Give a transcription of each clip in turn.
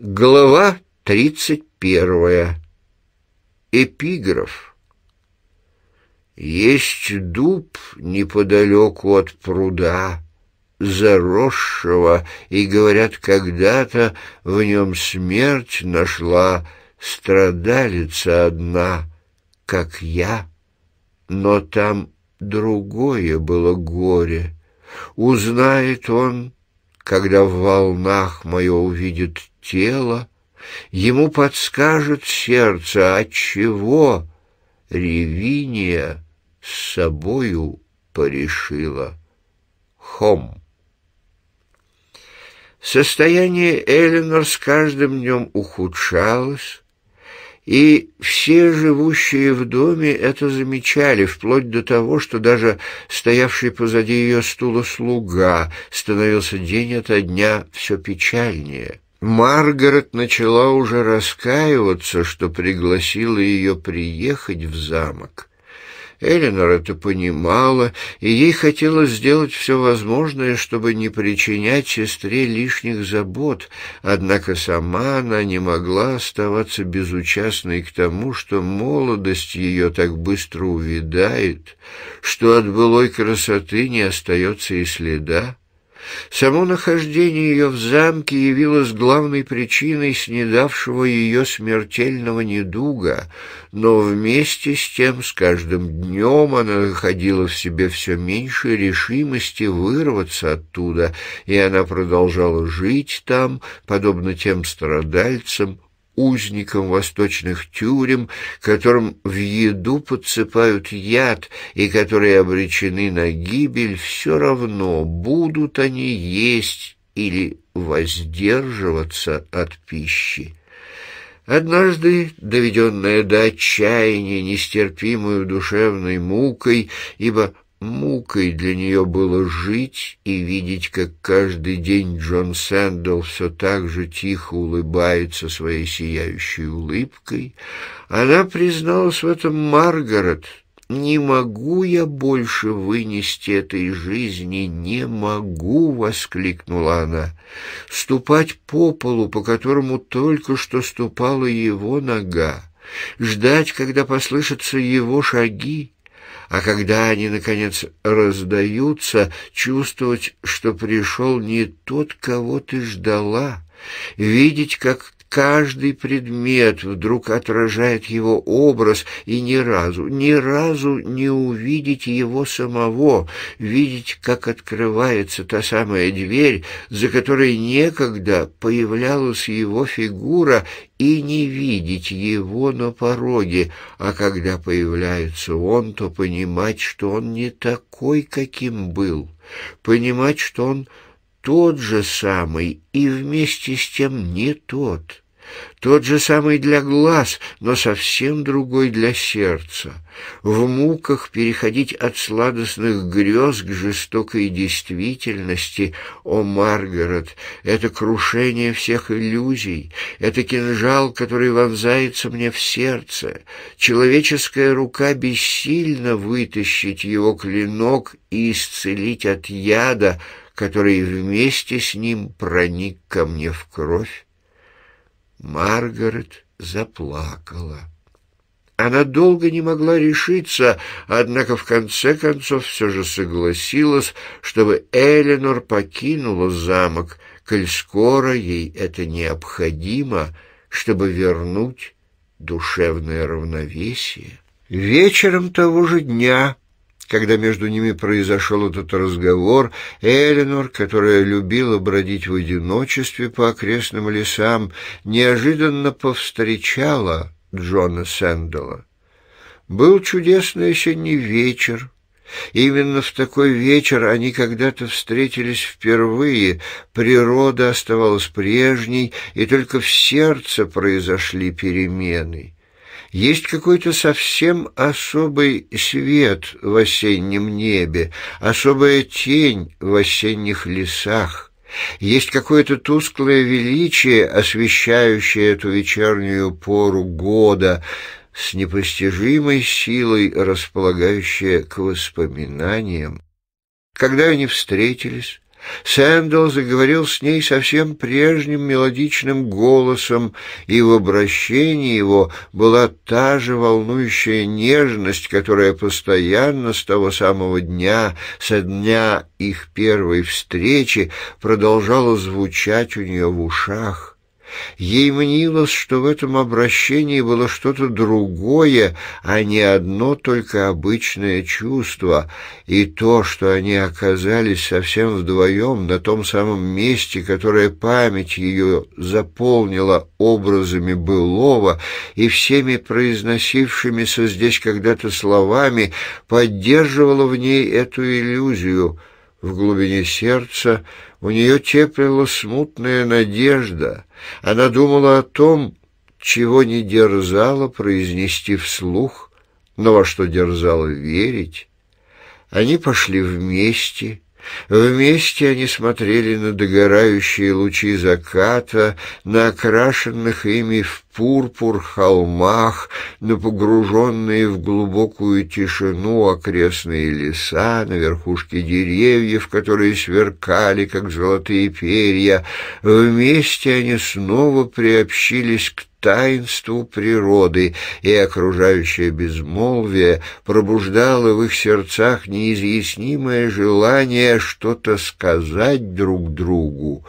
Глава 31. Эпиграф. Есть дуб неподалеку от пруда, заросшего, и, говорят, когда-то в нем смерть нашла страдалица одна, как я. Но там другое было горе. Узнает он, когда в волнах мое увидит тело, ему подскажет сердце, от чего ревиния с собою порешила. Хом. Состояние Эленор с каждым днем ухудшалось, и все живущие в доме это замечали, вплоть до того, что даже стоявший позади ее стула слуга становился день ото дня все печальнее. Маргарет начала уже раскаиваться, что пригласила ее приехать в замок. Эленор это понимала, и ей хотелось сделать все возможное, чтобы не причинять сестре лишних забот, однако сама она не могла оставаться безучастной к тому, что молодость ее так быстро увядает, что от былой красоты не остается и следа. Само нахождение ее в замке явилось главной причиной снедавшего ее смертельного недуга, но вместе с тем с каждым днем она находила в себе все меньше решимости вырваться оттуда, и она продолжала жить там, подобно тем страдальцам, узникам восточных тюрем, которым в еду подсыпают яд и которые обречены на гибель, все равно будут они есть или воздерживаться от пищи. Однажды, доведенная до отчаяния нестерпимую душевной мукой, ибо Мукой для нее было жить и видеть, как каждый день Джон Сэндл все так же тихо улыбается своей сияющей улыбкой. Она призналась в этом Маргарет. «Не могу я больше вынести этой жизни, не могу!» — воскликнула она. «Ступать по полу, по которому только что ступала его нога, ждать, когда послышатся его шаги, а когда они, наконец, раздаются, чувствовать, что пришел не тот, кого ты ждала, видеть, как каждый предмет вдруг отражает его образ, и ни разу, ни разу не увидеть его самого, видеть, как открывается та самая дверь, за которой некогда появлялась его фигура, и не видеть его на пороге, а когда появляется он, то понимать, что он не такой, каким был, понимать, что он тот же самый и вместе с тем не тот» тот же самый для глаз, но совсем другой для сердца. В муках переходить от сладостных грез к жестокой действительности, о Маргарет, это крушение всех иллюзий, это кинжал, который вонзается мне в сердце. Человеческая рука бессильно вытащить его клинок и исцелить от яда, который вместе с ним проник ко мне в кровь. Маргарет заплакала. Она долго не могла решиться, однако в конце концов все же согласилась, чтобы Эленор покинула замок, коль скоро ей это необходимо, чтобы вернуть душевное равновесие. Вечером того же дня когда между ними произошел этот разговор, Эленор, которая любила бродить в одиночестве по окрестным лесам, неожиданно повстречала Джона Сэндала. Был чудесный осенний вечер. Именно в такой вечер они когда-то встретились впервые, природа оставалась прежней, и только в сердце произошли перемены. Есть какой-то совсем особый свет в осеннем небе, особая тень в осенних лесах. Есть какое-то тусклое величие, освещающее эту вечернюю пору года, с непостижимой силой располагающее к воспоминаниям. Когда они встретились, Сэндл заговорил с ней совсем прежним мелодичным голосом, и в обращении его была та же волнующая нежность, которая постоянно с того самого дня, со дня их первой встречи, продолжала звучать у нее в ушах. Ей мнилось, что в этом обращении было что-то другое, а не одно только обычное чувство, и то, что они оказались совсем вдвоем на том самом месте, которое память ее заполнила образами былого и всеми произносившимися здесь когда-то словами, поддерживало в ней эту иллюзию. В глубине сердца — у нее теплила смутная надежда. Она думала о том, чего не дерзала произнести вслух, но во что дерзала верить. Они пошли вместе. Вместе они смотрели на догорающие лучи заката, на окрашенных ими в пурпур холмах, на погруженные в глубокую тишину окрестные леса, на верхушке деревьев, которые сверкали, как золотые перья. Вместе они снова приобщились к таинству природы, и окружающее безмолвие пробуждало в их сердцах неизъяснимое желание что-то сказать друг другу.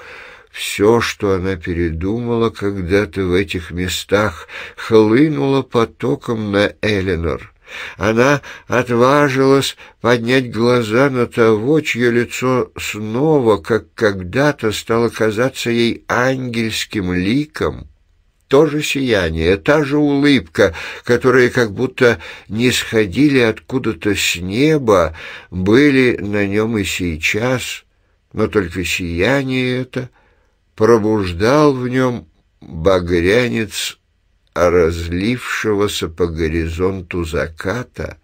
Все, что она передумала когда-то в этих местах, хлынуло потоком на Эленор. Она отважилась поднять глаза на того, чье лицо снова, как когда-то, стало казаться ей ангельским ликом. То же сияние, та же улыбка, которые как будто не сходили откуда-то с неба, были на нем и сейчас, но только сияние это — пробуждал в нем багрянец разлившегося по горизонту заката,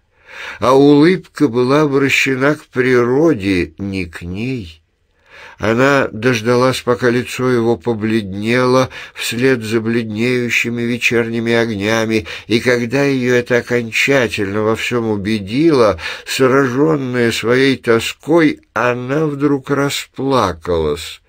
а улыбка была обращена к природе, не к ней. Она дождалась, пока лицо его побледнело вслед за бледнеющими вечерними огнями, и когда ее это окончательно во всем убедило, сраженная своей тоской, она вдруг расплакалась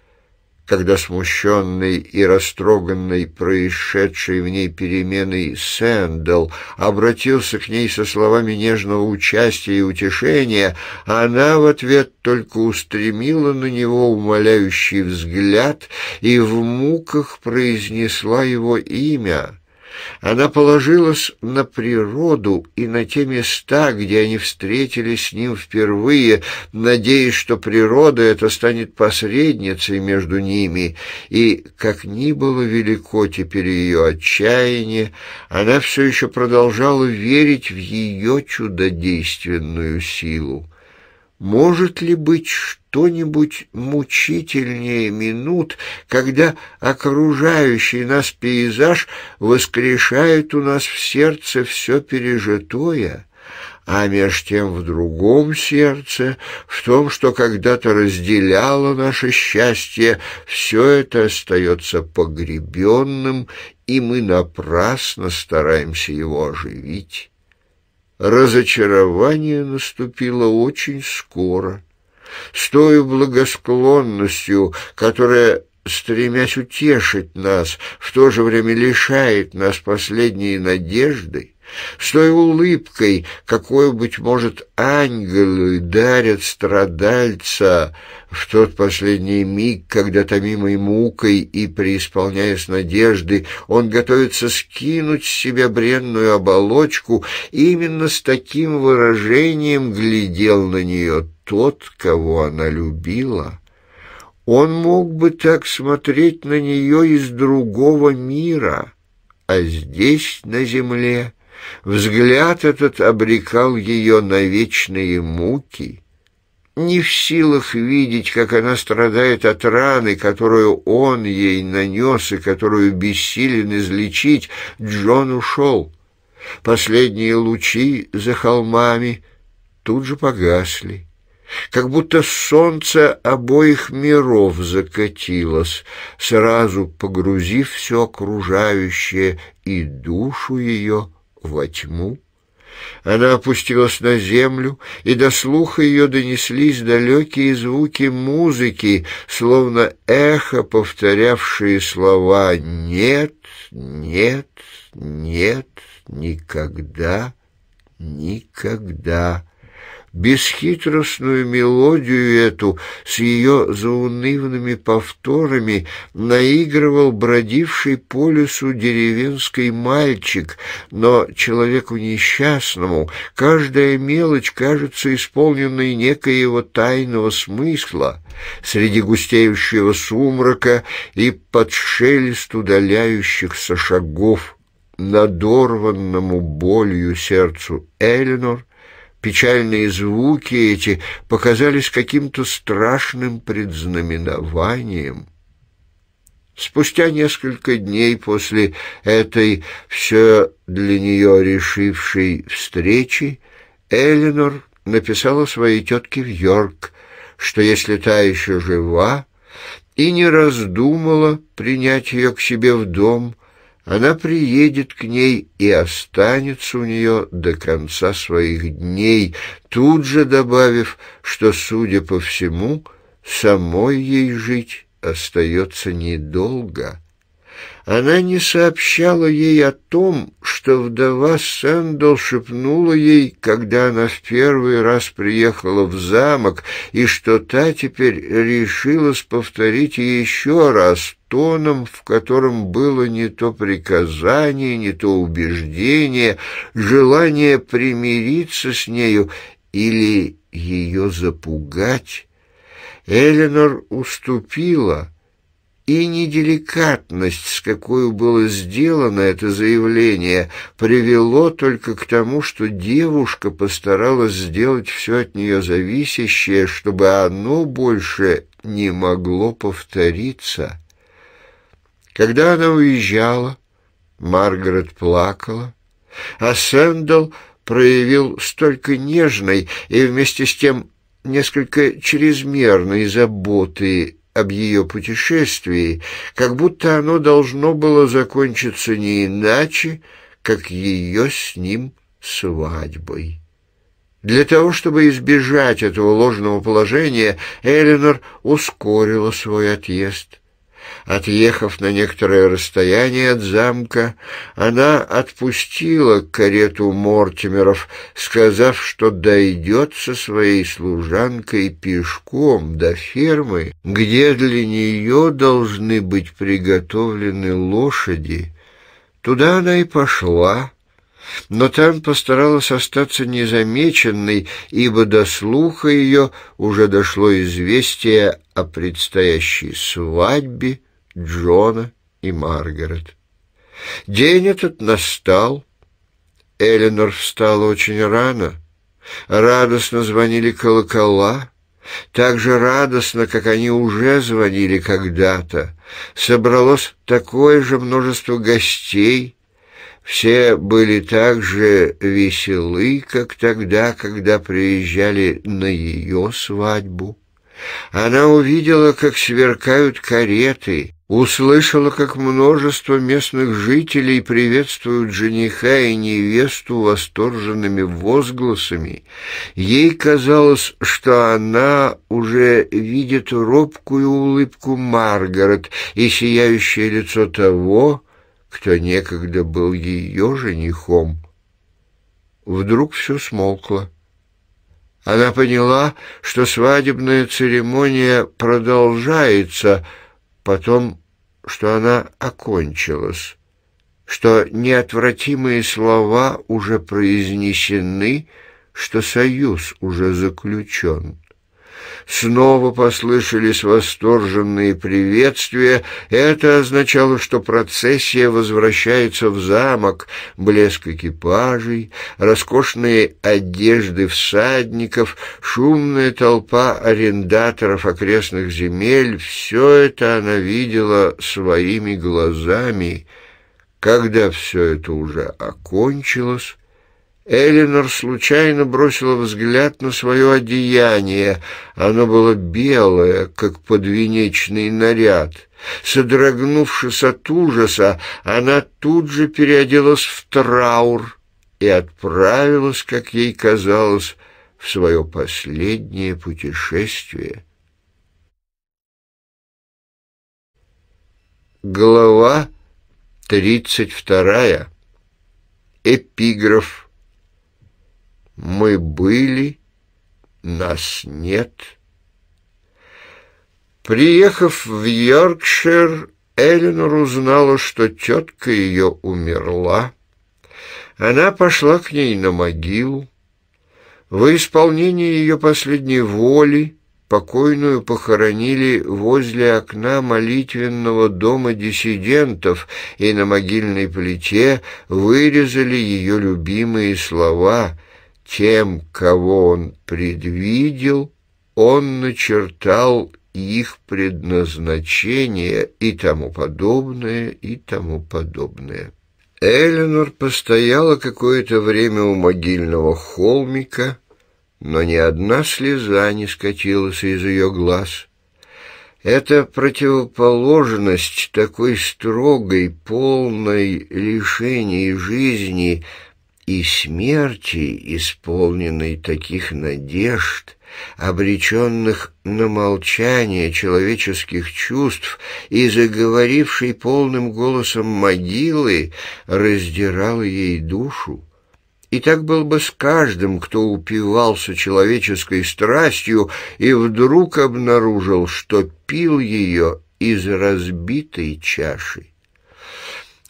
когда смущенный и растроганный происшедшей в ней переменой Сэндл обратился к ней со словами нежного участия и утешения, она в ответ только устремила на него умоляющий взгляд и в муках произнесла его имя. Она положилась на природу и на те места, где они встретились с ним впервые, надеясь, что природа эта станет посредницей между ними. И, как ни было велико теперь ее отчаяние, она все еще продолжала верить в ее чудодейственную силу. Может ли быть что-нибудь мучительнее минут, когда окружающий нас пейзаж воскрешает у нас в сердце все пережитое? а меж тем в другом сердце, в том, что когда-то разделяло наше счастье, все это остается погребенным, и мы напрасно стараемся его оживить. Разочарование наступило очень скоро. С той благосклонностью, которая стремясь утешить нас, в то же время лишает нас последней надежды, с той улыбкой, какую быть может, ангелы дарят страдальца в тот последний миг, когда, томимой мукой и преисполняясь надежды, он готовится скинуть с себя бренную оболочку, именно с таким выражением глядел на нее тот, кого она любила. Он мог бы так смотреть на нее из другого мира, а здесь, на земле, — Взгляд этот обрекал ее на вечные муки. Не в силах видеть, как она страдает от раны, которую он ей нанес и которую бессилен излечить, Джон ушел. Последние лучи за холмами тут же погасли как будто солнце обоих миров закатилось, сразу погрузив все окружающее и душу ее во тьму. Она опустилась на землю, и до слуха ее донеслись далекие звуки музыки, словно эхо, повторявшие слова «нет, нет, нет, никогда, никогда» бесхитростную мелодию эту с ее заунывными повторами наигрывал бродивший по лесу деревенский мальчик, но человеку несчастному каждая мелочь кажется исполненной некоего тайного смысла среди густеющего сумрака и под шелест удаляющихся шагов надорванному болью сердцу Эленор Печальные звуки эти показались каким-то страшным предзнаменованием. Спустя несколько дней после этой все для нее решившей встречи Эленор написала своей тетке в Йорк, что если та еще жива и не раздумала принять ее к себе в дом, она приедет к ней и останется у нее до конца своих дней, тут же добавив, что, судя по всему, самой ей жить остается недолго. Она не сообщала ей о том, что вдова Сэндл шепнула ей, когда она в первый раз приехала в замок, и что та теперь решилась повторить еще раз тоном, в котором было не то приказание, не то убеждение, желание примириться с нею или ее запугать. Эленор уступила — и неделикатность, с какой было сделано это заявление, привело только к тому, что девушка постаралась сделать все от нее зависящее, чтобы оно больше не могло повториться. Когда она уезжала, Маргарет плакала, а Сэндл проявил столько нежной и вместе с тем несколько чрезмерной заботы об ее путешествии, как будто оно должно было закончиться не иначе, как ее с ним свадьбой. Для того, чтобы избежать этого ложного положения, Эленор ускорила свой отъезд. Отъехав на некоторое расстояние от замка, она отпустила карету Мортимеров, сказав, что дойдет со своей служанкой пешком до фермы, где для нее должны быть приготовлены лошади. Туда она и пошла, но там постаралась остаться незамеченной, ибо до слуха ее уже дошло известие о предстоящей свадьбе Джона и Маргарет. День этот настал. Эленор встала очень рано. Радостно звонили колокола. Так же радостно, как они уже звонили когда-то. Собралось такое же множество гостей — все были так же веселы, как тогда, когда приезжали на ее свадьбу. Она увидела, как сверкают кареты, услышала, как множество местных жителей приветствуют жениха и невесту восторженными возгласами. Ей казалось, что она уже видит робкую улыбку Маргарет и сияющее лицо того, кто некогда был ее женихом. Вдруг все смолкло. Она поняла, что свадебная церемония продолжается, потом, что она окончилась, что неотвратимые слова уже произнесены, что союз уже заключен. Снова послышались восторженные приветствия. Это означало, что процессия возвращается в замок. Блеск экипажей, роскошные одежды всадников, шумная толпа арендаторов окрестных земель — все это она видела своими глазами. Когда все это уже окончилось, Эленор случайно бросила взгляд на свое одеяние. Оно было белое, как подвенечный наряд. Содрогнувшись от ужаса, она тут же переоделась в траур и отправилась, как ей казалось, в свое последнее путешествие. Глава тридцать вторая. Эпиграф. Мы были, нас нет. Приехав в Йоркшир, Эленор узнала, что тетка ее умерла. Она пошла к ней на могилу. Во исполнение ее последней воли покойную похоронили возле окна молитвенного дома диссидентов и на могильной плите вырезали ее любимые слова — тем, кого он предвидел, он начертал их предназначение и тому подобное, и тому подобное. Эленор постояла какое-то время у могильного холмика, но ни одна слеза не скатилась из ее глаз. Эта противоположность такой строгой, полной лишений жизни – и смерти, исполненной таких надежд, обреченных на молчание человеческих чувств и заговорившей полным голосом могилы, раздирала ей душу. И так был бы с каждым, кто упивался человеческой страстью и вдруг обнаружил, что пил ее из разбитой чаши.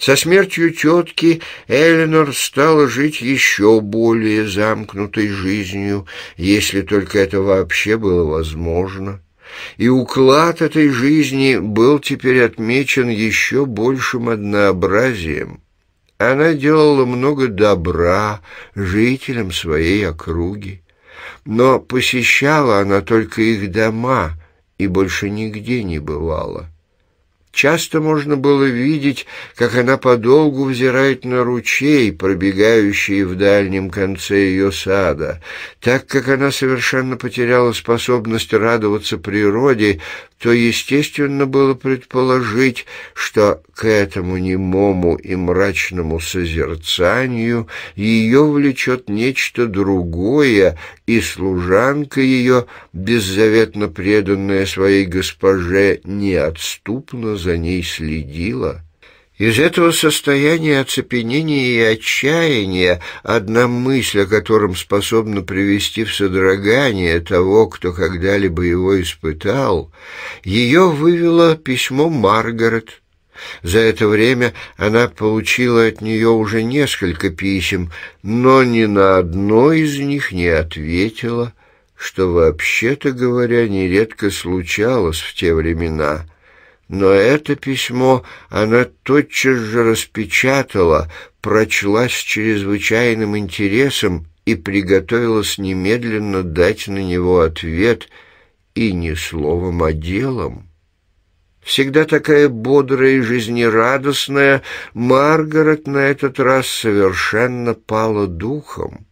Со смертью тетки Эленор стала жить еще более замкнутой жизнью, если только это вообще было возможно. И уклад этой жизни был теперь отмечен еще большим однообразием. Она делала много добра жителям своей округи, но посещала она только их дома и больше нигде не бывала. Часто можно было видеть, как она подолгу взирает на ручей, пробегающий в дальнем конце ее сада. Так как она совершенно потеряла способность радоваться природе, то естественно было предположить, что к этому немому и мрачному созерцанию ее влечет нечто другое, и служанка ее, беззаветно преданная своей госпоже, неотступно за ней следила. Из этого состояния оцепенения и отчаяния одна мысль, о котором способна привести в содрогание того, кто когда-либо его испытал, ее вывело письмо Маргарет. За это время она получила от нее уже несколько писем, но ни на одно из них не ответила, что вообще-то говоря нередко случалось в те времена. Но это письмо она тотчас же распечатала, прочла с чрезвычайным интересом и приготовилась немедленно дать на него ответ и не словом, а делом. Всегда такая бодрая и жизнерадостная, Маргарет на этот раз совершенно пала духом.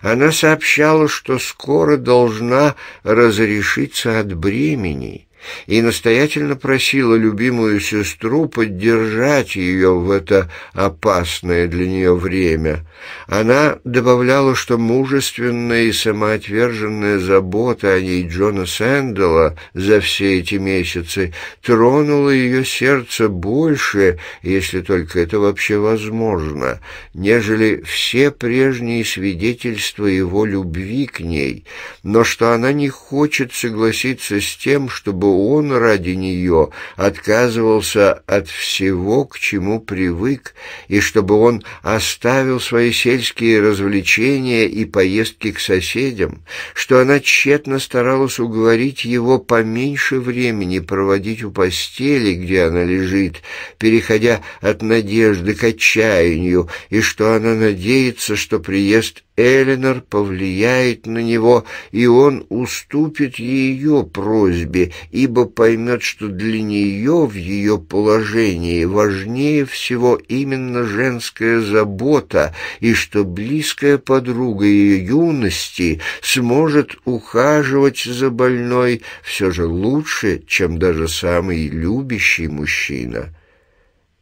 Она сообщала, что скоро должна разрешиться от бремени — и настоятельно просила любимую сестру поддержать ее в это опасное для нее время. Она добавляла, что мужественная и самоотверженная забота о ней Джона Сэндала за все эти месяцы тронула ее сердце больше, если только это вообще возможно, нежели все прежние свидетельства его любви к ней, но что она не хочет согласиться с тем, чтобы что он ради нее отказывался от всего, к чему привык, и чтобы он оставил свои сельские развлечения и поездки к соседям, что она тщетно старалась уговорить его поменьше времени проводить у постели, где она лежит, переходя от надежды к отчаянию, и что она надеется, что приезд Эленор повлияет на него, и он уступит ее просьбе, ибо поймет, что для нее в ее положении важнее всего именно женская забота, и что близкая подруга ее юности сможет ухаживать за больной все же лучше, чем даже самый любящий мужчина.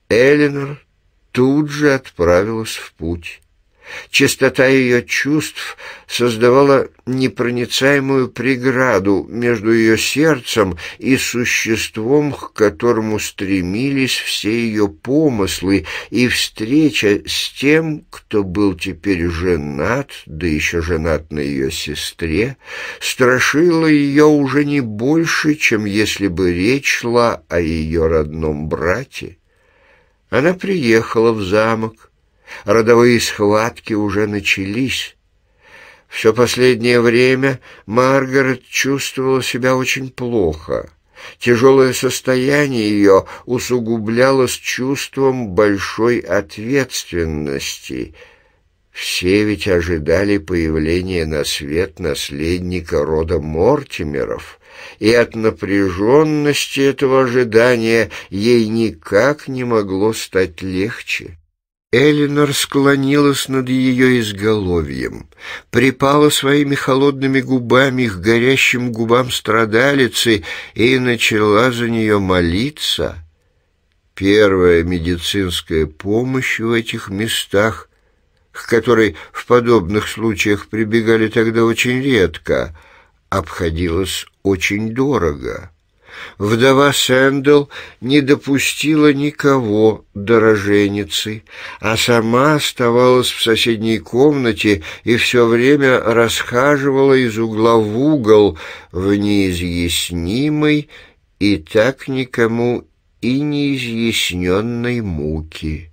Эленор тут же отправилась в путь. Чистота ее чувств создавала непроницаемую преграду между ее сердцем и существом, к которому стремились все ее помыслы, и встреча с тем, кто был теперь женат, да еще женат на ее сестре, страшила ее уже не больше, чем если бы речь шла о ее родном брате. Она приехала в замок, Родовые схватки уже начались. Все последнее время Маргарет чувствовала себя очень плохо. Тяжелое состояние ее усугублялось чувством большой ответственности. Все ведь ожидали появления на свет наследника рода Мортимеров, и от напряженности этого ожидания ей никак не могло стать легче. Элинор склонилась над ее изголовьем, припала своими холодными губами к горящим губам страдалицы и начала за нее молиться. Первая медицинская помощь в этих местах, к которой в подобных случаях прибегали тогда очень редко, обходилась очень дорого. Вдова Сэндл не допустила никого до роженицы, а сама оставалась в соседней комнате и все время расхаживала из угла в угол в неизъяснимой и так никому и неизъясненной муки.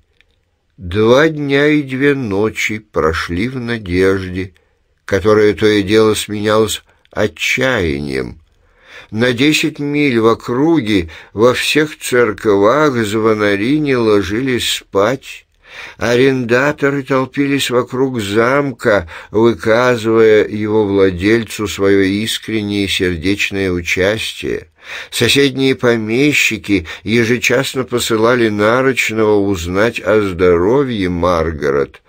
Два дня и две ночи прошли в надежде, которая то и дело сменялась отчаянием — на десять миль в округе во всех церквах звонари не ложились спать. Арендаторы толпились вокруг замка, выказывая его владельцу свое искреннее сердечное участие. Соседние помещики ежечасно посылали нарочного узнать о здоровье Маргарет.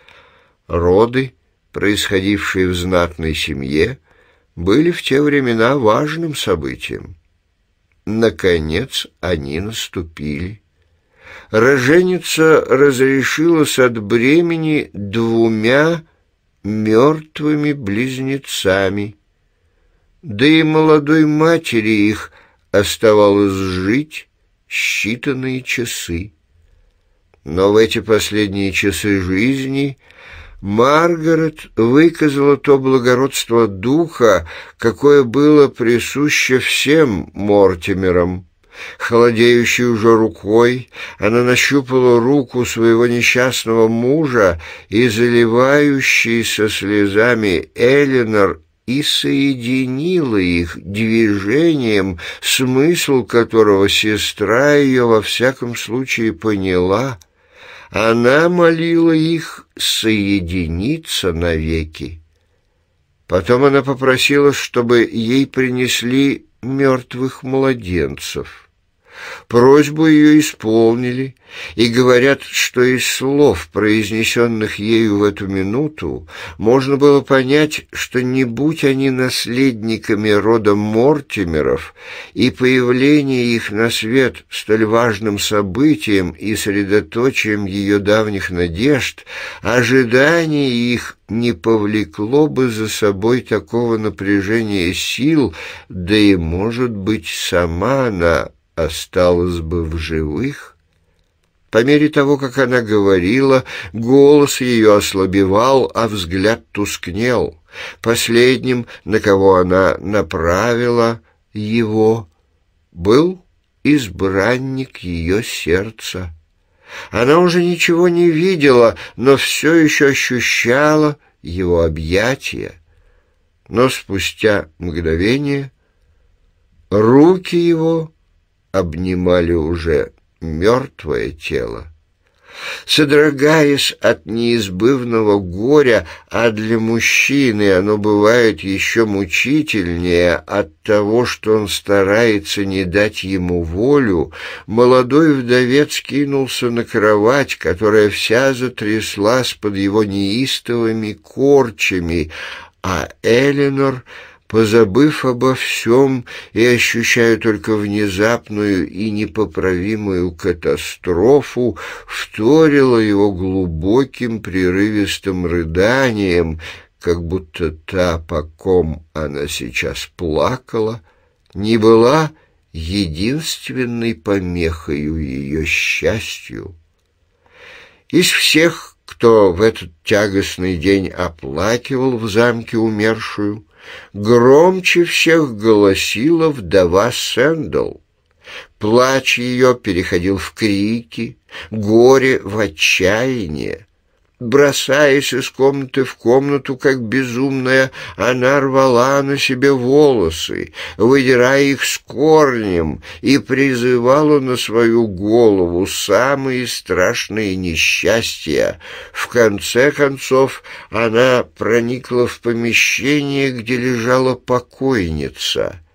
Роды, происходившие в знатной семье, были в те времена важным событием. Наконец они наступили. Роженица разрешилась от бремени двумя мертвыми близнецами. Да и молодой матери их оставалось жить считанные часы. Но в эти последние часы жизни Маргарет выказала то благородство духа, какое было присуще всем Мортимерам. Холодеющей уже рукой она нащупала руку своего несчастного мужа и заливающейся слезами Эленор и соединила их движением, смысл которого сестра ее во всяком случае поняла — она молила их соединиться навеки. Потом она попросила, чтобы ей принесли мертвых младенцев. Просьбу ее исполнили, и говорят, что из слов, произнесенных ею в эту минуту, можно было понять, что не будь они наследниками рода Мортимеров, и появление их на свет столь важным событием и средоточием ее давних надежд, ожидание их не повлекло бы за собой такого напряжения сил, да и, может быть, сама она осталась бы в живых? По мере того, как она говорила, голос ее ослабевал, а взгляд тускнел. Последним, на кого она направила его, был избранник ее сердца. Она уже ничего не видела, но все еще ощущала его объятия. Но спустя мгновение руки его обнимали уже мертвое тело. Содрогаясь от неизбывного горя, а для мужчины оно бывает еще мучительнее от того, что он старается не дать ему волю, молодой вдовец кинулся на кровать, которая вся затряслась под его неистовыми корчами, а Эленор позабыв обо всем и ощущая только внезапную и непоправимую катастрофу, вторила его глубоким прерывистым рыданием, как будто та, по ком она сейчас плакала, не была единственной помехою ее счастью. Из всех, кто в этот тягостный день оплакивал в замке умершую, громче всех голосила вдова Сэндл. Плач ее переходил в крики, горе в отчаяние бросаясь из комнаты в комнату, как безумная, она рвала на себе волосы, выдирая их с корнем, и призывала на свою голову самые страшные несчастья. В конце концов она проникла в помещение, где лежала покойница —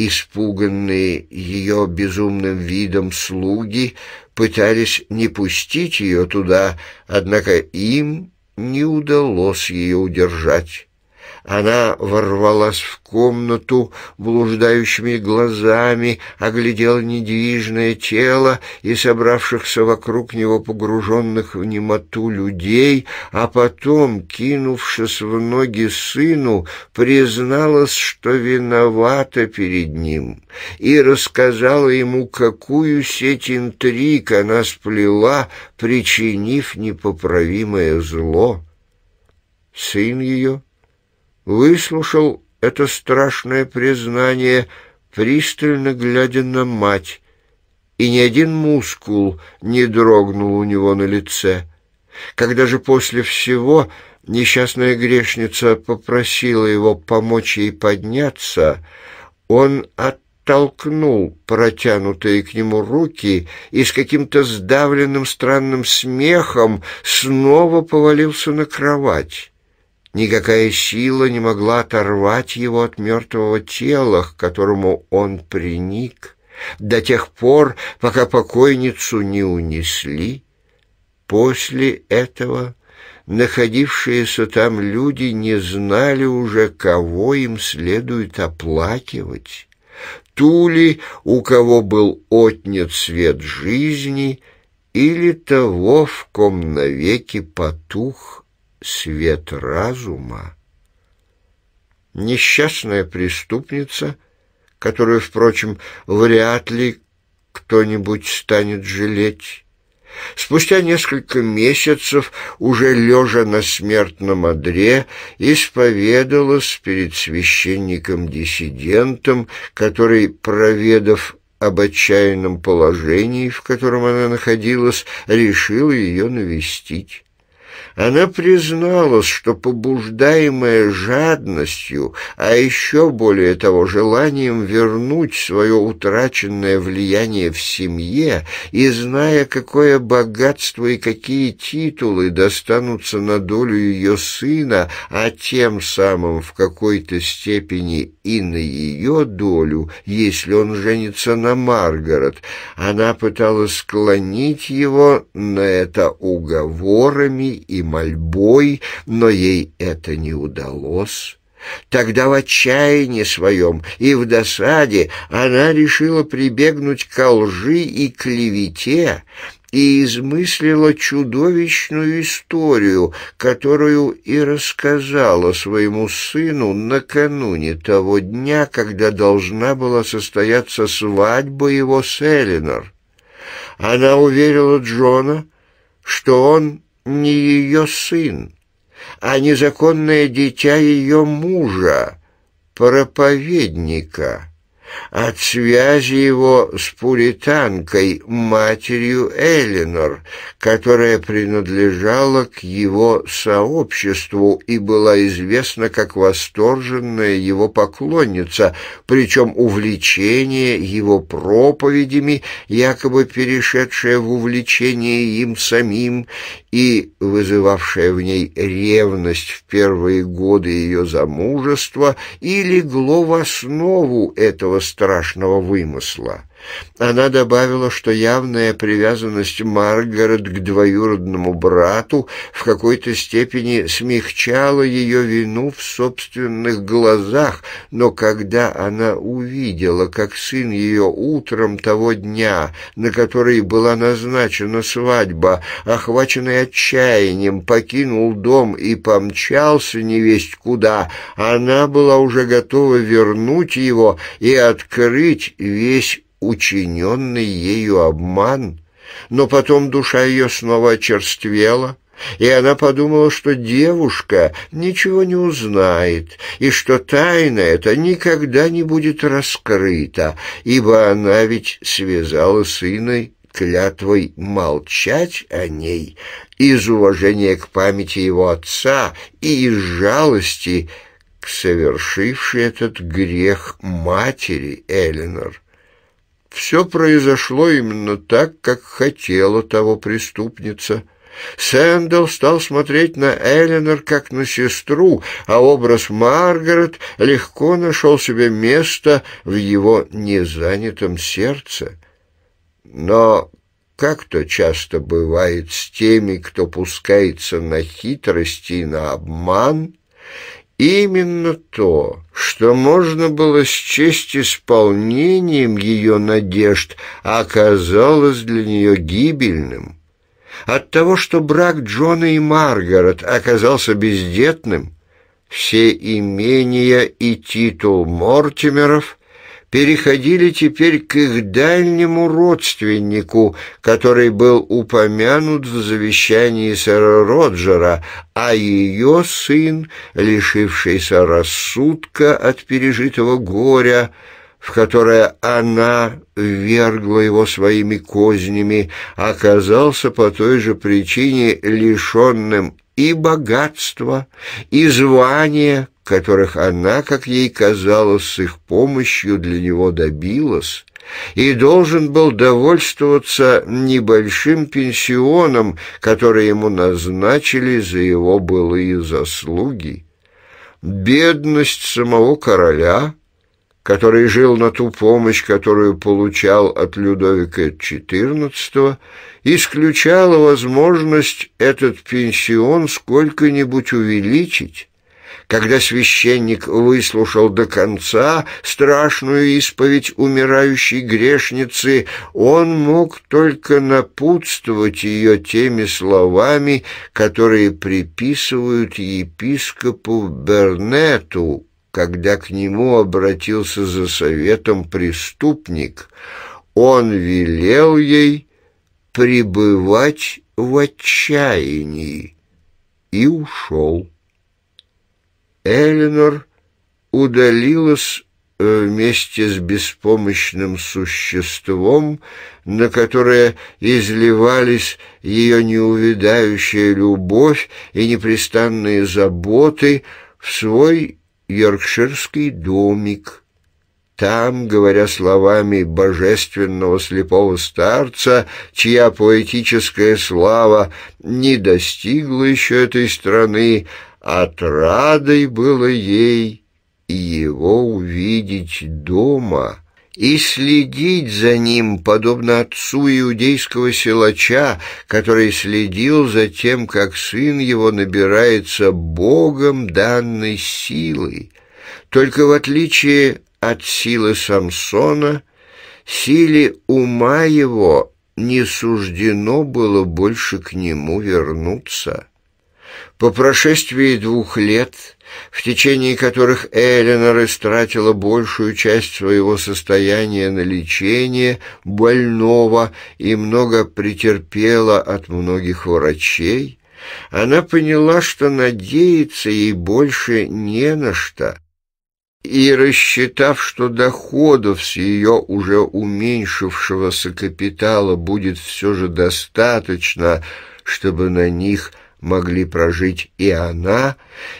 Испуганные ее безумным видом слуги пытались не пустить ее туда, однако им не удалось ее удержать. Она ворвалась в комнату блуждающими глазами, оглядела недвижное тело и собравшихся вокруг него погруженных в немоту людей, а потом, кинувшись в ноги сыну, призналась, что виновата перед ним, и рассказала ему, какую сеть интриг она сплела, причинив непоправимое зло. Сын ее выслушал это страшное признание, пристально глядя на мать, и ни один мускул не дрогнул у него на лице. Когда же после всего несчастная грешница попросила его помочь ей подняться, он оттолкнул протянутые к нему руки и с каким-то сдавленным странным смехом снова повалился на кровать. Никакая сила не могла оторвать его от мертвого тела, к которому он приник, до тех пор, пока покойницу не унесли. После этого находившиеся там люди не знали уже, кого им следует оплакивать. Ту ли, у кого был отнят свет жизни, или того, в ком навеки потух свет разума, несчастная преступница, которую, впрочем, вряд ли кто-нибудь станет жалеть. Спустя несколько месяцев, уже лежа на смертном одре, исповедалась перед священником-диссидентом, который, проведав об отчаянном положении, в котором она находилась, решил ее навестить. Она призналась, что побуждаемая жадностью, а еще более того желанием вернуть свое утраченное влияние в семье и зная, какое богатство и какие титулы достанутся на долю ее сына, а тем самым в какой-то степени и на ее долю, если он женится на Маргарет, она пыталась склонить его на это уговорами и мольбой, но ей это не удалось. Тогда в отчаянии своем и в досаде она решила прибегнуть к лжи и клевете и измыслила чудовищную историю, которую и рассказала своему сыну накануне того дня, когда должна была состояться свадьба его с Элинор. Она уверила Джона, что он не ее сын, а незаконное дитя ее мужа, проповедника» от связи его с пуританкой, матерью Эллинор, которая принадлежала к его сообществу и была известна как восторженная его поклонница, причем увлечение его проповедями, якобы перешедшее в увлечение им самим и вызывавшее в ней ревность в первые годы ее замужества, и легло в основу этого страшного вымысла. Она добавила, что явная привязанность Маргарет к двоюродному брату в какой-то степени смягчала ее вину в собственных глазах, но когда она увидела, как сын ее утром того дня, на который была назначена свадьба, охваченный отчаянием, покинул дом и помчался невесть куда, она была уже готова вернуть его и открыть весь учиненный ею обман, но потом душа ее снова очерствела, и она подумала, что девушка ничего не узнает, и что тайна эта никогда не будет раскрыта, ибо она ведь связала сына клятвой молчать о ней из уважения к памяти его отца и из жалости к совершившей этот грех матери Эленор. Все произошло именно так, как хотела того преступница. Сэндл стал смотреть на Эленор как на сестру, а образ Маргарет легко нашел себе место в его незанятом сердце. Но как то часто бывает с теми, кто пускается на хитрости и на обман, именно то, что можно было счесть исполнением ее надежд, а оказалось для нее гибельным. От того, что брак Джона и Маргарет оказался бездетным, все имения и титул Мортимеров переходили теперь к их дальнему родственнику, который был упомянут в завещании сэра Роджера, а ее сын, лишившийся рассудка от пережитого горя, в которое она ввергла его своими кознями, оказался по той же причине лишенным и богатства, и звания, которых она, как ей казалось, с их помощью для него добилась, и должен был довольствоваться небольшим пенсионом, который ему назначили за его былые заслуги. Бедность самого короля, который жил на ту помощь, которую получал от Людовика XIV, исключала возможность этот пенсион сколько-нибудь увеличить, когда священник выслушал до конца страшную исповедь умирающей грешницы, он мог только напутствовать ее теми словами, которые приписывают епископу Бернету, когда к нему обратился за советом преступник. Он велел ей пребывать в отчаянии и ушел. Эленор удалилась э, вместе с беспомощным существом, на которое изливались ее неувидающая любовь и непрестанные заботы, в свой йоркширский домик. Там, говоря словами божественного слепого старца, чья поэтическая слава не достигла еще этой страны, Отрадой было ей и его увидеть дома и следить за ним, подобно отцу иудейского силача, который следил за тем, как сын его набирается Богом данной силой. Только в отличие от силы Самсона, силе ума его не суждено было больше к нему вернуться. По прошествии двух лет, в течение которых Эленор истратила большую часть своего состояния на лечение больного и много претерпела от многих врачей, она поняла, что надеяться ей больше не на что, и, рассчитав, что доходов с ее уже уменьшившегося капитала будет все же достаточно, чтобы на них – могли прожить и она,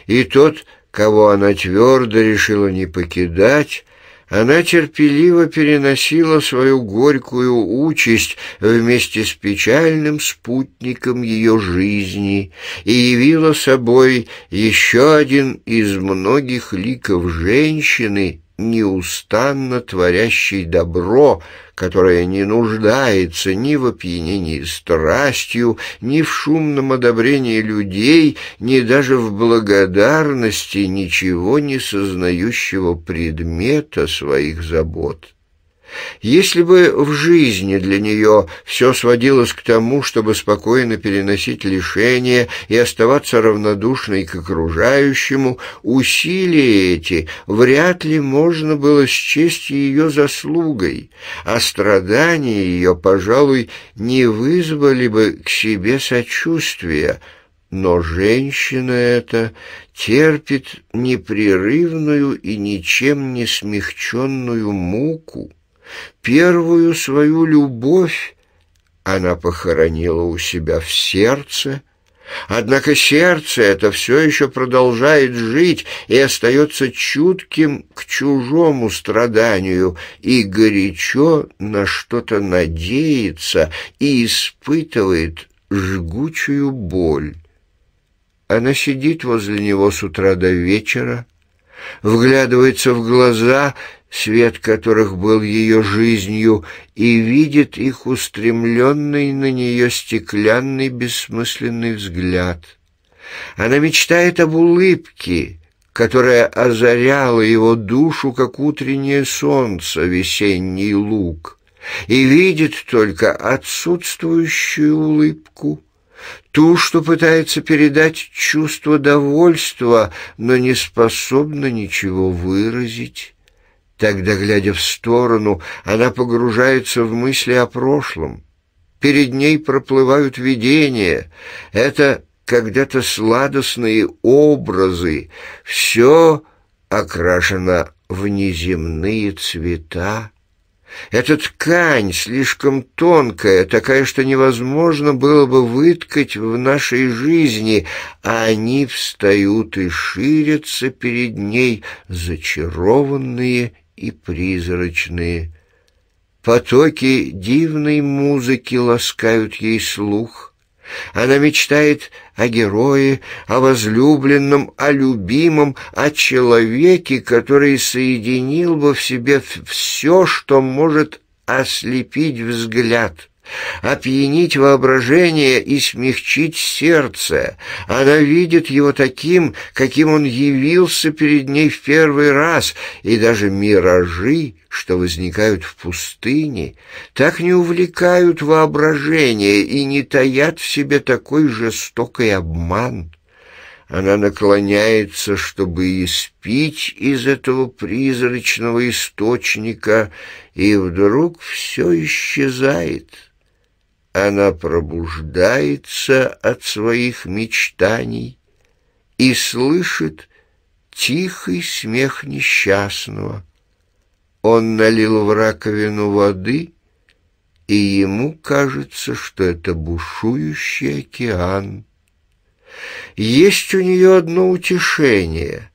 и тот, кого она твердо решила не покидать, она терпеливо переносила свою горькую участь вместе с печальным спутником ее жизни и явила собой еще один из многих ликов женщины, неустанно творящий добро, которое не нуждается ни в опьянении страстью, ни в шумном одобрении людей, ни даже в благодарности ничего не сознающего предмета своих забот. Если бы в жизни для нее все сводилось к тому, чтобы спокойно переносить лишения и оставаться равнодушной к окружающему, усилия эти вряд ли можно было счесть ее заслугой, а страдания ее, пожалуй, не вызвали бы к себе сочувствия, но женщина эта терпит непрерывную и ничем не смягченную муку, Первую свою любовь она похоронила у себя в сердце, Однако сердце это все еще продолжает жить и остается чутким к чужому страданию и горячо на что-то надеется и испытывает жгучую боль. Она сидит возле него с утра до вечера, вглядывается в глаза свет которых был ее жизнью, и видит их устремленный на нее стеклянный бессмысленный взгляд. Она мечтает об улыбке, которая озаряла его душу, как утреннее солнце, весенний луг, и видит только отсутствующую улыбку, ту, что пытается передать чувство довольства, но не способна ничего выразить. Тогда, глядя в сторону, она погружается в мысли о прошлом. Перед ней проплывают видения. Это когда-то сладостные образы. Все окрашено в неземные цвета. Эта ткань слишком тонкая, такая, что невозможно было бы выткать в нашей жизни, а они встают и ширятся перед ней, зачарованные и призрачные. Потоки дивной музыки ласкают ей слух. Она мечтает о герое, о возлюбленном, о любимом, о человеке, который соединил бы в себе все, что может ослепить взгляд опьянить воображение и смягчить сердце. Она видит его таким, каким он явился перед ней в первый раз, и даже миражи, что возникают в пустыне, так не увлекают воображение и не таят в себе такой жестокий обман. Она наклоняется, чтобы испить из этого призрачного источника, и вдруг все исчезает» она пробуждается от своих мечтаний и слышит тихий смех несчастного. Он налил в раковину воды, и ему кажется, что это бушующий океан. Есть у нее одно утешение.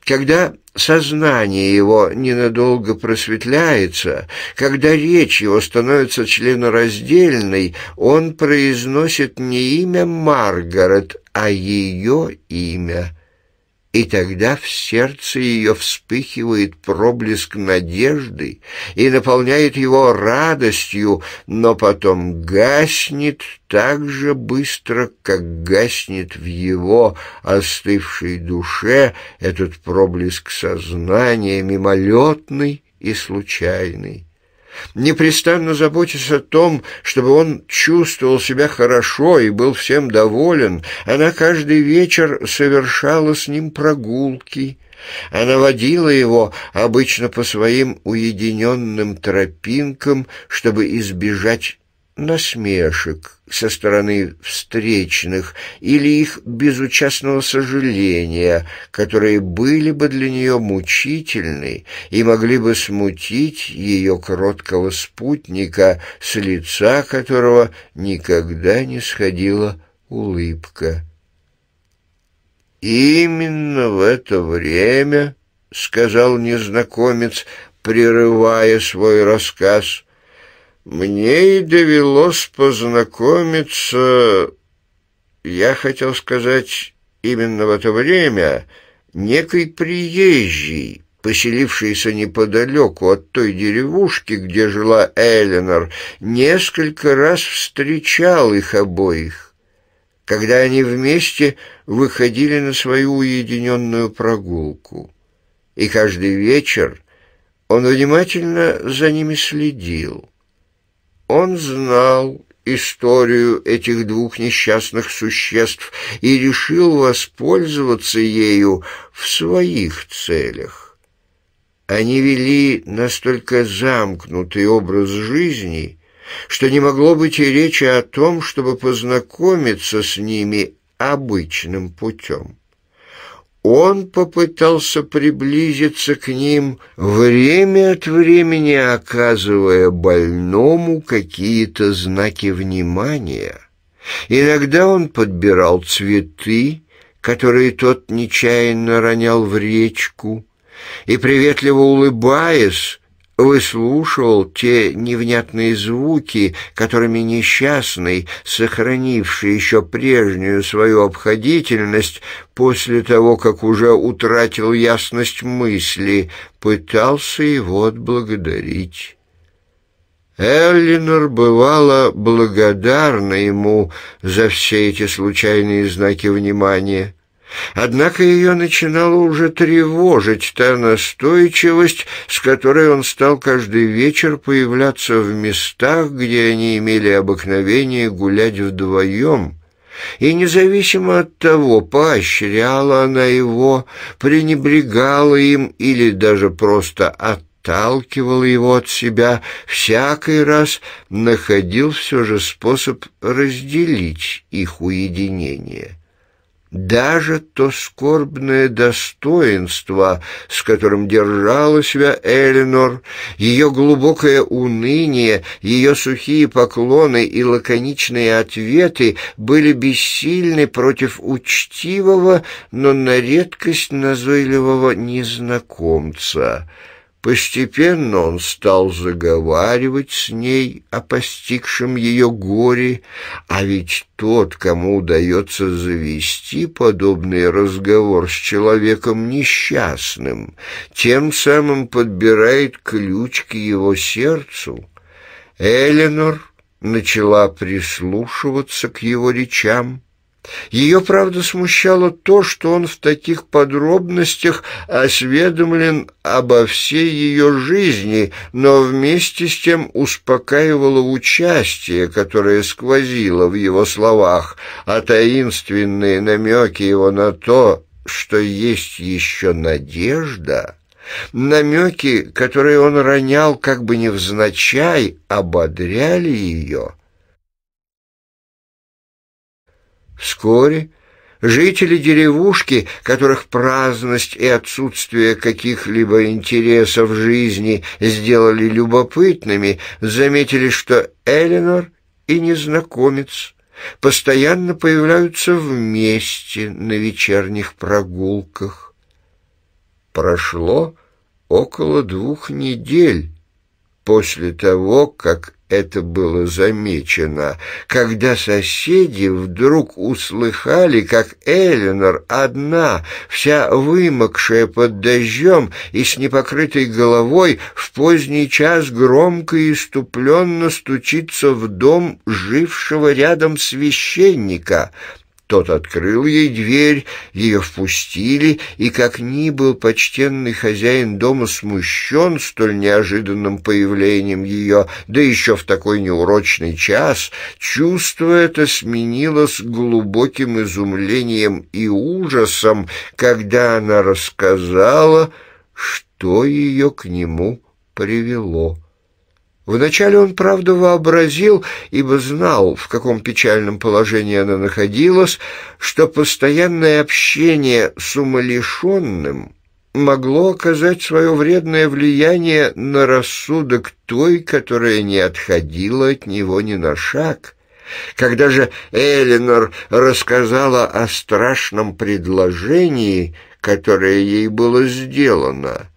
Когда сознание его ненадолго просветляется, когда речь его становится членораздельной, он произносит не имя Маргарет, а ее имя. И тогда в сердце ее вспыхивает проблеск надежды и наполняет его радостью, но потом гаснет так же быстро, как гаснет в его остывшей душе этот проблеск сознания, мимолетный и случайный непрестанно заботиться о том, чтобы он чувствовал себя хорошо и был всем доволен, она каждый вечер совершала с ним прогулки. Она водила его обычно по своим уединенным тропинкам, чтобы избежать насмешек со стороны встречных или их безучастного сожаления, которые были бы для нее мучительны и могли бы смутить ее кроткого спутника, с лица которого никогда не сходила улыбка. «Именно в это время, — сказал незнакомец, прерывая свой рассказ, — мне и довелось познакомиться, я хотел сказать, именно в это время, некой приезжей, поселившейся неподалеку от той деревушки, где жила Эленор, несколько раз встречал их обоих, когда они вместе выходили на свою уединенную прогулку. И каждый вечер он внимательно за ними следил. Он знал историю этих двух несчастных существ и решил воспользоваться ею в своих целях. Они вели настолько замкнутый образ жизни, что не могло быть и речи о том, чтобы познакомиться с ними обычным путем. Он попытался приблизиться к ним, время от времени оказывая больному какие-то знаки внимания. Иногда он подбирал цветы, которые тот нечаянно ронял в речку, и, приветливо улыбаясь, выслушивал те невнятные звуки, которыми несчастный, сохранивший еще прежнюю свою обходительность, после того, как уже утратил ясность мысли, пытался его отблагодарить. Эллинор бывала благодарна ему за все эти случайные знаки внимания. Однако ее начинало уже тревожить та настойчивость, с которой он стал каждый вечер появляться в местах, где они имели обыкновение гулять вдвоем. И независимо от того, поощряла она его, пренебрегала им или даже просто отталкивала его от себя, всякий раз находил все же способ разделить их уединение даже то скорбное достоинство, с которым держала себя Эленор, ее глубокое уныние, ее сухие поклоны и лаконичные ответы были бессильны против учтивого, но на редкость назойливого незнакомца». Постепенно он стал заговаривать с ней о постигшем ее горе, а ведь тот, кому удается завести подобный разговор с человеком несчастным, тем самым подбирает ключ к его сердцу. Эленор начала прислушиваться к его речам, ее, правда, смущало то, что он в таких подробностях осведомлен обо всей ее жизни, но вместе с тем успокаивало участие, которое сквозило в его словах, а таинственные намеки его на то, что есть еще надежда, намеки, которые он ронял как бы невзначай, ободряли ее — Вскоре жители деревушки, которых праздность и отсутствие каких-либо интересов жизни сделали любопытными, заметили, что Эленор и незнакомец постоянно появляются вместе на вечерних прогулках. Прошло около двух недель после того, как это было замечено, когда соседи вдруг услыхали, как Эленор одна, вся вымокшая под дождем и с непокрытой головой, в поздний час громко и иступленно стучится в дом жившего рядом священника — тот открыл ей дверь, ее впустили, и как ни был почтенный хозяин дома смущен столь неожиданным появлением ее, да еще в такой неурочный час, чувство это сменилось глубоким изумлением и ужасом, когда она рассказала, что ее к нему привело. Вначале он, правда, вообразил, ибо знал, в каком печальном положении она находилась, что постоянное общение с умалишенным могло оказать свое вредное влияние на рассудок той, которая не отходила от него ни на шаг. Когда же Эленор рассказала о страшном предложении, которое ей было сделано —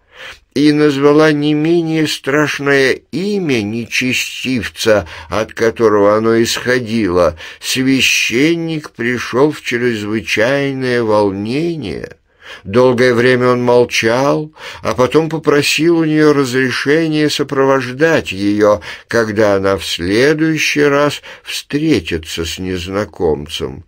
и назвала не менее страшное имя нечестивца, от которого оно исходило, священник пришел в чрезвычайное волнение. Долгое время он молчал, а потом попросил у нее разрешения сопровождать ее, когда она в следующий раз встретится с незнакомцем.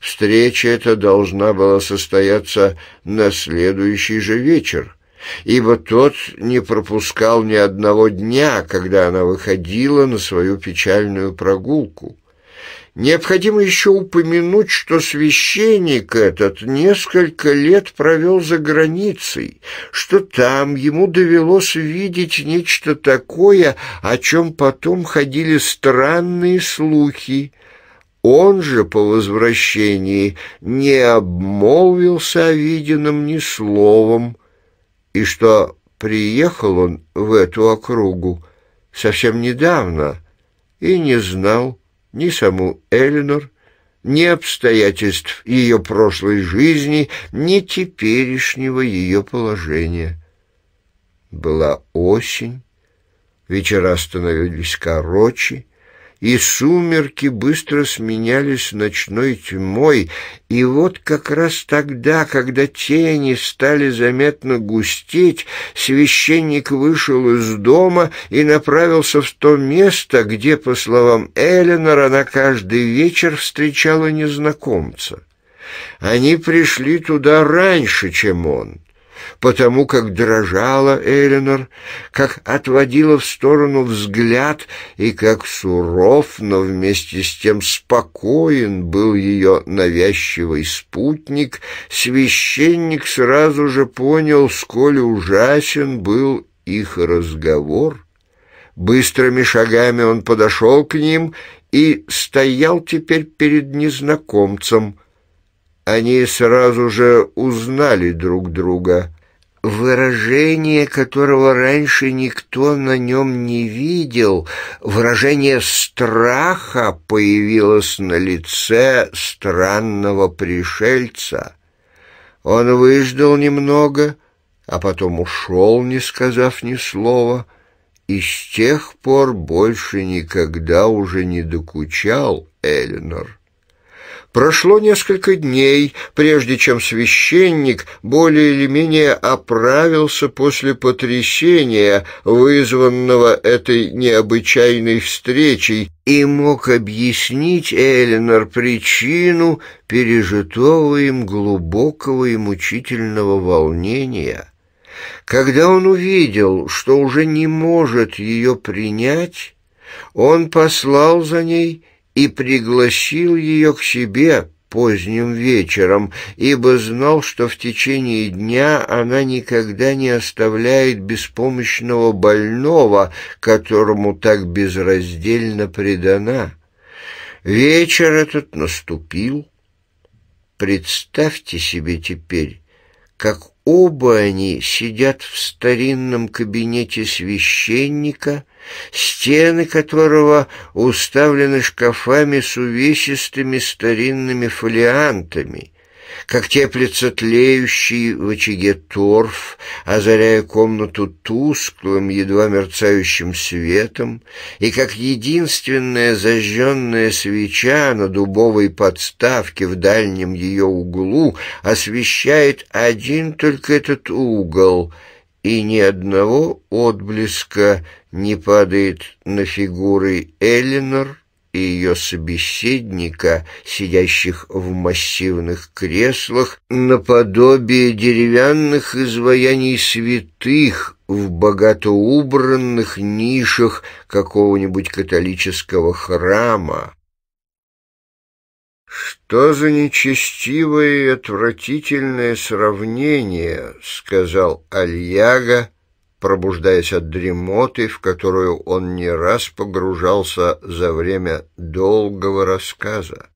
Встреча эта должна была состояться на следующий же вечер ибо тот не пропускал ни одного дня, когда она выходила на свою печальную прогулку. Необходимо еще упомянуть, что священник этот несколько лет провел за границей, что там ему довелось видеть нечто такое, о чем потом ходили странные слухи. Он же по возвращении не обмолвился о виденном ни словом, и что приехал он в эту округу совсем недавно и не знал ни саму Эллинор, ни обстоятельств ее прошлой жизни, ни теперешнего ее положения. Была осень, вечера становились короче, и сумерки быстро сменялись ночной тьмой, и вот как раз тогда, когда тени стали заметно густеть, священник вышел из дома и направился в то место, где, по словам Эленора, она каждый вечер встречала незнакомца. Они пришли туда раньше, чем он потому как дрожала Эленор, как отводила в сторону взгляд и как суров, но вместе с тем спокоен был ее навязчивый спутник, священник сразу же понял, сколь ужасен был их разговор. Быстрыми шагами он подошел к ним и стоял теперь перед незнакомцем — они сразу же узнали друг друга. Выражение, которого раньше никто на нем не видел, выражение страха появилось на лице странного пришельца. Он выждал немного, а потом ушел, не сказав ни слова, и с тех пор больше никогда уже не докучал Эленор. Прошло несколько дней, прежде чем священник более или менее оправился после потрясения, вызванного этой необычайной встречей, и мог объяснить Эленор причину пережитого им глубокого и мучительного волнения. Когда он увидел, что уже не может ее принять, он послал за ней и пригласил ее к себе поздним вечером, ибо знал, что в течение дня она никогда не оставляет беспомощного больного, которому так безраздельно предана. Вечер этот наступил. Представьте себе теперь, как оба они сидят в старинном кабинете священника — стены которого уставлены шкафами с увесистыми старинными фолиантами, как теплится тлеющий в очаге торф, озаряя комнату тусклым, едва мерцающим светом, и как единственная зажженная свеча на дубовой подставке в дальнем ее углу освещает один только этот угол — и ни одного отблеска не падает на фигуры Эллинор и ее собеседника, сидящих в массивных креслах, наподобие деревянных изваяний святых в богато убранных нишах какого-нибудь католического храма. «Что за нечестивое и отвратительное сравнение!» — сказал Альяга, пробуждаясь от дремоты, в которую он не раз погружался за время долгого рассказа.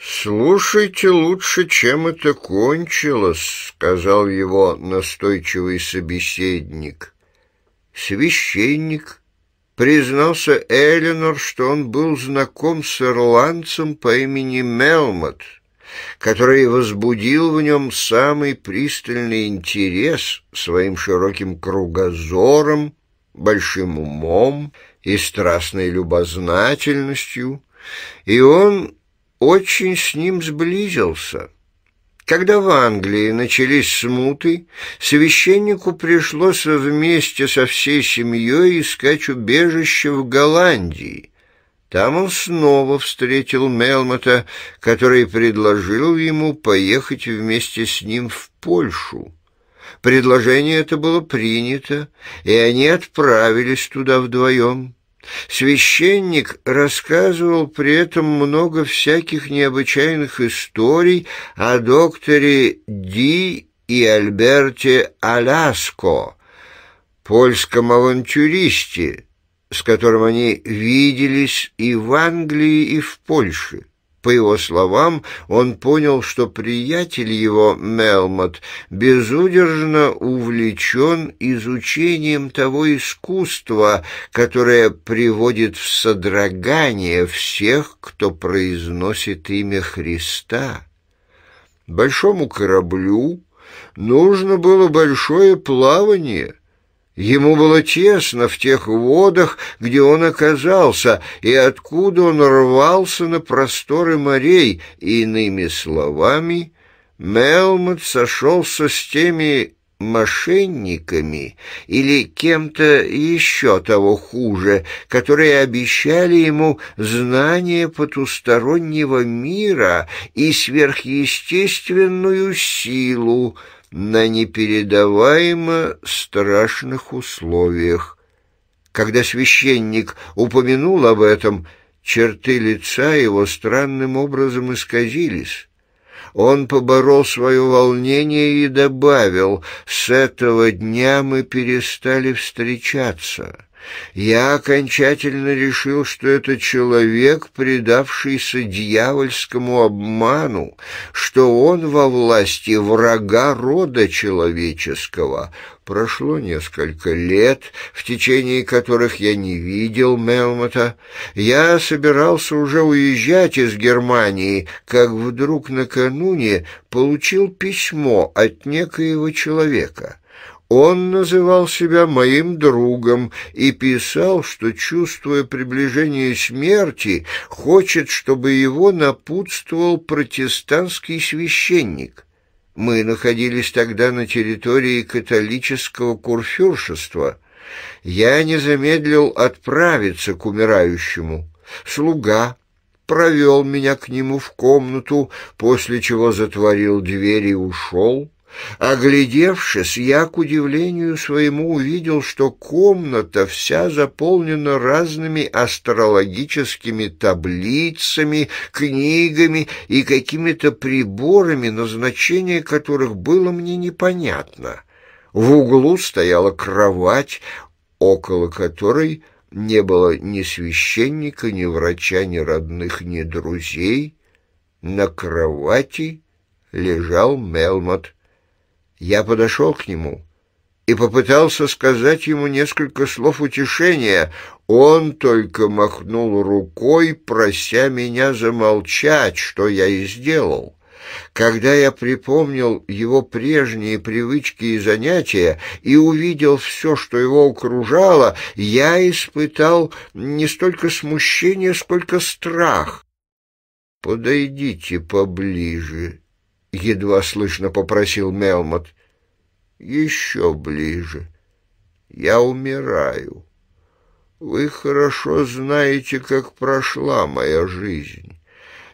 «Слушайте лучше, чем это кончилось», — сказал его настойчивый собеседник. Священник признался Эленор, что он был знаком с ирландцем по имени Мелмот, который возбудил в нем самый пристальный интерес своим широким кругозором, большим умом и страстной любознательностью, и он очень с ним сблизился. Когда в Англии начались смуты, священнику пришлось вместе со всей семьей искать убежище в Голландии. Там он снова встретил Мелмота, который предложил ему поехать вместе с ним в Польшу. Предложение это было принято, и они отправились туда вдвоем. Священник рассказывал при этом много всяких необычайных историй о докторе Ди и Альберте Аляско, польском авантюристе, с которым они виделись и в Англии, и в Польше. По его словам, он понял, что приятель его, Мелмот, безудержно увлечен изучением того искусства, которое приводит в содрогание всех, кто произносит имя Христа. Большому кораблю нужно было большое плавание — Ему было тесно в тех водах, где он оказался, и откуда он рвался на просторы морей. Иными словами, Мелмот сошелся с теми мошенниками или кем-то еще того хуже, которые обещали ему знание потустороннего мира и сверхъестественную силу, на непередаваемо страшных условиях. Когда священник упомянул об этом, черты лица его странным образом исказились. Он поборол свое волнение и добавил, «С этого дня мы перестали встречаться». Я окончательно решил, что это человек, предавшийся дьявольскому обману, что он во власти врага рода человеческого. Прошло несколько лет, в течение которых я не видел Мелмота. Я собирался уже уезжать из Германии, как вдруг накануне получил письмо от некоего человека — он называл себя моим другом и писал, что, чувствуя приближение смерти, хочет, чтобы его напутствовал протестантский священник. Мы находились тогда на территории католического курфюршества. Я не замедлил отправиться к умирающему. Слуга провел меня к нему в комнату, после чего затворил дверь и ушел. Оглядевшись, я, к удивлению своему, увидел, что комната вся заполнена разными астрологическими таблицами, книгами и какими-то приборами, назначение которых было мне непонятно. В углу стояла кровать, около которой не было ни священника, ни врача, ни родных, ни друзей. На кровати лежал Мелмот я подошел к нему и попытался сказать ему несколько слов утешения. Он только махнул рукой, прося меня замолчать, что я и сделал. Когда я припомнил его прежние привычки и занятия и увидел все, что его окружало, я испытал не столько смущение, сколько страх. «Подойдите поближе», — едва слышно попросил Мелмот. «Еще ближе. Я умираю. Вы хорошо знаете, как прошла моя жизнь.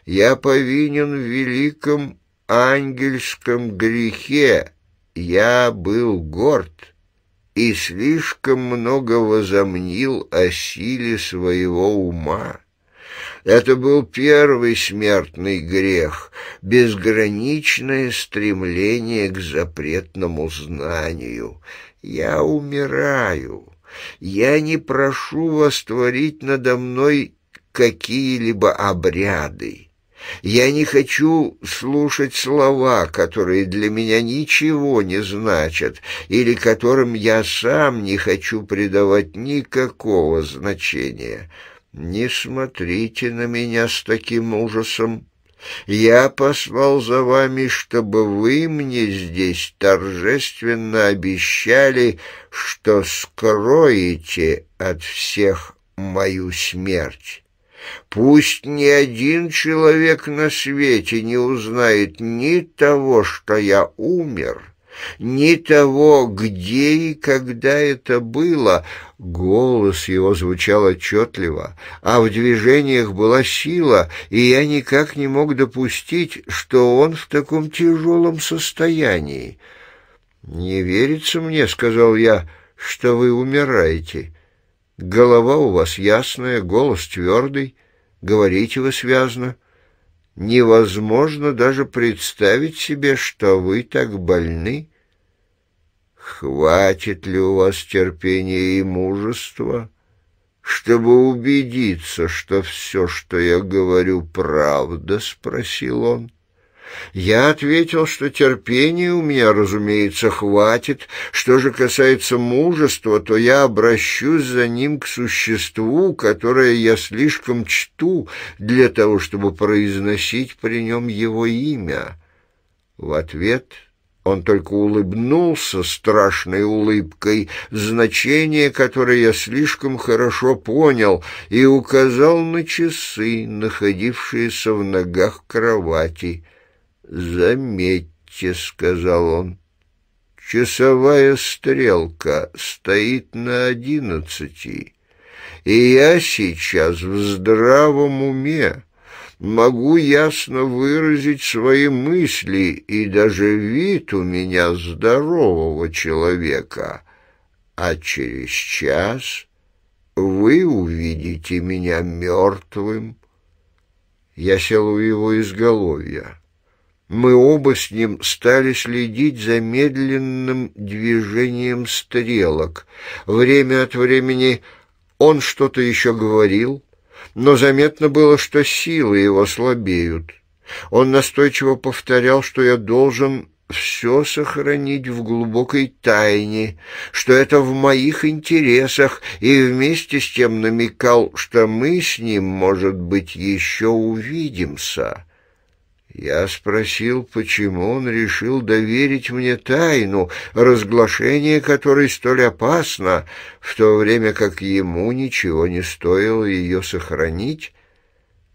Я повинен в великом ангельском грехе. Я был горд» и слишком много возомнил о силе своего ума. Это был первый смертный грех — безграничное стремление к запретному знанию. «Я умираю. Я не прошу вас творить надо мной какие-либо обряды. Я не хочу слушать слова, которые для меня ничего не значат, или которым я сам не хочу придавать никакого значения». «Не смотрите на меня с таким ужасом. Я послал за вами, чтобы вы мне здесь торжественно обещали, что скроете от всех мою смерть». Пусть ни один человек на свете не узнает ни того, что я умер, ни того, где и когда это было. Голос его звучал отчетливо, а в движениях была сила, и я никак не мог допустить, что он в таком тяжелом состоянии. «Не верится мне», — сказал я, — «что вы умираете. Голова у вас ясная, голос твердый, говорите вы связно». Невозможно даже представить себе, что вы так больны. Хватит ли у вас терпения и мужества, чтобы убедиться, что все, что я говорю, правда?» — спросил он. Я ответил, что терпения у меня, разумеется, хватит. Что же касается мужества, то я обращусь за ним к существу, которое я слишком чту для того, чтобы произносить при нем его имя. В ответ он только улыбнулся страшной улыбкой, значение которой я слишком хорошо понял, и указал на часы, находившиеся в ногах кровати. «Заметьте», — сказал он, — «часовая стрелка стоит на одиннадцати, и я сейчас в здравом уме» могу ясно выразить свои мысли, и даже вид у меня здорового человека. А через час вы увидите меня мертвым. Я сел у его изголовья мы оба с ним стали следить за медленным движением стрелок. Время от времени он что-то еще говорил, но заметно было, что силы его слабеют. Он настойчиво повторял, что я должен все сохранить в глубокой тайне, что это в моих интересах, и вместе с тем намекал, что мы с ним, может быть, еще увидимся». Я спросил, почему он решил доверить мне тайну, разглашение которой столь опасно, в то время как ему ничего не стоило ее сохранить.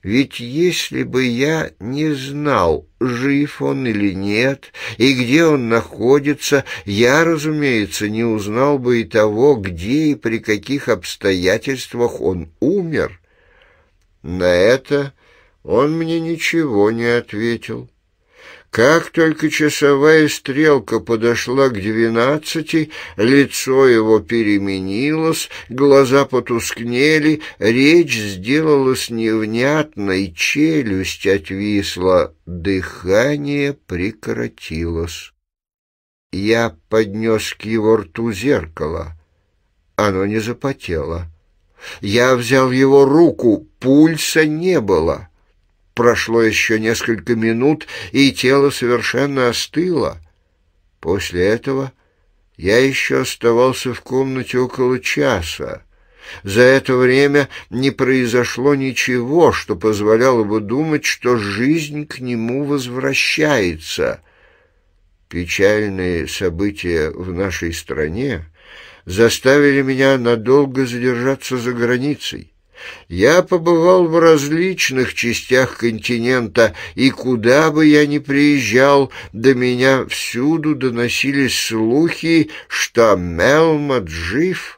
Ведь если бы я не знал, жив он или нет, и где он находится, я, разумеется, не узнал бы и того, где и при каких обстоятельствах он умер. На это он мне ничего не ответил. Как только часовая стрелка подошла к двенадцати, лицо его переменилось, глаза потускнели, речь сделалась невнятной, челюсть отвисла, дыхание прекратилось. Я поднес к его рту зеркало. Оно не запотело. Я взял его руку, пульса не было. Прошло еще несколько минут, и тело совершенно остыло. После этого я еще оставался в комнате около часа. За это время не произошло ничего, что позволяло бы думать, что жизнь к нему возвращается. Печальные события в нашей стране заставили меня надолго задержаться за границей. Я побывал в различных частях континента, и куда бы я ни приезжал, до меня всюду доносились слухи, что Мелмот жив».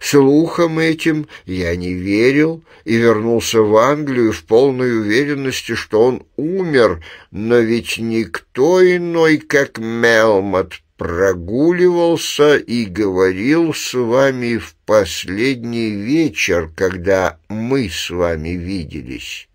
Слухам этим я не верил и вернулся в Англию в полной уверенности, что он умер, но ведь никто иной, как Мелмот, прогуливался и говорил с вами в последний вечер, когда мы с вами виделись.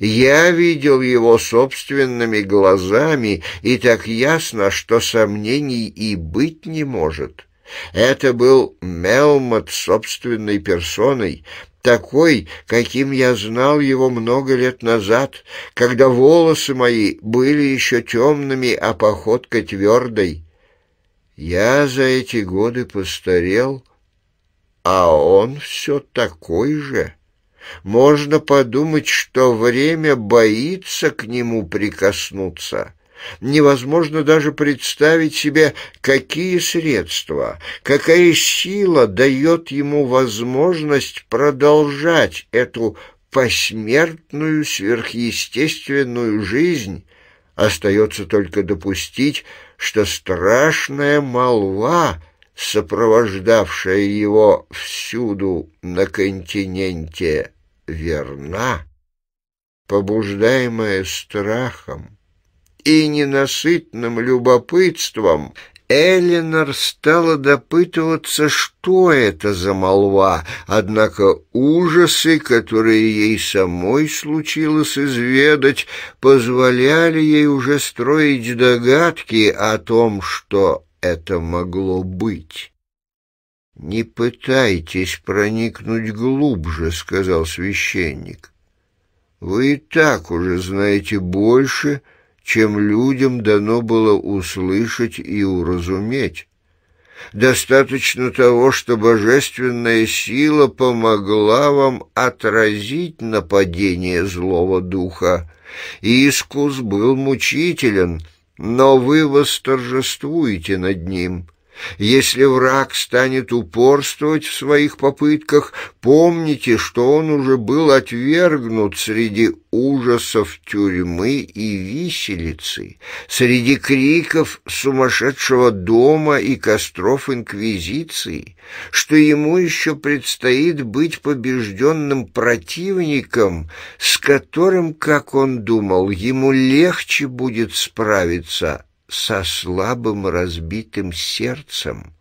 Я видел его собственными глазами, и так ясно, что сомнений и быть не может. Это был Мелмот собственной персоной, такой, каким я знал его много лет назад, когда волосы мои были еще темными, а походка твердой. Я за эти годы постарел, а он все такой же. Можно подумать, что время боится к нему прикоснуться. Невозможно даже представить себе, какие средства, какая сила дает ему возможность продолжать эту посмертную сверхъестественную жизнь. Остается только допустить, что страшная молва, сопровождавшая его всюду на континенте, верна, побуждаемая страхом и ненасытным любопытством, Эленор стала допытываться, что это за молва, однако ужасы, которые ей самой случилось изведать, позволяли ей уже строить догадки о том, что это могло быть. «Не пытайтесь проникнуть глубже», — сказал священник. «Вы и так уже знаете больше», — чем людям дано было услышать и уразуметь. Достаточно того, что божественная сила помогла вам отразить нападение злого духа. Искус был мучителен, но вы восторжествуете над ним». Если враг станет упорствовать в своих попытках, помните, что он уже был отвергнут среди ужасов тюрьмы и виселицы, среди криков сумасшедшего дома и костров инквизиции, что ему еще предстоит быть побежденным противником, с которым, как он думал, ему легче будет справиться – со слабым разбитым сердцем.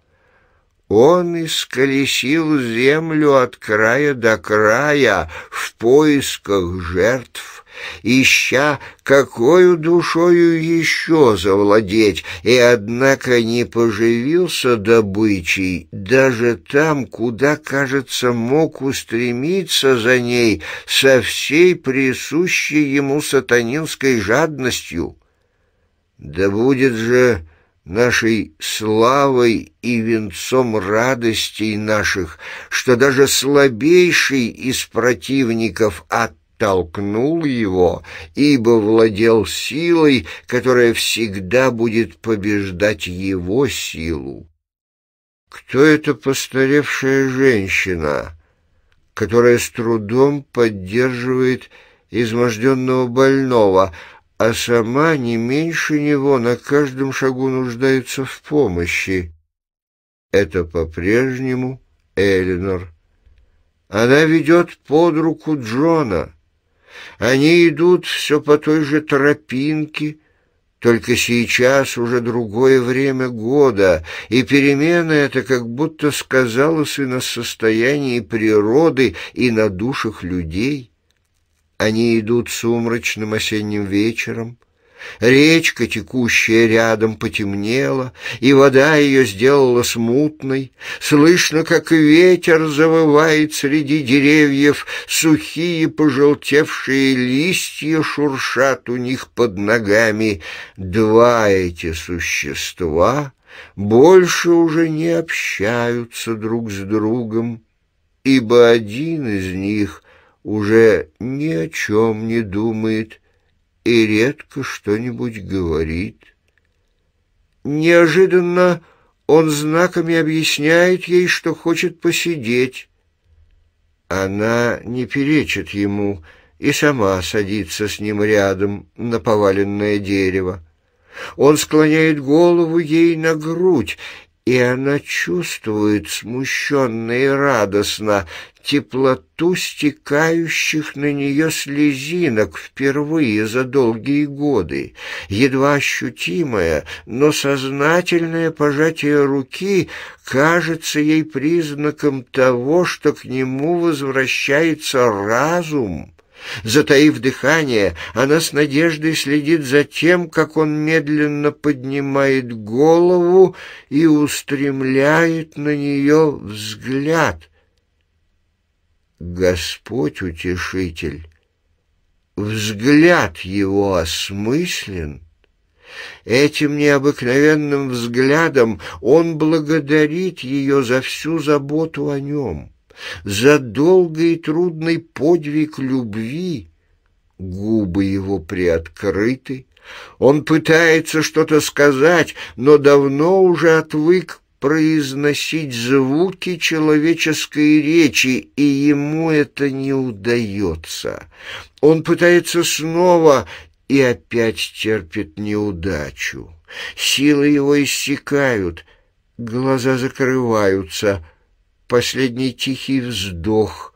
Он исколесил землю от края до края в поисках жертв, ища, какую душою еще завладеть, и, однако, не поживился добычей даже там, куда, кажется, мог устремиться за ней со всей присущей ему сатанинской жадностью. Да будет же нашей славой и венцом радостей наших, что даже слабейший из противников оттолкнул его, ибо владел силой, которая всегда будет побеждать его силу. Кто эта постаревшая женщина, которая с трудом поддерживает изможденного больного, а сама не меньше него на каждом шагу нуждается в помощи. Это по-прежнему Элинор. Она ведет под руку Джона. Они идут все по той же тропинке, только сейчас уже другое время года, и перемена эта как будто сказалась и на состоянии природы, и на душах людей. Они идут сумрачным осенним вечером. Речка, текущая рядом, потемнела, и вода ее сделала смутной. Слышно, как ветер завывает среди деревьев, сухие пожелтевшие листья шуршат у них под ногами. Два эти существа больше уже не общаются друг с другом, ибо один из них уже ни о чем не думает и редко что-нибудь говорит. Неожиданно он знаками объясняет ей, что хочет посидеть. Она не перечит ему и сама садится с ним рядом на поваленное дерево. Он склоняет голову ей на грудь и она чувствует смущенно и радостно теплоту стекающих на нее слезинок впервые за долгие годы, едва ощутимое, но сознательное пожатие руки кажется ей признаком того, что к нему возвращается разум, Затаив дыхание, она с надеждой следит за тем, как он медленно поднимает голову и устремляет на нее взгляд. Господь Утешитель, взгляд его осмыслен — Этим необыкновенным взглядом он благодарит ее за всю заботу о нем за долгий и трудный подвиг любви. Губы его приоткрыты, он пытается что-то сказать, но давно уже отвык произносить звуки человеческой речи, и ему это не удается. Он пытается снова и опять терпит неудачу. Силы его иссякают, глаза закрываются — Последний тихий вздох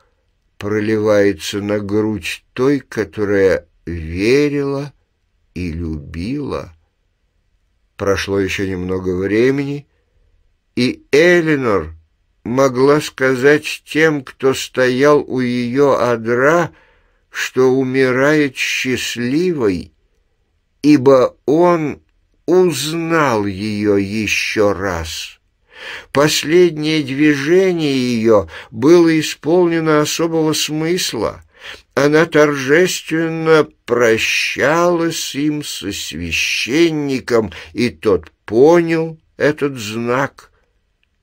проливается на грудь той, которая верила и любила. Прошло еще немного времени, и Элинор могла сказать тем, кто стоял у ее одра, что умирает счастливой, ибо он узнал ее еще раз. Последнее движение ее было исполнено особого смысла. Она торжественно прощалась им со священником, и тот понял этот знак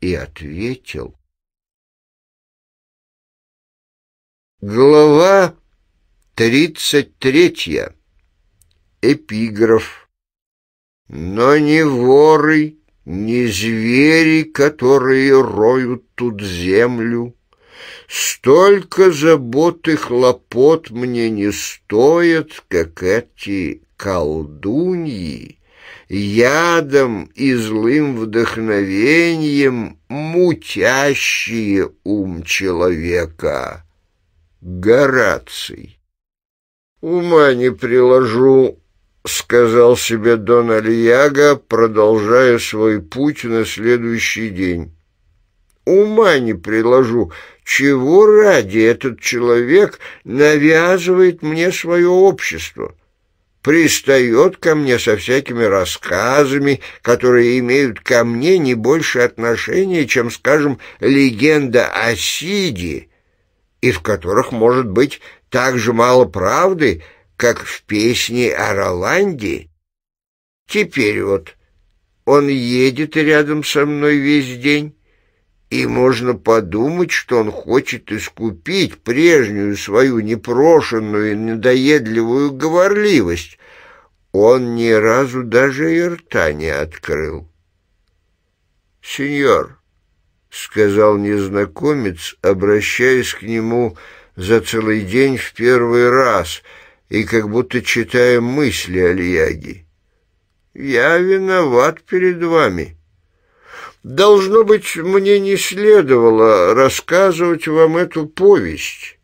и ответил. Глава тридцать третья. Эпиграф. Но не воры не звери, которые роют тут землю. Столько забот и хлопот мне не стоят, как эти колдуньи, ядом и злым вдохновением мутящие ум человека. Гораций. Ума не приложу, сказал себе Дон Альяго, продолжая свой путь на следующий день. Ума не приложу, чего ради этот человек навязывает мне свое общество пристает ко мне со всякими рассказами, которые имеют ко мне не больше отношения, чем, скажем, легенда о Сиде, и в которых, может быть, так же мало правды, как в песне о Роланде. Теперь вот он едет рядом со мной весь день, и можно подумать, что он хочет искупить прежнюю свою непрошенную и надоедливую говорливость. Он ни разу даже и рта не открыл. «Сеньор», — сказал незнакомец, обращаясь к нему за целый день в первый раз — и как будто читая мысли Альяги. «Я виноват перед вами. Должно быть, мне не следовало рассказывать вам эту повесть.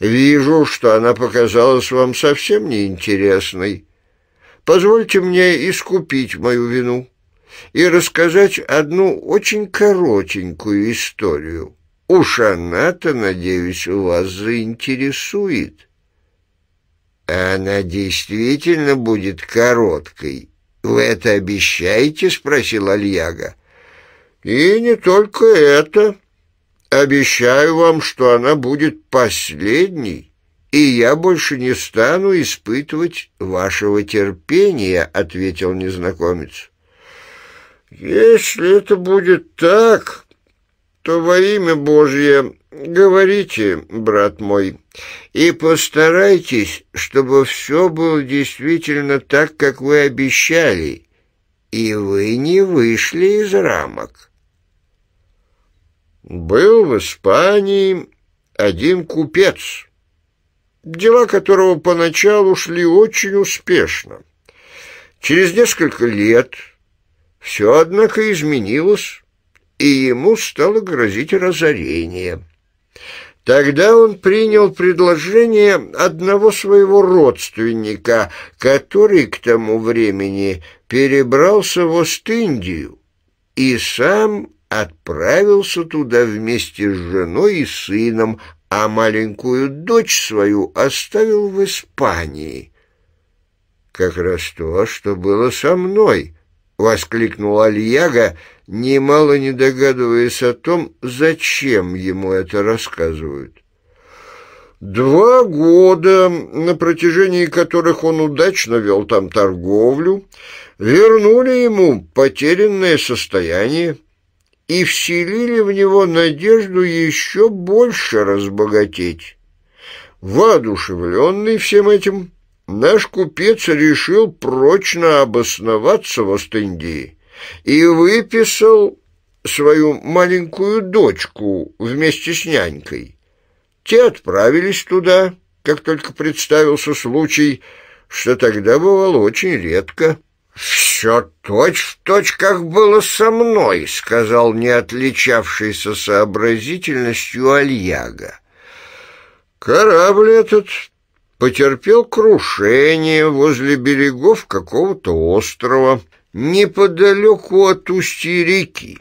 Вижу, что она показалась вам совсем неинтересной. Позвольте мне искупить мою вину» и рассказать одну очень коротенькую историю. Уж она-то, надеюсь, вас заинтересует». «Она действительно будет короткой. Вы это обещаете?» — спросил Альяга. «И не только это. Обещаю вам, что она будет последней, и я больше не стану испытывать вашего терпения», — ответил незнакомец. «Если это будет так, то во имя Божье говорите, брат мой, и постарайтесь, чтобы все было действительно так, как вы обещали, и вы не вышли из рамок. Был в Испании один купец, дела которого поначалу шли очень успешно. Через несколько лет все, однако, изменилось, и ему стало грозить разорение. Тогда он принял предложение одного своего родственника, который к тому времени перебрался в Ост-Индию и сам отправился туда вместе с женой и сыном, а маленькую дочь свою оставил в Испании. «Как раз то, что было со мной!» — воскликнул Альяга — немало не догадываясь о том, зачем ему это рассказывают. Два года, на протяжении которых он удачно вел там торговлю, вернули ему потерянное состояние и вселили в него надежду еще больше разбогатеть. Воодушевленный всем этим, наш купец решил прочно обосноваться в Ост-Индии и выписал свою маленькую дочку вместе с нянькой. Те отправились туда, как только представился случай, что тогда бывало очень редко. «Все точь-в точь, как было со мной», — сказал не отличавшийся сообразительностью Альяга. «Корабль этот потерпел крушение возле берегов какого-то острова» неподалеку от устья реки.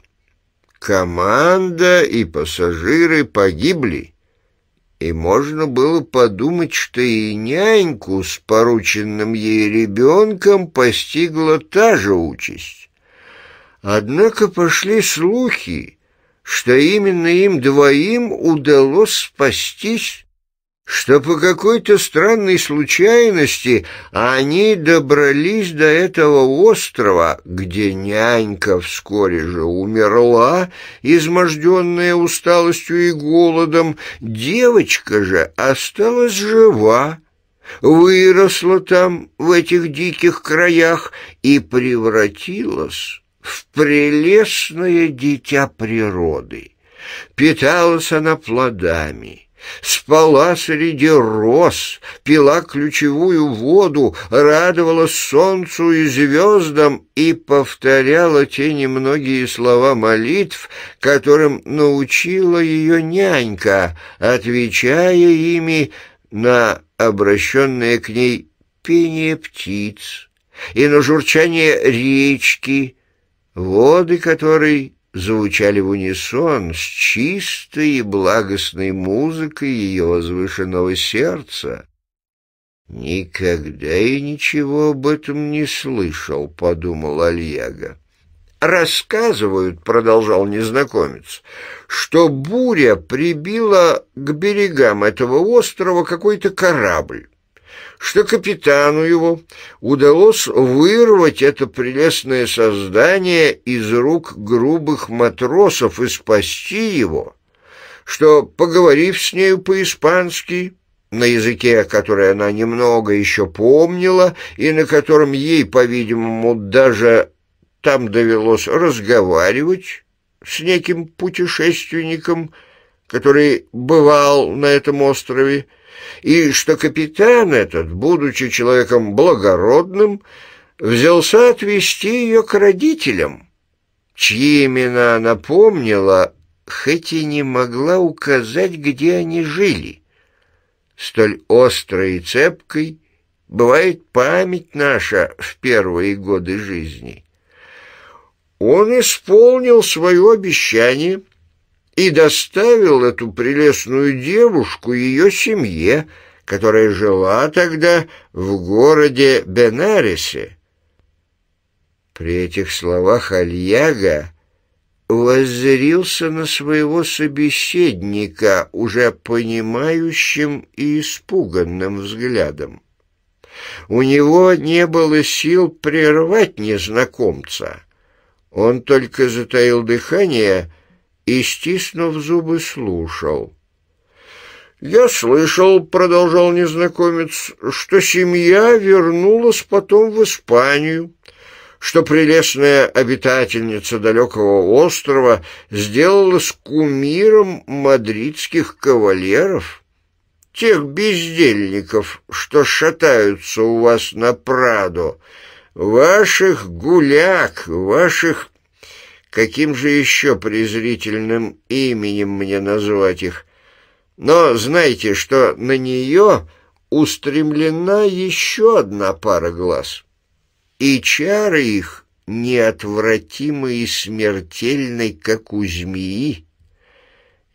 Команда и пассажиры погибли, и можно было подумать, что и няньку с порученным ей ребенком постигла та же участь. Однако пошли слухи, что именно им двоим удалось спастись что по какой-то странной случайности они добрались до этого острова, где нянька вскоре же умерла, изможденная усталостью и голодом, девочка же осталась жива выросла там, в этих диких краях, и превратилась в прелестное дитя природы. Питалась она плодами, Спала среди роз, пила ключевую воду, радовалась солнцу и звездам и повторяла те немногие слова молитв, которым научила ее нянька, отвечая ими на обращенное к ней пение птиц и на журчание речки, воды которой звучали в унисон с чистой и благостной музыкой ее возвышенного сердца. «Никогда и ничего об этом не слышал», — подумал Альяга. «Рассказывают», — продолжал незнакомец, — «что буря прибила к берегам этого острова какой-то корабль что капитану его удалось вырвать это прелестное создание из рук грубых матросов и спасти его, что, поговорив с нею по-испански, на языке, который она немного еще помнила и на котором ей, по-видимому, даже там довелось разговаривать с неким путешественником, который бывал на этом острове, и что капитан этот, будучи человеком благородным, взялся отвезти ее к родителям, чьи имена она помнила, хоть и не могла указать, где они жили. Столь острой и цепкой бывает память наша в первые годы жизни. Он исполнил свое обещание — и доставил эту прелестную девушку ее семье, которая жила тогда в городе Бенарисе. При этих словах Альяга воззрился на своего собеседника уже понимающим и испуганным взглядом. У него не было сил прервать незнакомца. Он только затаил дыхание и, стиснув зубы, слушал. «Я слышал, — продолжал незнакомец, — что семья вернулась потом в Испанию, что прелестная обитательница далекого острова сделалась кумиром мадридских кавалеров, тех бездельников, что шатаются у вас на Прадо, ваших гуляк, ваших Каким же еще презрительным именем мне назвать их? Но знаете, что на нее устремлена еще одна пара глаз, и чары их неотвратимы и смертельны, как у змеи.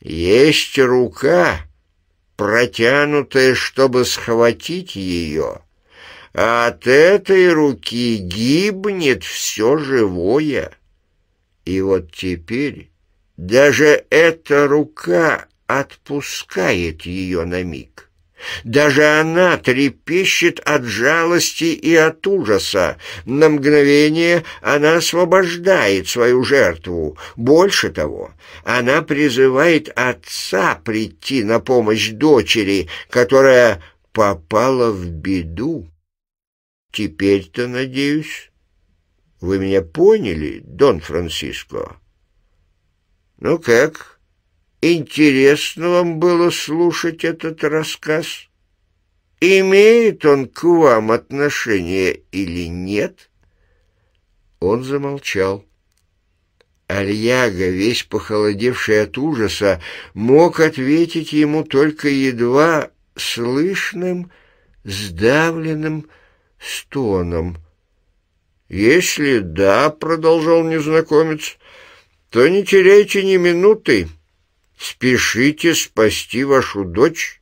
Есть рука, протянутая, чтобы схватить ее, а от этой руки гибнет все живое». И вот теперь даже эта рука отпускает ее на миг. Даже она трепещет от жалости и от ужаса. На мгновение она освобождает свою жертву. Больше того, она призывает отца прийти на помощь дочери, которая попала в беду. Теперь-то, надеюсь, вы меня поняли, Дон Франциско? Ну как, интересно вам было слушать этот рассказ? Имеет он к вам отношение или нет? Он замолчал. Альяга, весь похолодевший от ужаса, мог ответить ему только едва слышным, сдавленным стоном — «Если да, — продолжал незнакомец, — то не теряйте ни минуты, спешите спасти вашу дочь».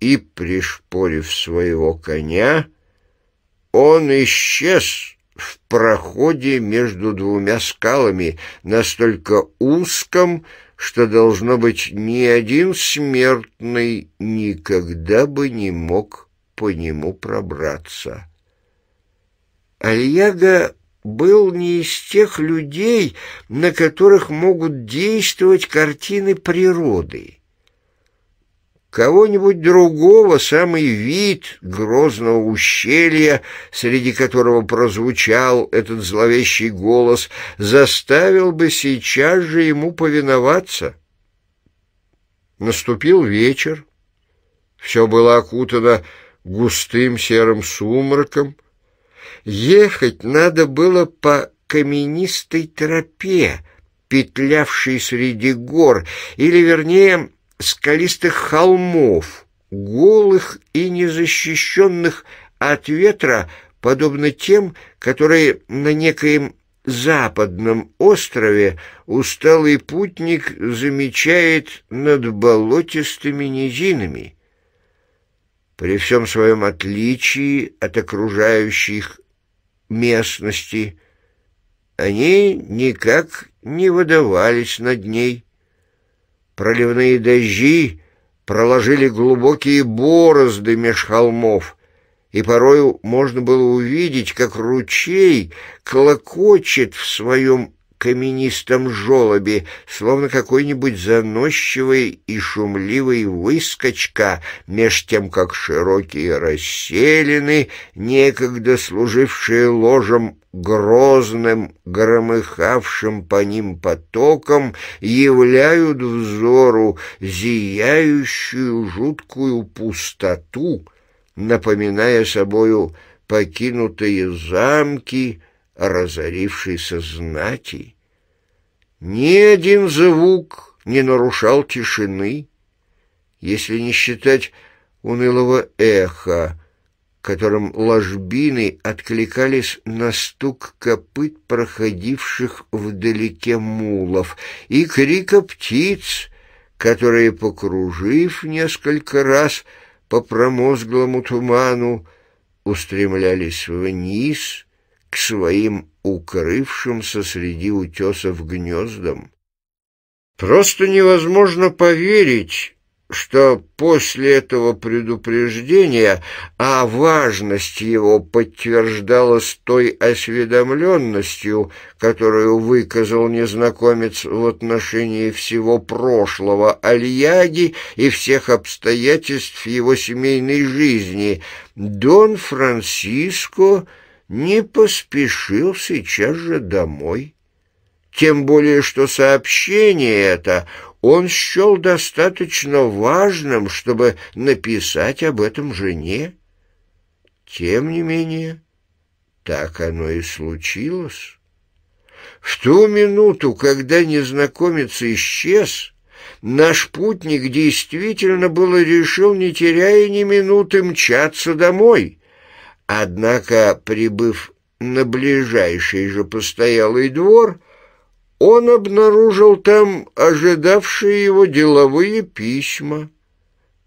И, пришпорив своего коня, он исчез в проходе между двумя скалами, настолько узком, что, должно быть, ни один смертный никогда бы не мог по нему пробраться. Альяга был не из тех людей, на которых могут действовать картины природы. Кого-нибудь другого самый вид грозного ущелья, среди которого прозвучал этот зловещий голос, заставил бы сейчас же ему повиноваться. Наступил вечер. Все было окутано густым серым сумраком, Ехать надо было по каменистой тропе, петлявшей среди гор, или, вернее, скалистых холмов, голых и незащищенных от ветра, подобно тем, которые на некоем западном острове усталый путник замечает над болотистыми низинами. При всем своем отличии от окружающих местности. Они никак не выдавались над ней. Проливные дожди проложили глубокие борозды меж холмов, и порою можно было увидеть, как ручей клокочет в своем каменистом жолобе, словно какой-нибудь заносчивый и шумливый выскочка, меж тем, как широкие расселины, некогда служившие ложем грозным, громыхавшим по ним потоком, являют взору зияющую жуткую пустоту, напоминая собою покинутые замки, разорившиеся знати. Ни один звук не нарушал тишины, если не считать унылого эха, которым ложбины откликались на стук копыт проходивших вдалеке мулов и крика птиц, которые, покружив несколько раз по промозглому туману, устремлялись вниз — к своим укрывшимся среди утесов гнездам. Просто невозможно поверить, что после этого предупреждения, а важность его подтверждалась той осведомленностью, которую выказал незнакомец в отношении всего прошлого Альяги и всех обстоятельств его семейной жизни, Дон Франсиско не поспешил сейчас же домой. Тем более, что сообщение это он счел достаточно важным, чтобы написать об этом жене. Тем не менее, так оно и случилось. В ту минуту, когда незнакомец исчез, наш путник действительно было решил, не теряя ни минуты, мчаться домой — Однако, прибыв на ближайший же постоялый двор, он обнаружил там ожидавшие его деловые письма.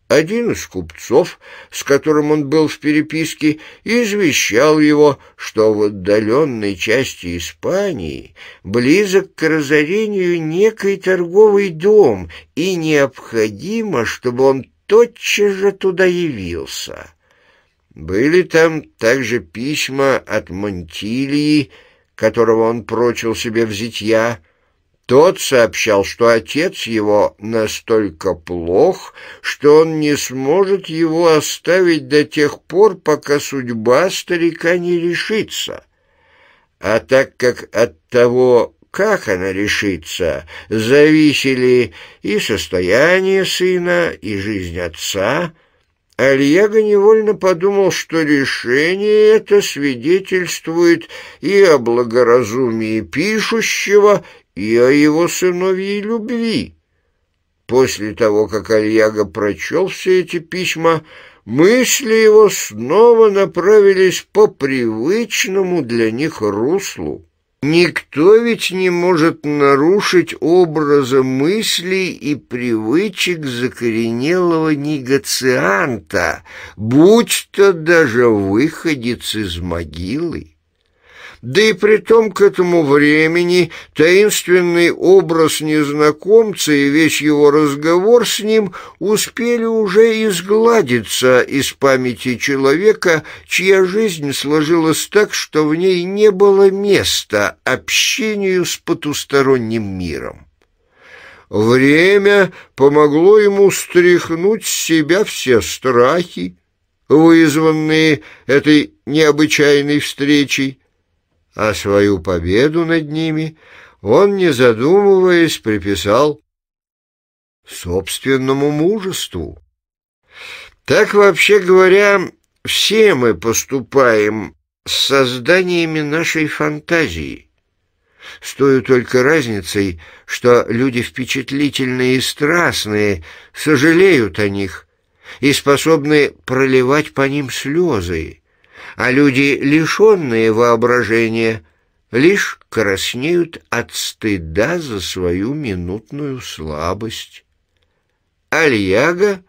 Один из купцов, с которым он был в переписке, извещал его, что в отдаленной части Испании близок к разорению некий торговый дом, и необходимо, чтобы он тотчас же туда явился. Были там также письма от Монтилии, которого он прочил себе в зитья. Тот сообщал, что отец его настолько плох, что он не сможет его оставить до тех пор, пока судьба старика не решится. А так как от того, как она решится, зависели и состояние сына, и жизнь отца — Альяго невольно подумал, что решение это свидетельствует и о благоразумии пишущего, и о его сыновьей любви. После того, как Альяго прочел все эти письма, мысли его снова направились по привычному для них руслу. Никто ведь не может нарушить образа мыслей и привычек закоренелого негацианта, будь то даже выходец из могилы. Да и притом к этому времени таинственный образ незнакомца и весь его разговор с ним успели уже изгладиться из памяти человека, чья жизнь сложилась так, что в ней не было места общению с потусторонним миром. Время помогло ему стряхнуть с себя все страхи, вызванные этой необычайной встречей, а свою победу над ними он, не задумываясь, приписал собственному мужеству. Так, вообще говоря, все мы поступаем с созданиями нашей фантазии, с той только разницей, что люди впечатлительные и страстные сожалеют о них и способны проливать по ним слезы, а люди, лишенные воображения, лишь краснеют от стыда за свою минутную слабость. Альяга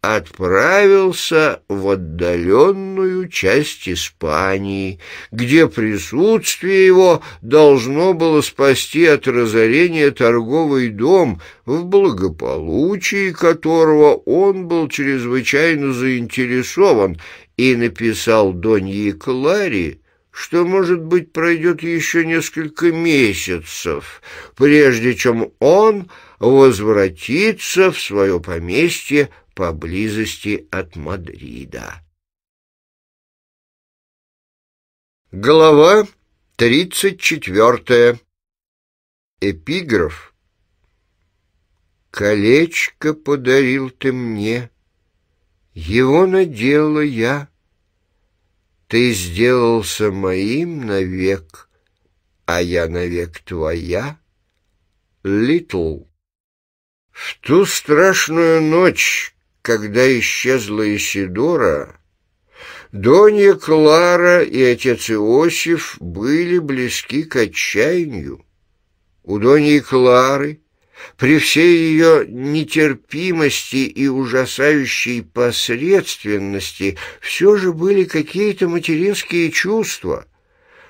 отправился в отдаленную часть Испании, где присутствие его должно было спасти от разорения торговый дом, в благополучии которого он был чрезвычайно заинтересован и написал Донье Кларе, что, может быть, пройдет еще несколько месяцев, прежде чем он возвратится в свое поместье поблизости от Мадрида. Глава тридцать четвертая. Эпиграф. «Колечко подарил ты мне, его надела я. Ты сделался моим навек, а я навек твоя, Литл. В ту страшную ночь, когда исчезла Исидора, Донья Клара и отец Иосиф были близки к отчаянию. У Доньи Клары — при всей ее нетерпимости и ужасающей посредственности все же были какие-то материнские чувства.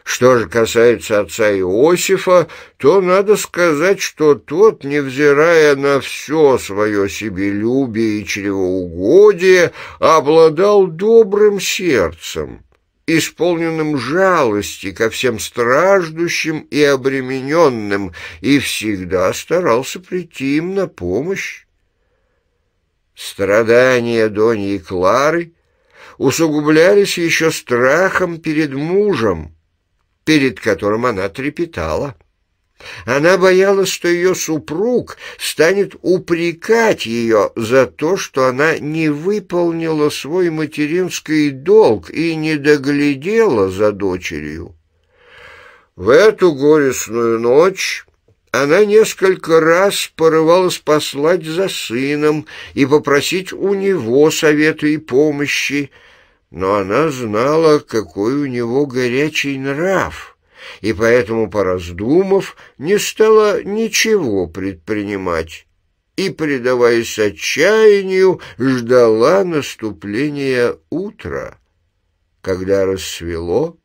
Что же касается отца Иосифа, то надо сказать, что тот, невзирая на все свое себелюбие и чревоугодие, обладал добрым сердцем исполненным жалости ко всем страждущим и обремененным, и всегда старался прийти им на помощь. Страдания Дони и Клары усугублялись еще страхом перед мужем, перед которым она трепетала. Она боялась, что ее супруг станет упрекать ее за то, что она не выполнила свой материнский долг и не доглядела за дочерью. В эту горестную ночь она несколько раз порывалась послать за сыном и попросить у него совета и помощи, но она знала, какой у него горячий нрав — и поэтому, пораздумав, не стала ничего предпринимать и, предаваясь отчаянию, ждала наступления утра. Когда рассвело,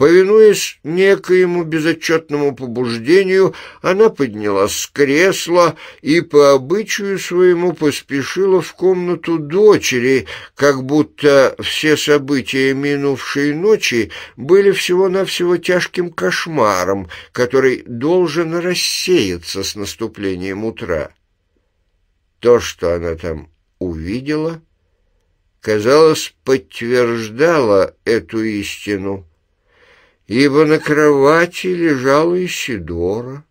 Повинуясь некоему безотчетному побуждению, она поднялась с кресла и по обычаю своему поспешила в комнату дочери, как будто все события минувшей ночи были всего-навсего тяжким кошмаром, который должен рассеяться с наступлением утра. То, что она там увидела, казалось, подтверждало эту истину — ибо на кровати лежала Исидора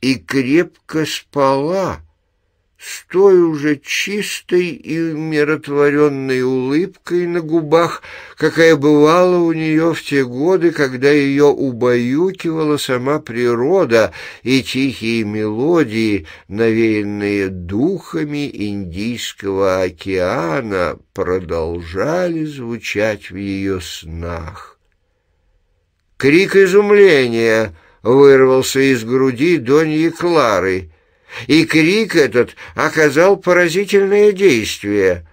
и крепко спала, с той уже чистой и умиротворенной улыбкой на губах, какая бывала у нее в те годы, когда ее убаюкивала сама природа и тихие мелодии, навеянные духами Индийского океана, продолжали звучать в ее снах. Крик изумления вырвался из груди Доньи Клары, и крик этот оказал поразительное действие.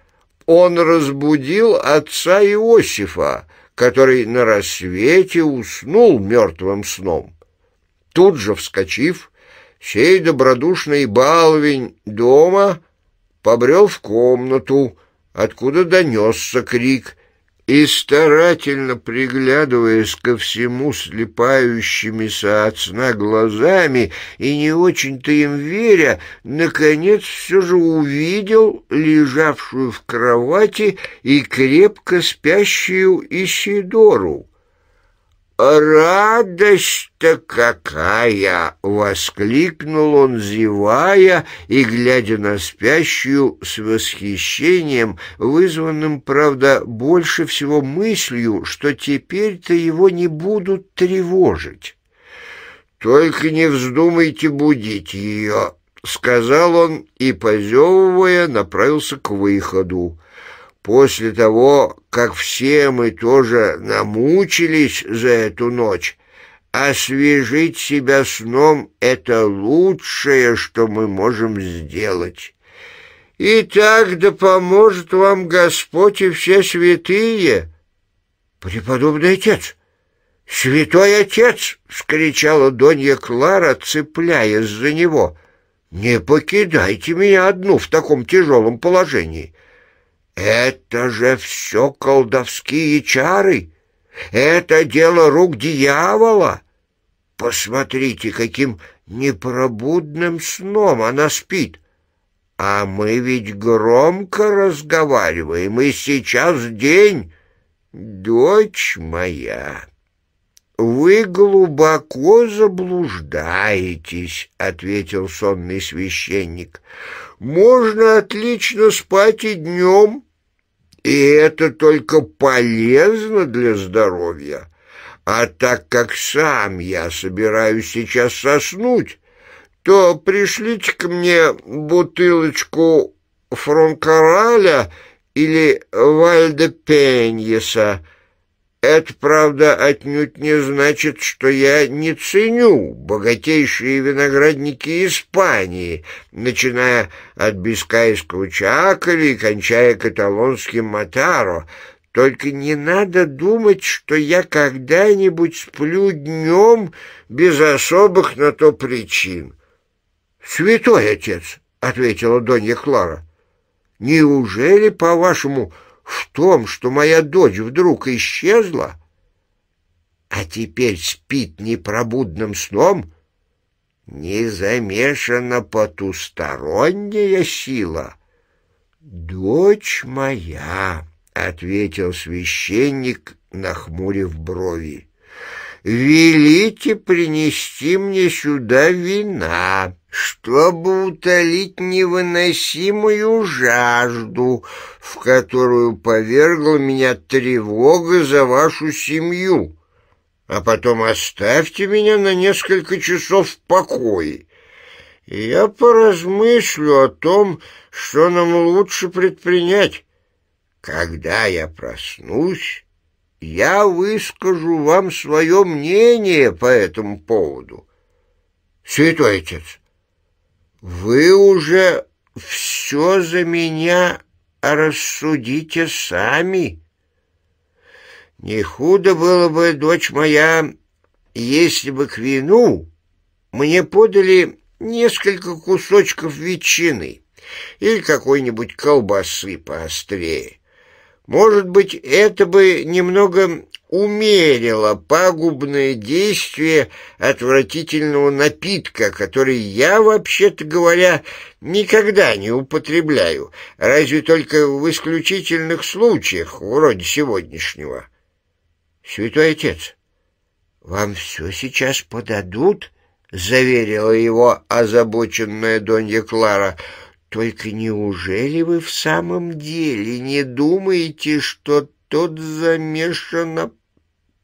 Он разбудил отца Иосифа, который на рассвете уснул мертвым сном. Тут же вскочив, сей добродушный баловень дома побрел в комнату, откуда донесся крик, и старательно приглядываясь ко всему слепающимися от сна глазами и не очень-то им веря, наконец все же увидел лежавшую в кровати и крепко спящую Исидору. «Радость-то какая!» — воскликнул он, зевая и глядя на спящую с восхищением, вызванным, правда, больше всего мыслью, что теперь-то его не будут тревожить. «Только не вздумайте будить ее!» — сказал он и, позевывая, направился к выходу. После того, как все мы тоже намучились за эту ночь, освежить себя сном — это лучшее, что мы можем сделать. И так да поможет вам Господь и все святые. Преподобный отец, святой отец, — вскричала Донья Клара, цепляясь за него, — не покидайте меня одну в таком тяжелом положении. Это же все колдовские чары. Это дело рук дьявола. Посмотрите, каким непробудным сном она спит. А мы ведь громко разговариваем, и сейчас день. Дочь моя, вы глубоко заблуждаетесь, — ответил сонный священник. Можно отлично спать и днем, — и это только полезно для здоровья. А так как сам я собираюсь сейчас соснуть, то пришлите ко мне бутылочку фронкараля или вальдепеньеса, это, правда, отнюдь не значит, что я не ценю богатейшие виноградники Испании, начиная от бискайского Чаколи и кончая каталонским Матаро. Только не надо думать, что я когда-нибудь сплю днем без особых на то причин. — Святой отец, — ответила Донья Клара, — неужели, по-вашему, — в том, что моя дочь вдруг исчезла, а теперь спит непробудным сном, не замешана потусторонняя сила. «Дочь моя», — ответил священник, нахмурив брови, — «велите принести мне сюда вина» чтобы утолить невыносимую жажду, в которую повергла меня тревога за вашу семью. А потом оставьте меня на несколько часов в покое. я поразмыслю о том, что нам лучше предпринять. Когда я проснусь, я выскажу вам свое мнение по этому поводу. Святой Отец, вы уже все за меня рассудите сами. Не худо было бы, дочь моя, если бы к вину мне подали несколько кусочков ветчины или какой-нибудь колбасы поострее. Может быть, это бы немного умерила пагубное действие отвратительного напитка, который я, вообще-то говоря, никогда не употребляю, разве только в исключительных случаях, вроде сегодняшнего. «Святой отец, вам все сейчас подадут?» — заверила его озабоченная Донья Клара — только неужели вы в самом деле не думаете, что тот замешан замешана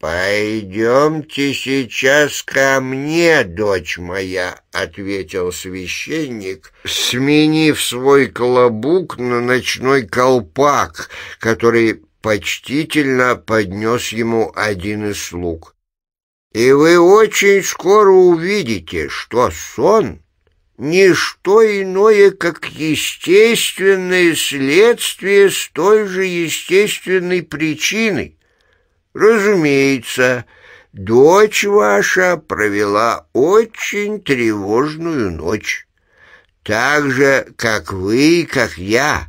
«Пойдемте сейчас ко мне, дочь моя», — ответил священник, сменив свой колобук на ночной колпак, который почтительно поднес ему один из слуг. «И вы очень скоро увидите, что сон...» ничто иное, как естественное следствие столь же естественной причины. Разумеется, дочь ваша провела очень тревожную ночь, так же, как вы, как я,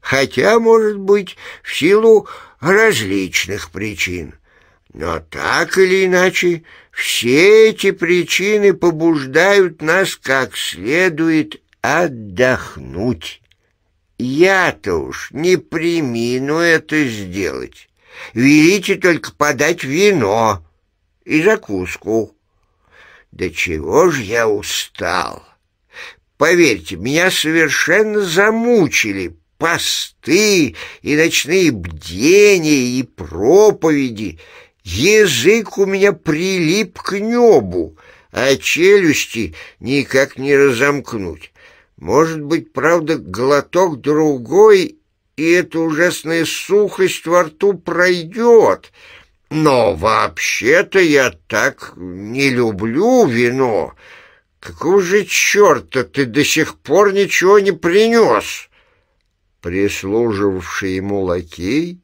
хотя, может быть, в силу различных причин. Но так или иначе, все эти причины побуждают нас как следует отдохнуть. Я-то уж не примину это сделать». Велите только подать вино и закуску. Да чего ж я устал! Поверьте, меня совершенно замучили посты и ночные бдения и проповеди. Язык у меня прилип к небу, а челюсти никак не разомкнуть. Может быть, правда, глоток другой и эта ужасная сухость во рту пройдет. Но вообще-то я так не люблю вино. Какого же черта ты до сих пор ничего не принес?» Прислуживший ему лакей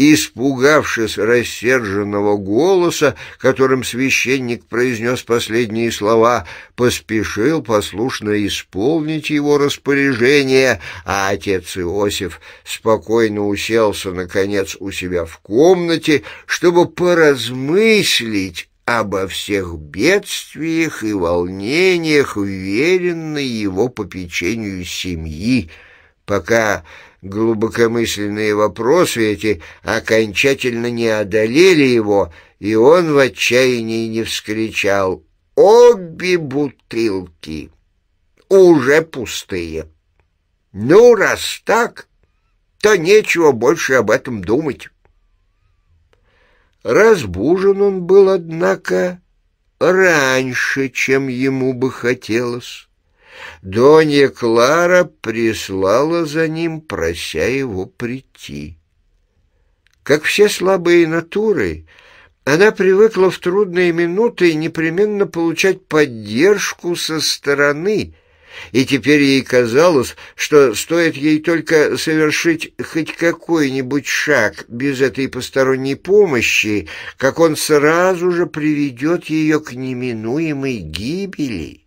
Испугавшись рассерженного голоса, которым священник произнес последние слова, поспешил послушно исполнить его распоряжение, а отец Иосиф спокойно уселся, наконец, у себя в комнате, чтобы поразмыслить обо всех бедствиях и волнениях, веренной его попечению семьи, пока глубокомысленные вопросы эти окончательно не одолели его, и он в отчаянии не вскричал «Обе бутылки уже пустые! Ну, раз так, то нечего больше об этом думать». Разбужен он был, однако, раньше, чем ему бы хотелось. Донья Клара прислала за ним, прося его прийти. Как все слабые натуры, она привыкла в трудные минуты непременно получать поддержку со стороны, и теперь ей казалось, что стоит ей только совершить хоть какой-нибудь шаг без этой посторонней помощи, как он сразу же приведет ее к неминуемой гибели.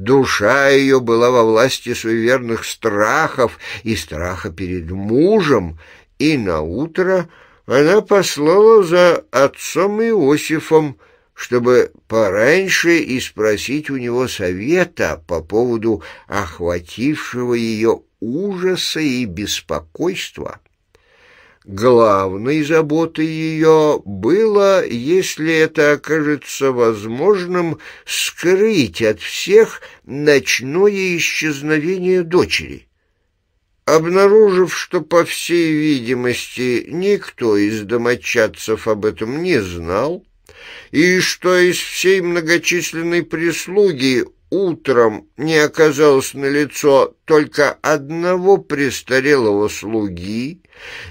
Душа ее была во власти суеверных страхов и страха перед мужем, и на утро она послала за отцом Иосифом, чтобы пораньше и спросить у него совета по поводу охватившего ее ужаса и беспокойства. Главной заботой ее было, если это окажется возможным, скрыть от всех ночное исчезновение дочери. Обнаружив, что, по всей видимости, никто из домочадцев об этом не знал, и что из всей многочисленной прислуги утром не оказалось на лицо только одного престарелого слуги,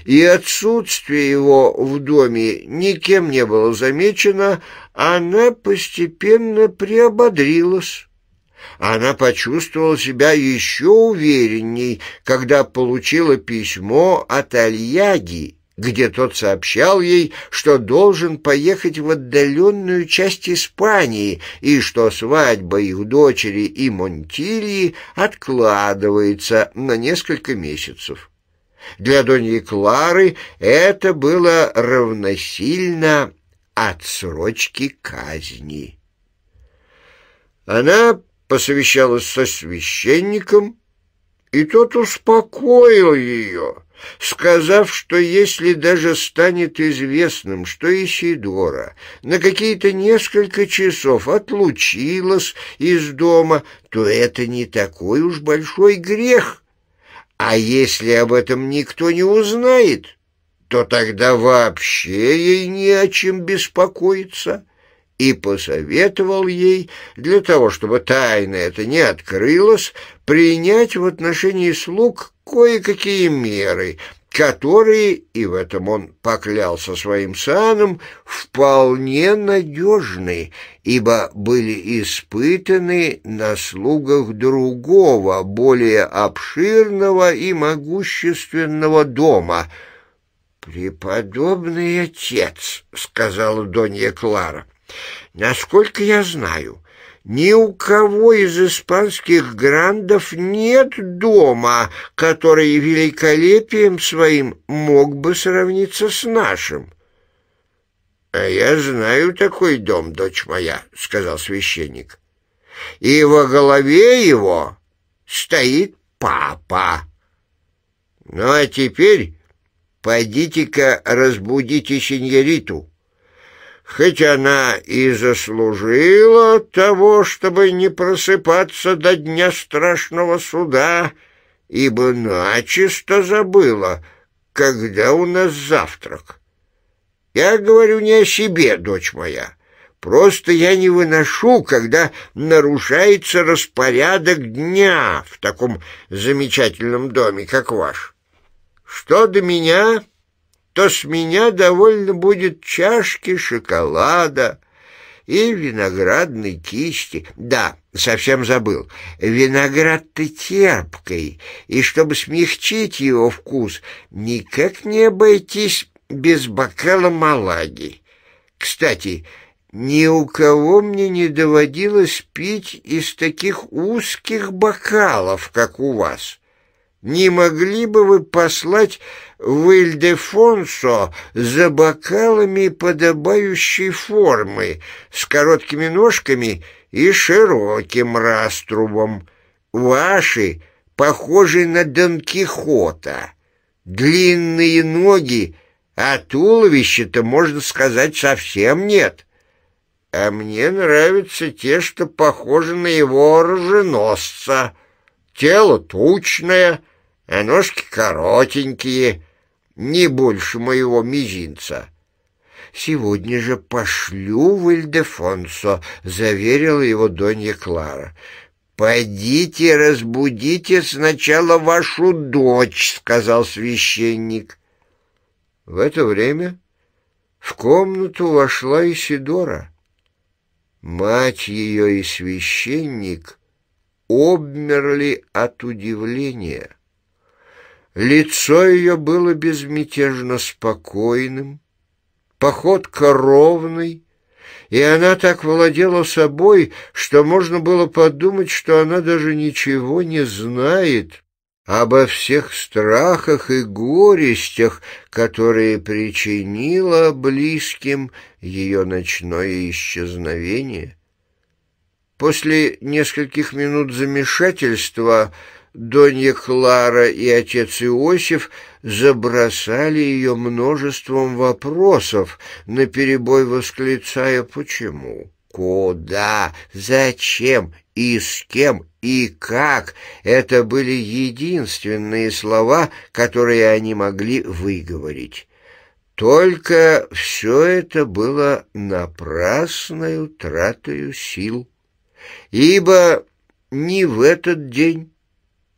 и отсутствие его в доме никем не было замечено, она постепенно приободрилась. Она почувствовала себя еще уверенней, когда получила письмо от Альяги, где тот сообщал ей, что должен поехать в отдаленную часть Испании и что свадьба их дочери и Монтильи откладывается на несколько месяцев. Для Доньи Клары это было равносильно отсрочке казни. Она посовещалась со священником, и тот успокоил ее, сказав, что если даже станет известным, что Исидора на какие-то несколько часов отлучилась из дома, то это не такой уж большой грех, а если об этом никто не узнает, то тогда вообще ей не о чем беспокоиться. И посоветовал ей, для того, чтобы тайна эта не открылась, принять в отношении слуг кое-какие меры, которые, и в этом он поклялся своим саном, вполне надежны, ибо были испытаны на слугах другого, более обширного и могущественного дома. «Преподобный отец», — сказала Донья Клара, — «насколько я знаю, — ни у кого из испанских грандов нет дома, который великолепием своим мог бы сравниться с нашим. — А я знаю такой дом, дочь моя, — сказал священник. — И во голове его стоит папа. — Ну а теперь подите-ка разбудите сеньориту хоть она и заслужила того, чтобы не просыпаться до дня страшного суда, ибо начисто забыла, когда у нас завтрак. Я говорю не о себе, дочь моя, просто я не выношу, когда нарушается распорядок дня в таком замечательном доме, как ваш. Что до меня, что с меня довольно будет чашки шоколада и виноградной кисти. Да, совсем забыл, виноград-то терпкий, и чтобы смягчить его вкус, никак не обойтись без бокала малаги. Кстати, ни у кого мне не доводилось пить из таких узких бокалов, как у вас». Не могли бы вы послать в Ильдефонсо за бокалами подобающей формы, с короткими ножками и широким раструбом? Ваши похожи на Дон Кихота. Длинные ноги, а туловища-то, можно сказать, совсем нет. А мне нравятся те, что похожи на его оруженосца. Тело тучное, а ножки коротенькие, не больше моего мизинца. «Сегодня же пошлю в Ильдефонсо», — заверила его Донья Клара. «Пойдите, разбудите сначала вашу дочь», — сказал священник. В это время в комнату вошла Исидора. Мать ее и священник обмерли от удивления. Лицо ее было безмятежно спокойным, походка ровной, и она так владела собой, что можно было подумать, что она даже ничего не знает обо всех страхах и горестях, которые причинило близким ее ночное исчезновение. После нескольких минут замешательства Донья Клара и отец Иосиф забросали ее множеством вопросов, наперебой восклицая «почему?». Куда, зачем и с кем и как — это были единственные слова, которые они могли выговорить. Только все это было напрасной утратой сил, ибо ни в этот день,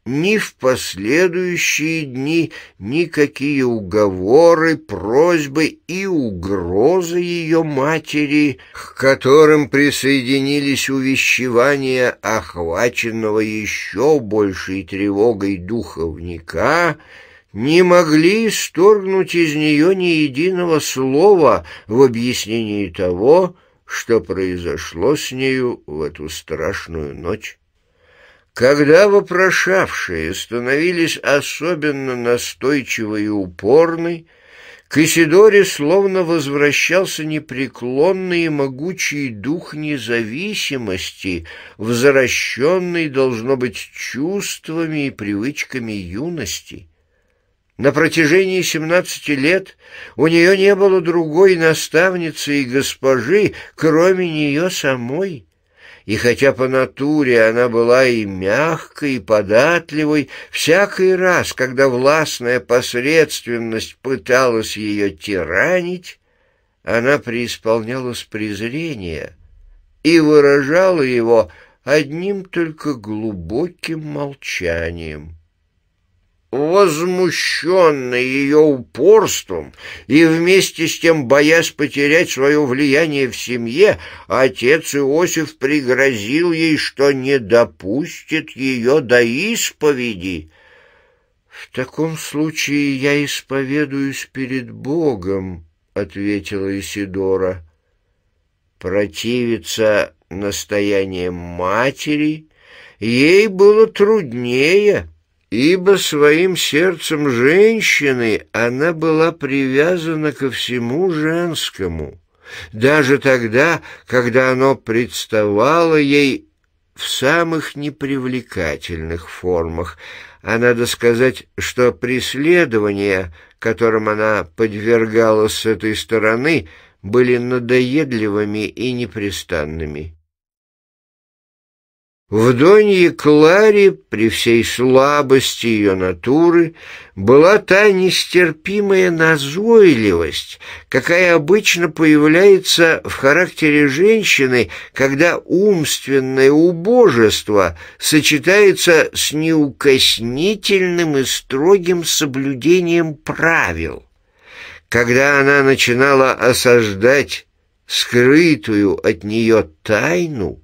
ни в последующие дни никакие уговоры, просьбы и угрозы ее матери, к которым присоединились увещевания охваченного еще большей тревогой духовника, не могли исторгнуть из нее ни единого слова в объяснении того, что произошло с нею в эту страшную ночь. Когда вопрошавшие становились особенно настойчивы и упорны, к Исидоре словно возвращался непреклонный и могучий дух независимости, взращенный, должно быть, чувствами и привычками юности. На протяжении семнадцати лет у нее не было другой наставницы и госпожи, кроме нее самой. И хотя по натуре она была и мягкой, и податливой, всякий раз, когда властная посредственность пыталась ее тиранить, она преисполнялась презрения и выражала его одним только глубоким молчанием возмущенный ее упорством и вместе с тем боясь потерять свое влияние в семье, отец Иосиф пригрозил ей, что не допустит ее до исповеди. «В таком случае я исповедуюсь перед Богом», — ответила Исидора. Противиться настояниям матери ей было труднее — Ибо своим сердцем женщины она была привязана ко всему женскому, даже тогда, когда оно представало ей в самых непривлекательных формах, а надо сказать, что преследования, которым она подвергалась с этой стороны, были надоедливыми и непрестанными. В Донье Кларе, при всей слабости ее натуры, была та нестерпимая назойливость, какая обычно появляется в характере женщины, когда умственное убожество сочетается с неукоснительным и строгим соблюдением правил. Когда она начинала осаждать скрытую от нее тайну,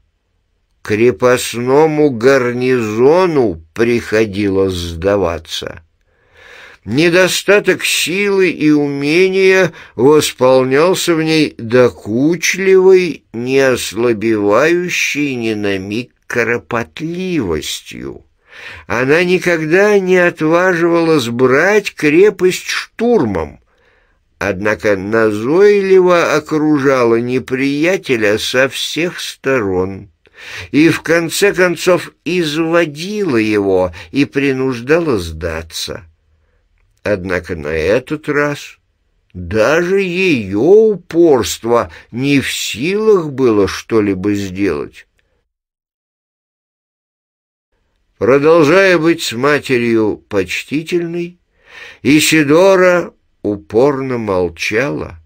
крепостному гарнизону приходилось сдаваться. Недостаток силы и умения восполнялся в ней докучливой, не ослабевающей ни на миг кропотливостью. Она никогда не отваживалась брать крепость штурмом, однако назойливо окружала неприятеля со всех сторон и в конце концов изводила его и принуждала сдаться. Однако на этот раз даже ее упорство не в силах было что-либо сделать. Продолжая быть с матерью почтительной, Исидора упорно молчала,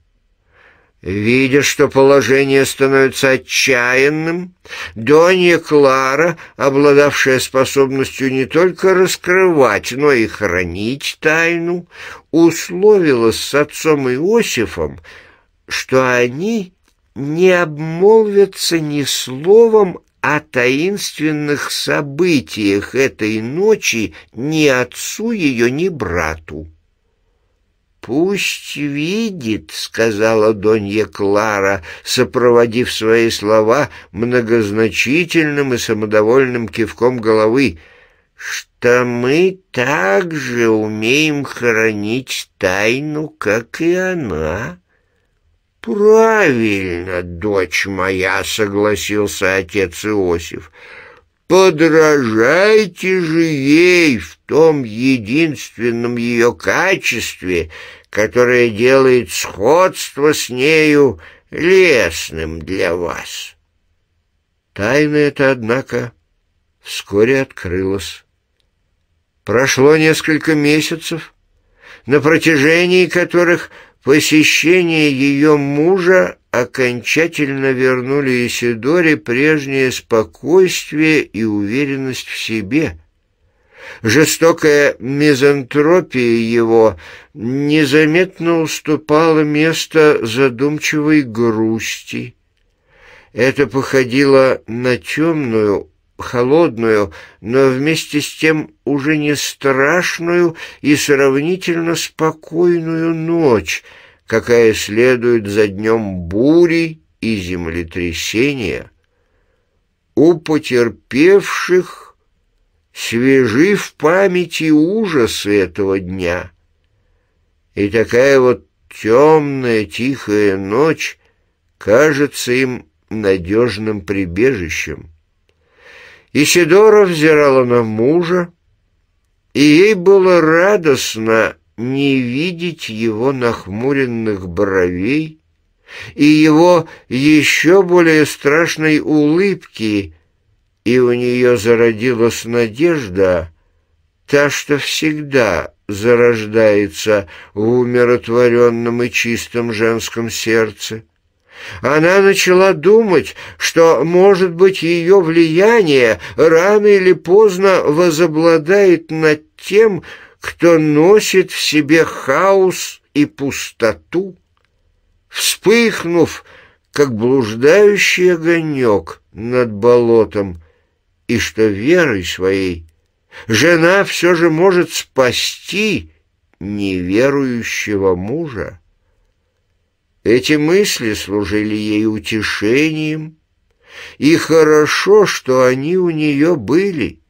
Видя, что положение становится отчаянным, Донья Клара, обладавшая способностью не только раскрывать, но и хранить тайну, условилась с отцом Иосифом, что они не обмолвятся ни словом о таинственных событиях этой ночи ни отцу ее, ни брату. «Пусть видит», — сказала Донья Клара, сопроводив свои слова многозначительным и самодовольным кивком головы, «что мы также умеем хранить тайну, как и она». «Правильно, дочь моя», — согласился отец Иосиф, — Подражайте же ей в том единственном ее качестве, которое делает сходство с нею лесным для вас. Тайна эта, однако, вскоре открылась. Прошло несколько месяцев, на протяжении которых Посещение ее мужа окончательно вернули Исидоре прежнее спокойствие и уверенность в себе. Жестокая мизантропия его незаметно уступала место задумчивой грусти. Это походило на темную, холодную, но вместе с тем уже не страшную и сравнительно спокойную ночь, какая следует за днем бури и землетрясения. У потерпевших свежи в памяти ужасы этого дня. И такая вот темная тихая ночь кажется им надежным прибежищем. Исидора взирала на мужа, и ей было радостно не видеть его нахмуренных бровей и его еще более страшной улыбки, и у нее зародилась надежда, та, что всегда зарождается в умиротворенном и чистом женском сердце. Она начала думать, что, может быть, ее влияние рано или поздно возобладает над тем, кто носит в себе хаос и пустоту. Вспыхнув, как блуждающий огонек над болотом, и что верой своей жена все же может спасти неверующего мужа. Эти мысли служили ей утешением, и хорошо, что они у нее были,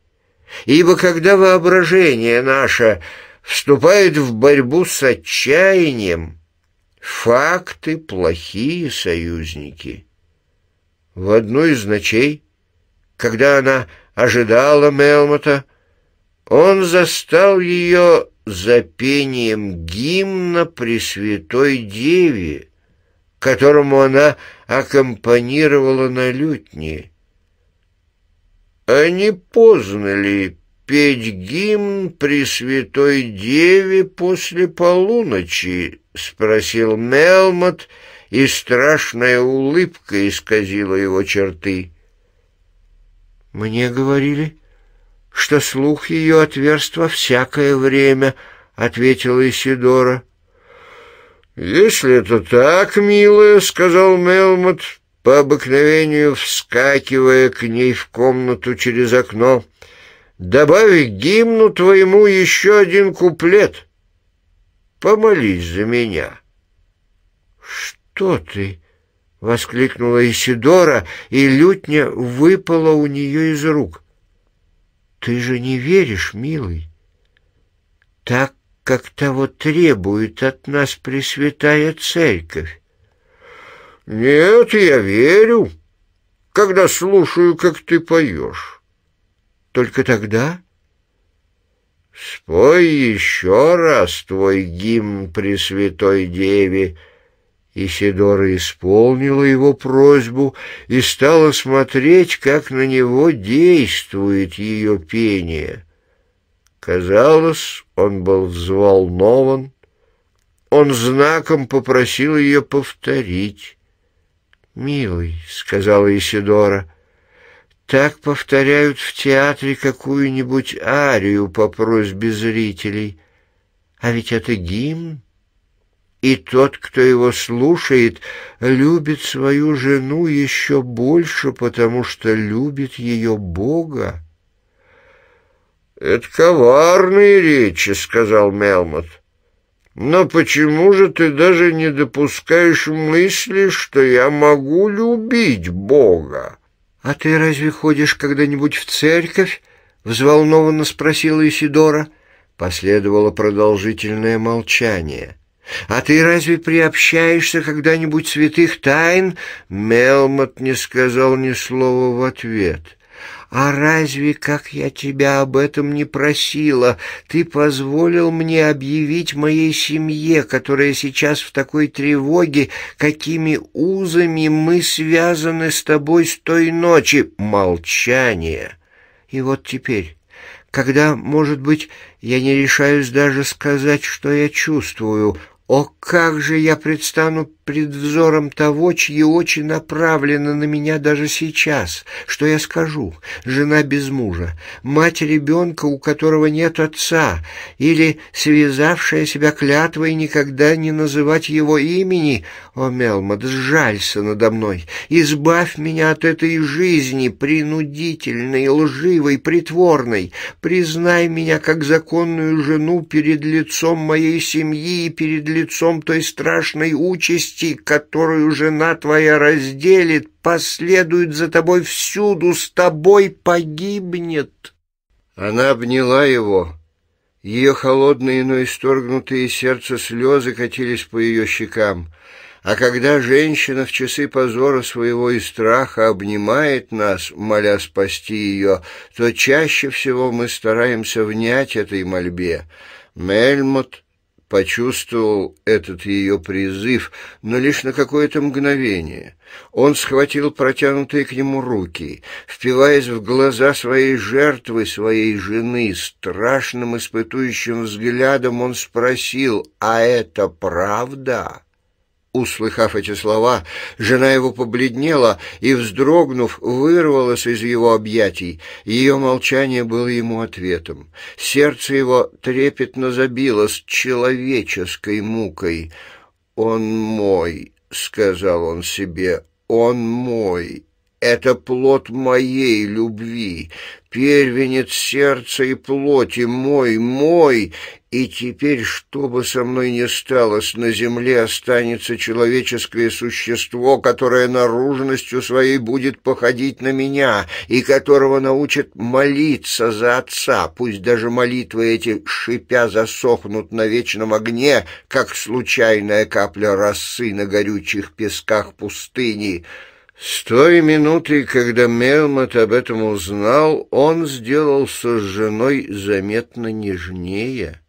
ибо когда воображение наше вступает в борьбу с отчаянием, факты — плохие союзники. В одну из ночей, когда она ожидала Мелмота, он застал ее за пением гимна Пресвятой Деве, которому она аккомпанировала на лютне. А не поздно ли петь гимн Пресвятой Деве после полуночи? — спросил Мелмот, и страшная улыбка исказила его черты. «Мне говорили, что слух ее отверст во всякое время», — ответила Исидора. «Если это так, милая», — сказал Мелмот, по обыкновению вскакивая к ней в комнату через окно, «добавь гимну твоему еще один куплет. Помолись за меня». «Что ты?» — воскликнула Исидора, и лютня выпала у нее из рук. «Ты же не веришь, милый?» «Так как того требует от нас Пресвятая Церковь. Нет, я верю, когда слушаю, как ты поешь. Только тогда? Спой еще раз твой гимн Пресвятой Деве, Исидора исполнила его просьбу и стала смотреть, как на него действует ее пение. Казалось, он был взволнован. Он знаком попросил ее повторить. «Милый», — сказала Исидора, — «так повторяют в театре какую-нибудь арию по просьбе зрителей. А ведь это гимн. И тот, кто его слушает, любит свою жену еще больше, потому что любит ее Бога. «Это коварные речи», — сказал Мелмот. «Но почему же ты даже не допускаешь мысли, что я могу любить Бога?» «А ты разве ходишь когда-нибудь в церковь?» — взволнованно спросила Исидора. Последовало продолжительное молчание. «А ты разве приобщаешься когда-нибудь святых тайн?» Мелмот не сказал ни слова в ответ. «А разве, как я тебя об этом не просила, ты позволил мне объявить моей семье, которая сейчас в такой тревоге, какими узами мы связаны с тобой с той ночи?» «Молчание!» «И вот теперь...» когда, может быть, я не решаюсь даже сказать, что я чувствую. О, как же я предстану пред взором того, чьи очи направлены на меня даже сейчас. Что я скажу? Жена без мужа, мать ребенка, у которого нет отца, или связавшая себя клятвой никогда не называть его имени. О, Мелмот, сжалься надо мной. Избавь меня от этой жизни, принудительной, лживой, притворной. Признай меня как законную жену перед лицом моей семьи и перед лицом той страшной участи, которую жена твоя разделит, последует за тобой всюду, с тобой погибнет». Она обняла его. Ее холодные, но исторгнутые сердце слезы катились по ее щекам. А когда женщина в часы позора своего и страха обнимает нас, моля спасти ее, то чаще всего мы стараемся внять этой мольбе. Мельмот почувствовал этот ее призыв, но лишь на какое-то мгновение. Он схватил протянутые к нему руки, впиваясь в глаза своей жертвы, своей жены, страшным испытующим взглядом он спросил «А это правда?» Услыхав эти слова, жена его побледнела и, вздрогнув, вырвалась из его объятий. Ее молчание было ему ответом. Сердце его трепетно забилось человеческой мукой. «Он мой», — сказал он себе, — «он мой». Это плод моей любви первенец сердца и плоти мой, мой, и теперь, что бы со мной ни сталось, на земле останется человеческое существо, которое наружностью своей будет походить на меня, и которого научат молиться за отца, пусть даже молитвы эти, шипя, засохнут на вечном огне, как случайная капля росы на горючих песках пустыни». С той минуты, когда Мелмот об этом узнал, он сделался с женой заметно нежнее.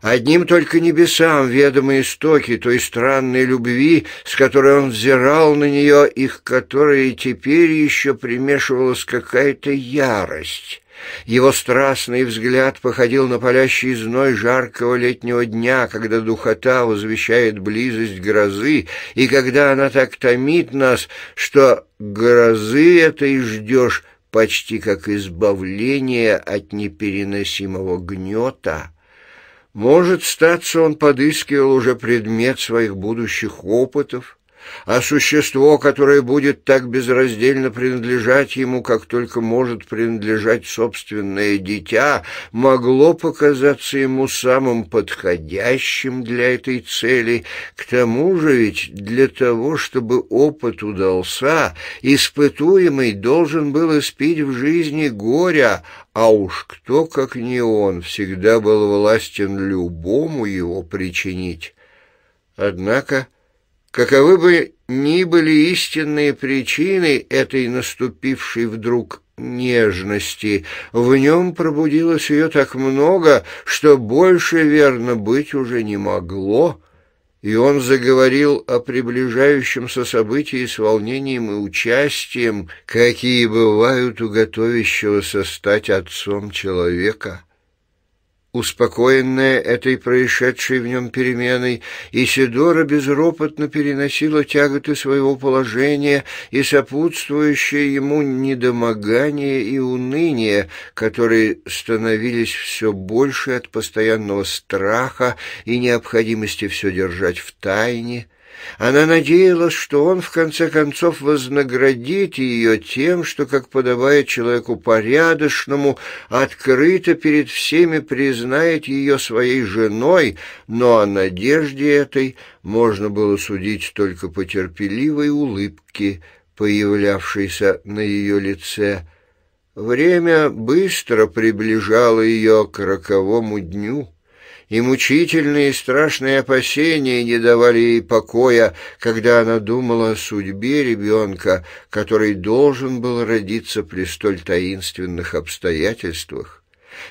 Одним только небесам ведомы истоки той странной любви, с которой он взирал на нее, и к которой теперь еще примешивалась какая-то ярость. Его страстный взгляд походил на палящий зной жаркого летнего дня, когда духота возвещает близость грозы, и когда она так томит нас, что грозы этой ждешь почти как избавление от непереносимого гнета. Может, статься он подыскивал уже предмет своих будущих опытов, а существо, которое будет так безраздельно принадлежать ему, как только может принадлежать собственное дитя, могло показаться ему самым подходящим для этой цели. К тому же ведь для того, чтобы опыт удался, испытуемый должен был испить в жизни горя, а уж кто, как не он, всегда был властен любому его причинить. Однако... Каковы бы ни были истинные причины этой наступившей вдруг нежности, в нем пробудилось ее так много, что больше верно быть уже не могло, и он заговорил о приближающемся событии с волнением и участием, какие бывают у готовящегося стать отцом человека. Успокоенная этой происшедшей в нем переменой, Исидора безропотно переносила тяготы своего положения и сопутствующее ему недомогание и уныние, которые становились все больше от постоянного страха и необходимости все держать в тайне – она надеялась, что он в конце концов вознаградит ее тем, что, как подобает человеку порядочному, открыто перед всеми признает ее своей женой, но о надежде этой можно было судить только по терпеливой улыбке, появлявшейся на ее лице. Время быстро приближало ее к роковому дню и мучительные и страшные опасения не давали ей покоя, когда она думала о судьбе ребенка, который должен был родиться при столь таинственных обстоятельствах.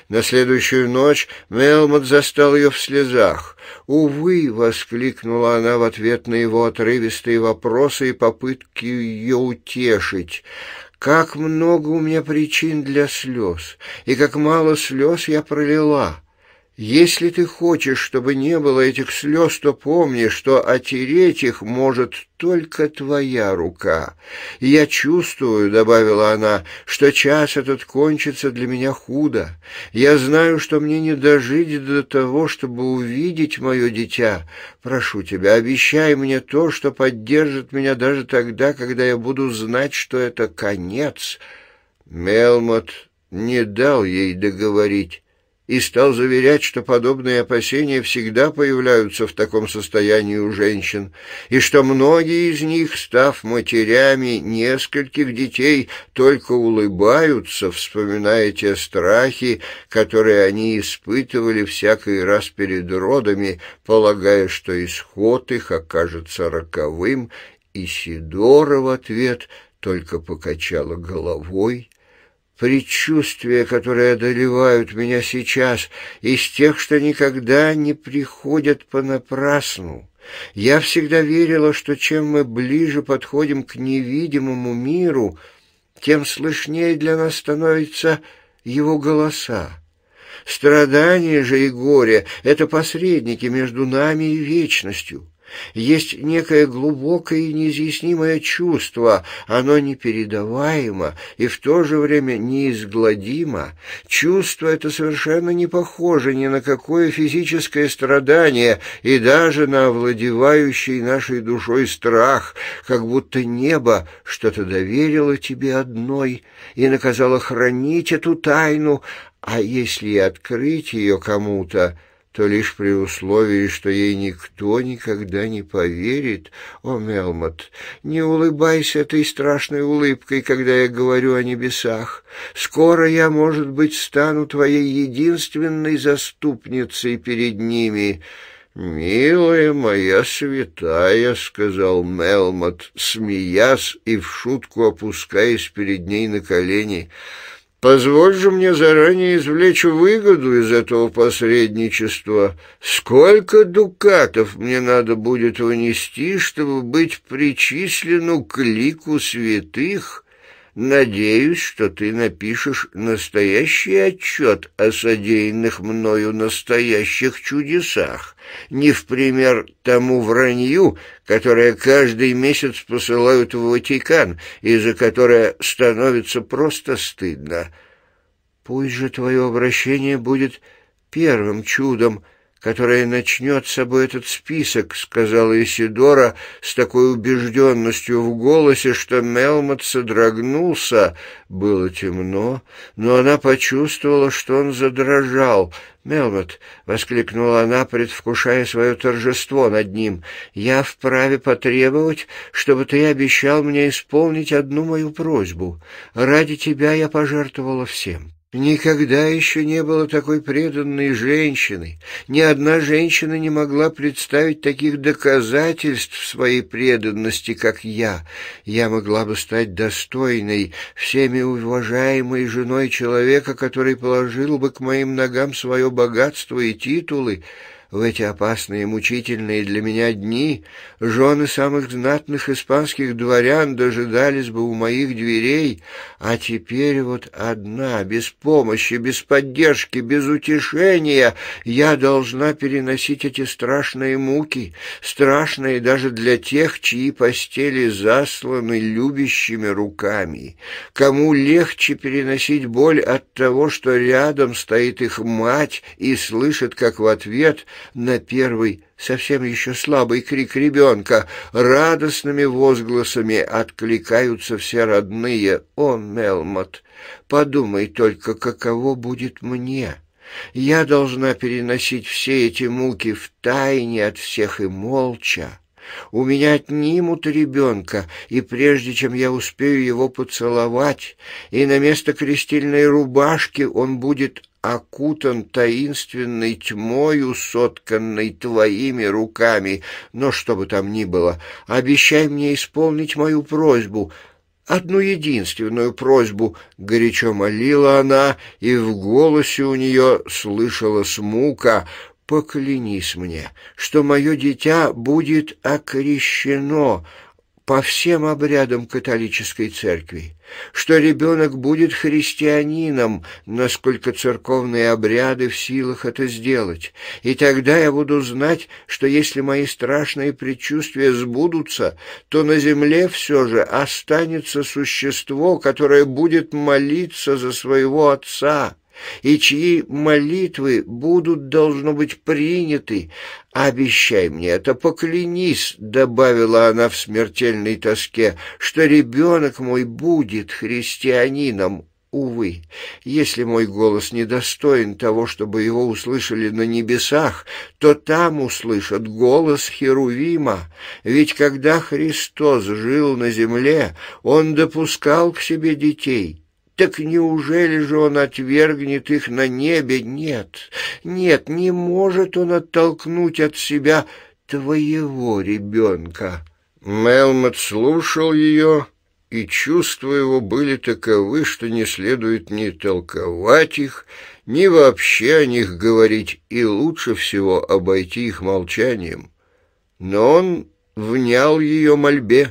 На следующую ночь Мелмот застал ее в слезах. «Увы!» — воскликнула она в ответ на его отрывистые вопросы и попытки ее утешить. «Как много у меня причин для слез, и как мало слез я пролила!» Если ты хочешь, чтобы не было этих слез, то помни, что отереть их может только твоя рука. я чувствую, — добавила она, — что час этот кончится для меня худо. Я знаю, что мне не дожить до того, чтобы увидеть мое дитя. Прошу тебя, обещай мне то, что поддержит меня даже тогда, когда я буду знать, что это конец. Мелмот не дал ей договорить и стал заверять, что подобные опасения всегда появляются в таком состоянии у женщин, и что многие из них, став матерями нескольких детей, только улыбаются, вспоминая те страхи, которые они испытывали всякий раз перед родами, полагая, что исход их окажется роковым, и Сидора в ответ только покачала головой Предчувствия, которые одолевают меня сейчас, из тех, что никогда не приходят понапрасну. Я всегда верила, что чем мы ближе подходим к невидимому миру, тем слышнее для нас становятся его голоса. Страдания же и горе — это посредники между нами и вечностью. Есть некое глубокое и неизъяснимое чувство, оно непередаваемо и в то же время неизгладимо. Чувство это совершенно не похоже ни на какое физическое страдание и даже на овладевающий нашей душой страх, как будто небо что-то доверило тебе одной и наказало хранить эту тайну, а если и открыть ее кому-то — то лишь при условии, что ей никто никогда не поверит. О, Мелмот, не улыбайся этой страшной улыбкой, когда я говорю о небесах. Скоро я, может быть, стану твоей единственной заступницей перед ними». «Милая моя святая», — сказал Мелмот, смеясь и в шутку опускаясь перед ней на колени, — Позволь же мне заранее извлечь выгоду из этого посредничества. Сколько дукатов мне надо будет унести, чтобы быть причислену к лику святых?» Надеюсь, что ты напишешь настоящий отчет о содеянных мною настоящих чудесах, не в пример тому вранью, которое каждый месяц посылают в Ватикан и за которое становится просто стыдно. Пусть же твое обращение будет первым чудом — которая начнет с собой этот список», — сказала Исидора с такой убежденностью в голосе, что Мелмот содрогнулся. Было темно, но она почувствовала, что он задрожал. «Мелмот», — воскликнула она, предвкушая свое торжество над ним, — «я вправе потребовать, чтобы ты обещал мне исполнить одну мою просьбу. Ради тебя я пожертвовала всем». Никогда еще не было такой преданной женщины. Ни одна женщина не могла представить таких доказательств своей преданности, как я. Я могла бы стать достойной, всеми уважаемой женой человека, который положил бы к моим ногам свое богатство и титулы. В эти опасные, мучительные для меня дни жены самых знатных испанских дворян дожидались бы у моих дверей, а теперь вот одна, без помощи, без поддержки, без утешения, я должна переносить эти страшные муки, страшные даже для тех, чьи постели засланы любящими руками, кому легче переносить боль от того, что рядом стоит их мать и слышит, как в ответ — на первый, совсем еще слабый крик ребенка. Радостными возгласами откликаются все родные. «О, Мелмот, подумай только, каково будет мне!» Я должна переносить все эти муки в тайне от всех и молча. У меня отнимут ребенка, и прежде чем я успею его поцеловать, и на место крестильной рубашки он будет окутан таинственной тьмою, сотканной твоими руками, но что бы там ни было, обещай мне исполнить мою просьбу, одну единственную просьбу, — горячо молила она, и в голосе у нее слышалась мука, — поклянись мне, что мое дитя будет окрещено по всем обрядам католической церкви что ребенок будет христианином, насколько церковные обряды в силах это сделать. И тогда я буду знать, что если мои страшные предчувствия сбудутся, то на земле все же останется существо, которое будет молиться за своего отца и чьи молитвы будут, должно быть, приняты. Обещай мне это, поклянись, — добавила она в смертельной тоске, — что ребенок мой будет христианином. Увы, если мой голос недостоин того, чтобы его услышали на небесах, то там услышат голос Херувима. Ведь когда Христос жил на земле, Он допускал к себе детей — так неужели же он отвергнет их на небе? Нет, нет, не может он оттолкнуть от себя твоего ребенка. Мелмот слушал ее, и чувства его были таковы, что не следует ни толковать их, ни вообще о них говорить, и лучше всего обойти их молчанием. Но он внял ее мольбе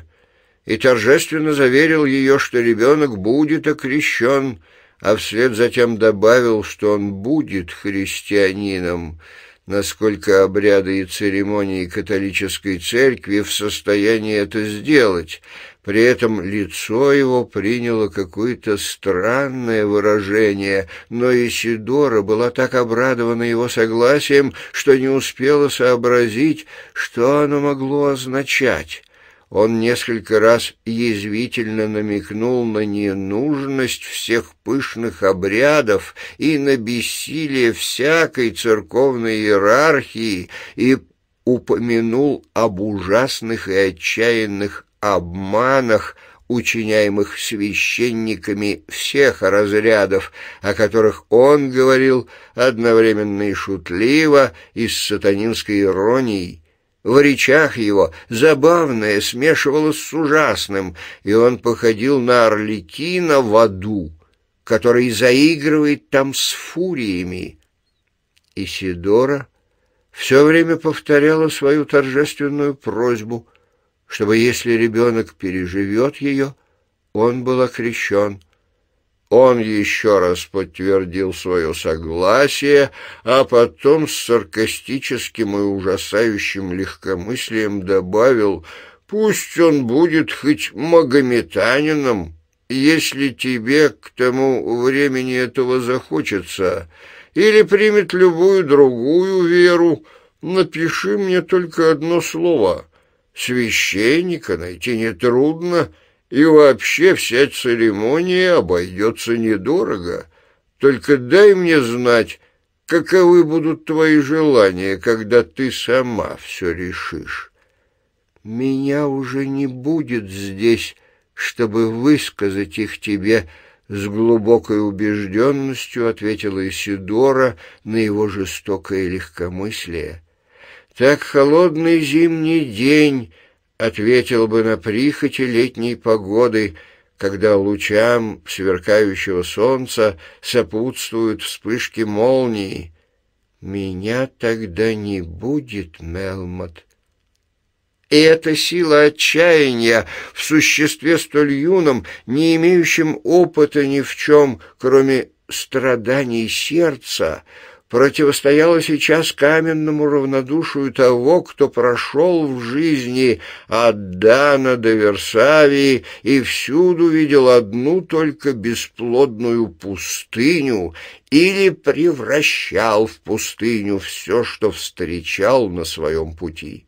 и торжественно заверил ее, что ребенок будет окрещен, а вслед затем добавил, что он будет христианином, насколько обряды и церемонии католической церкви в состоянии это сделать. При этом лицо его приняло какое-то странное выражение, но Исидора была так обрадована его согласием, что не успела сообразить, что оно могло означать он несколько раз язвительно намекнул на ненужность всех пышных обрядов и на бессилие всякой церковной иерархии и упомянул об ужасных и отчаянных обманах, учиняемых священниками всех разрядов, о которых он говорил одновременно и шутливо, и с сатанинской иронией. В речах его забавное смешивалось с ужасным, и он походил на орликина в аду, который заигрывает там с фуриями. Исидора все время повторяла свою торжественную просьбу, чтобы, если ребенок переживет ее, он был окрещен. Он еще раз подтвердил свое согласие, а потом с саркастическим и ужасающим легкомыслием добавил «Пусть он будет хоть магометанином, если тебе к тому времени этого захочется, или примет любую другую веру, напиши мне только одно слово. Священника найти нетрудно». трудно и вообще вся церемония обойдется недорого. Только дай мне знать, каковы будут твои желания, когда ты сама все решишь. Меня уже не будет здесь, чтобы высказать их тебе, с глубокой убежденностью ответила Исидора на его жестокое легкомыслие. Так холодный зимний день ответил бы на прихоти летней погоды, когда лучам сверкающего солнца сопутствуют вспышки молнии. Меня тогда не будет, Мелмот. И эта сила отчаяния в существе столь юном, не имеющем опыта ни в чем, кроме страданий сердца, Противостояло сейчас каменному равнодушию того, кто прошел в жизни от Дана до Версавии и всюду видел одну только бесплодную пустыню или превращал в пустыню все, что встречал на своем пути.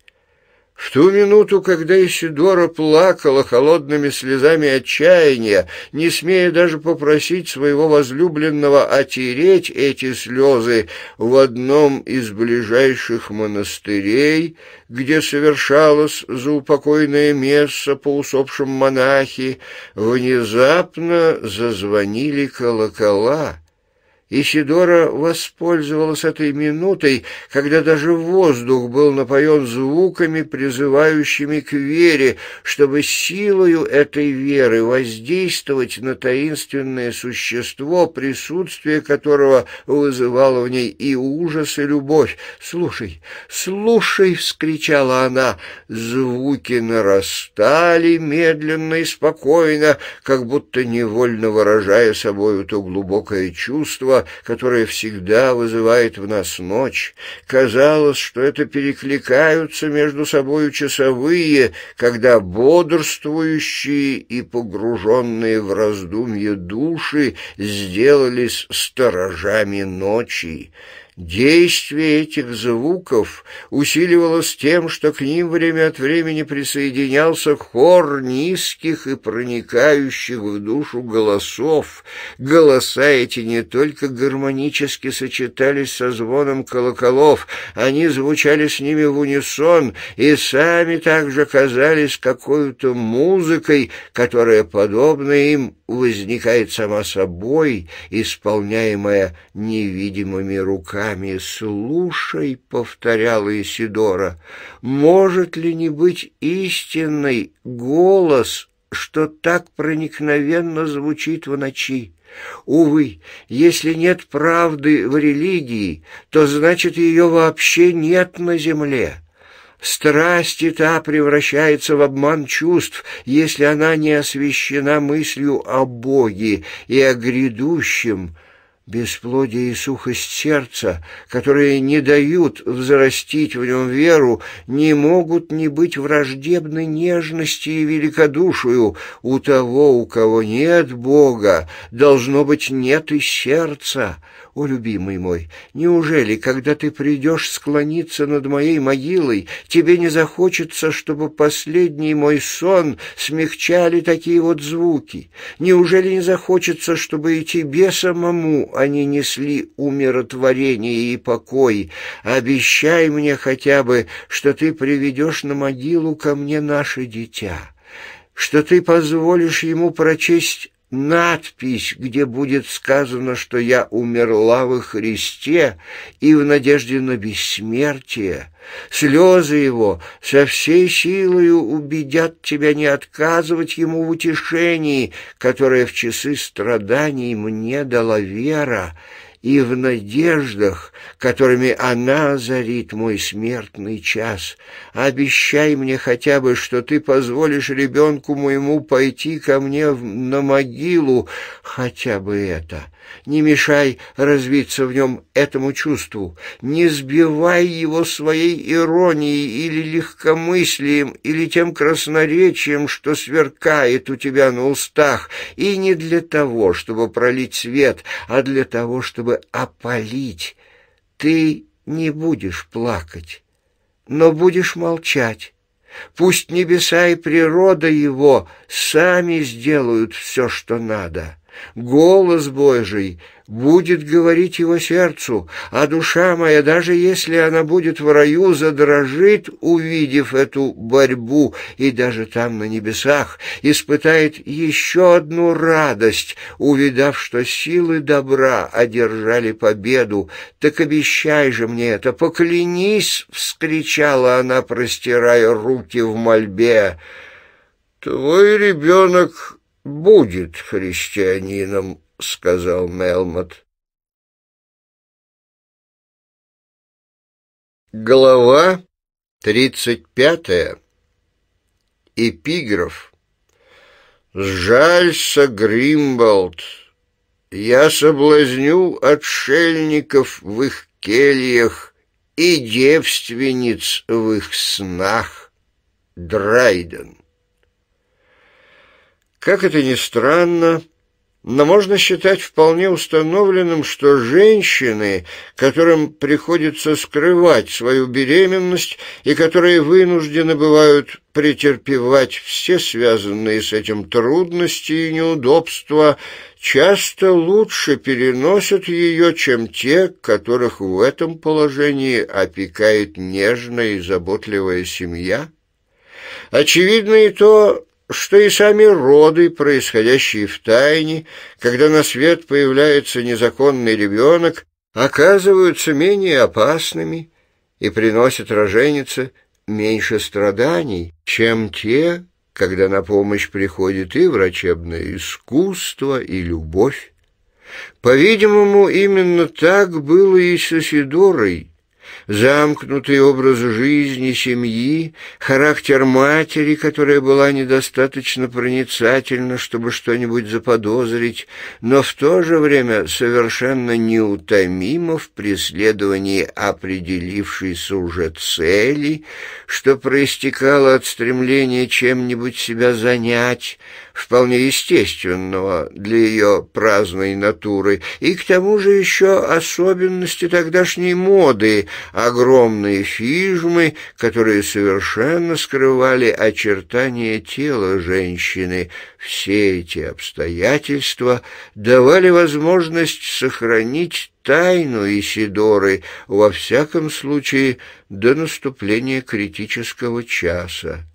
В ту минуту, когда Исидора плакала холодными слезами отчаяния, не смея даже попросить своего возлюбленного отереть эти слезы, в одном из ближайших монастырей, где совершалось заупокойное место по усопшим монахи, внезапно зазвонили колокола, Исидора воспользовалась этой минутой, когда даже воздух был напоен звуками, призывающими к вере, чтобы силою этой веры воздействовать на таинственное существо, присутствие которого вызывало в ней и ужас, и любовь. «Слушай, слушай!» — вскричала она. Звуки нарастали медленно и спокойно, как будто невольно выражая собою то глубокое чувство, чувство, которое всегда вызывает в нас ночь. Казалось, что это перекликаются между собою часовые, когда бодрствующие и погруженные в раздумье души сделались сторожами ночи. Действие этих звуков усиливалось тем, что к ним время от времени присоединялся хор низких и проникающих в душу голосов. Голоса эти не только гармонически сочетались со звоном колоколов, они звучали с ними в унисон и сами также казались какой-то музыкой, которая, подобно им, возникает сама собой, исполняемая невидимыми руками ушами слушай, — повторяла Исидора, — может ли не быть истинный голос, что так проникновенно звучит в ночи? Увы, если нет правды в религии, то значит ее вообще нет на земле. Страсть и та превращается в обман чувств, если она не освещена мыслью о Боге и о грядущем — Бесплодие и сухость сердца, которые не дают взрастить в нем веру, не могут не быть враждебны нежности и великодушию. У того, у кого нет Бога, должно быть нет и сердца. О, любимый мой, неужели, когда ты придешь склониться над моей могилой, тебе не захочется, чтобы последний мой сон смягчали такие вот звуки? Неужели не захочется, чтобы и тебе самому они несли умиротворение и покой? Обещай мне хотя бы, что ты приведешь на могилу ко мне наше дитя» что ты позволишь ему прочесть надпись, где будет сказано, что я умерла во Христе и в надежде на бессмертие. Слезы его со всей силою убедят тебя не отказывать ему в утешении, которое в часы страданий мне дала вера и в надеждах, которыми она зарит мой смертный час. Обещай мне хотя бы, что ты позволишь ребенку моему пойти ко мне на могилу, хотя бы это». Не мешай развиться в нем этому чувству, не сбивай его своей иронией или легкомыслием, или тем красноречием, что сверкает у тебя на устах, и не для того, чтобы пролить свет, а для того, чтобы опалить. Ты не будешь плакать, но будешь молчать. Пусть небеса и природа его сами сделают все, что надо». Голос Божий будет говорить его сердцу, а душа моя, даже если она будет в раю, задрожит, увидев эту борьбу, и даже там на небесах испытает еще одну радость, увидав, что силы добра одержали победу. «Так обещай же мне это, поклянись!» — вскричала она, простирая руки в мольбе. «Твой ребенок будет христианином», — сказал Мелмот. Глава тридцать 35. Эпиграф. «Сжалься, Гримболд, я соблазню отшельников в их кельях и девственниц в их снах». Драйден. Как это ни странно, но можно считать вполне установленным, что женщины, которым приходится скрывать свою беременность и которые вынуждены бывают претерпевать все связанные с этим трудности и неудобства, часто лучше переносят ее, чем те, которых в этом положении опекает нежная и заботливая семья. Очевидно и то, что и сами роды, происходящие в тайне, когда на свет появляется незаконный ребенок, оказываются менее опасными и приносят роженице меньше страданий, чем те, когда на помощь приходит и врачебное искусство, и любовь. По-видимому, именно так было и с Исидорой, замкнутый образ жизни семьи, характер матери, которая была недостаточно проницательна, чтобы что-нибудь заподозрить, но в то же время совершенно неутомима в преследовании определившейся уже цели, что проистекало от стремления чем-нибудь себя занять, вполне естественного для ее праздной натуры, и к тому же еще особенности тогдашней моды, огромные фижмы, которые совершенно скрывали очертания тела женщины. Все эти обстоятельства давали возможность сохранить тайну Исидоры, во всяком случае, до наступления критического часа.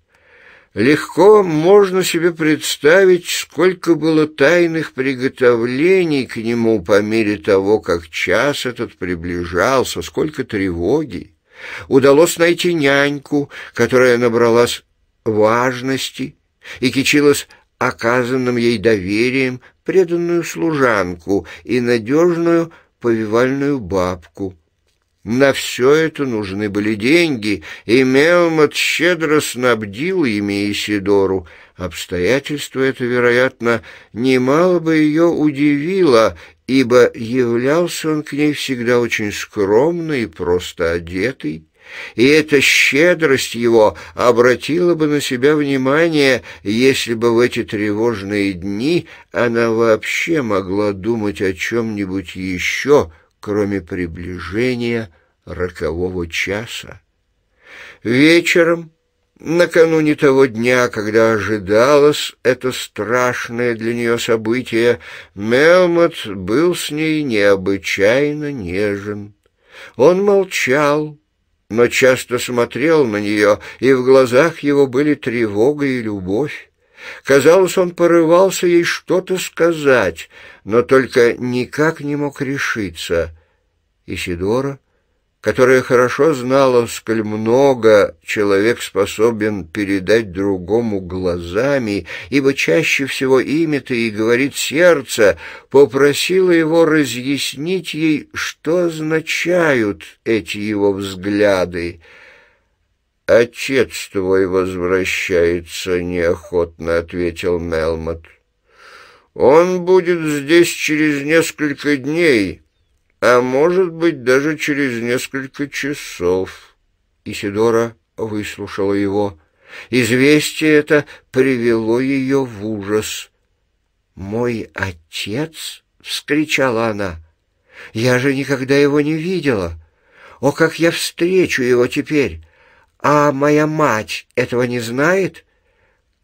Легко можно себе представить, сколько было тайных приготовлений к нему по мере того, как час этот приближался, сколько тревоги. Удалось найти няньку, которая набралась важности и кичилась оказанным ей доверием преданную служанку и надежную повивальную бабку — на все это нужны были деньги, и Мелмот щедро снабдил ими Исидору. Обстоятельство это, вероятно, немало бы ее удивило, ибо являлся он к ней всегда очень скромно и просто одетый. И эта щедрость его обратила бы на себя внимание, если бы в эти тревожные дни она вообще могла думать о чем-нибудь еще — кроме приближения рокового часа. Вечером, накануне того дня, когда ожидалось это страшное для нее событие, Мелмот был с ней необычайно нежен. Он молчал, но часто смотрел на нее, и в глазах его были тревога и любовь. Казалось, он порывался ей что-то сказать, но только никак не мог решиться. Исидора, которая хорошо знала, сколь много человек способен передать другому глазами, ибо чаще всего имя-то и говорит сердце, попросила его разъяснить ей, что означают эти его взгляды. «Отец твой возвращается», — неохотно ответил Мелмот. «Он будет здесь через несколько дней, а может быть даже через несколько часов». Исидора выслушала его. Известие это привело ее в ужас. «Мой отец?» — вскричала она. «Я же никогда его не видела. О, как я встречу его теперь!» «А моя мать этого не знает?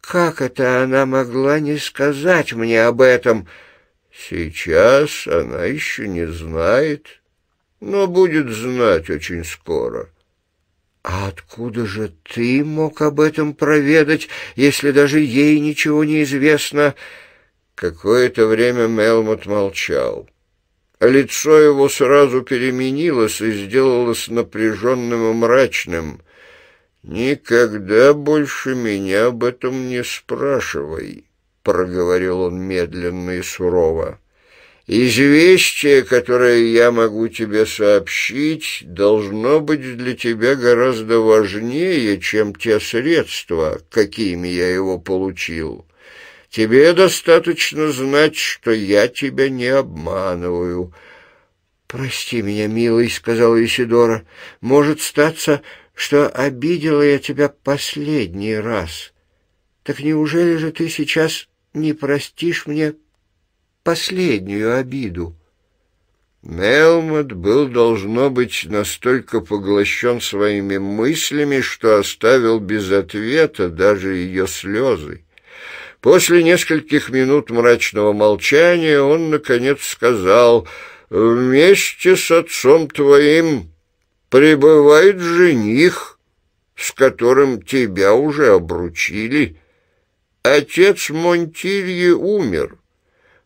Как это она могла не сказать мне об этом?» «Сейчас она еще не знает, но будет знать очень скоро». «А откуда же ты мог об этом проведать, если даже ей ничего не известно?» Какое-то время Мелмот молчал. Лицо его сразу переменилось и сделалось напряженным и мрачным. «Никогда больше меня об этом не спрашивай», — проговорил он медленно и сурово. «Известие, которое я могу тебе сообщить, должно быть для тебя гораздо важнее, чем те средства, какими я его получил. Тебе достаточно знать, что я тебя не обманываю». «Прости меня, милый», — сказала Исидора. «Может статься, что обидела я тебя последний раз. Так неужели же ты сейчас не простишь мне последнюю обиду?» Мелмот был, должно быть, настолько поглощен своими мыслями, что оставил без ответа даже ее слезы. После нескольких минут мрачного молчания он, наконец, сказал «Вместе с отцом твоим...» прибывает жених, с которым тебя уже обручили. Отец Монтилье умер.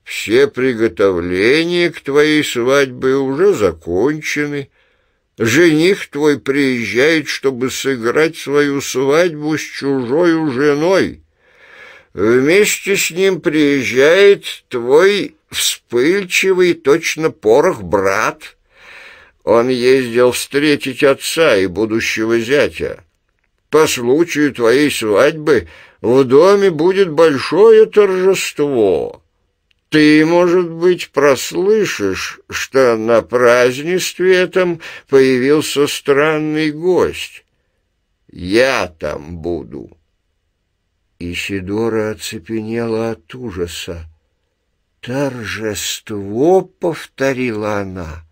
Все приготовления к твоей свадьбе уже закончены. Жених твой приезжает, чтобы сыграть свою свадьбу с чужой женой. Вместе с ним приезжает твой вспыльчивый, точно порох брат. Он ездил встретить отца и будущего зятя. По случаю твоей свадьбы в доме будет большое торжество. Ты, может быть, прослышишь, что на празднестве этом появился странный гость. Я там буду». Исидора оцепенела от ужаса. «Торжество!» — повторила она.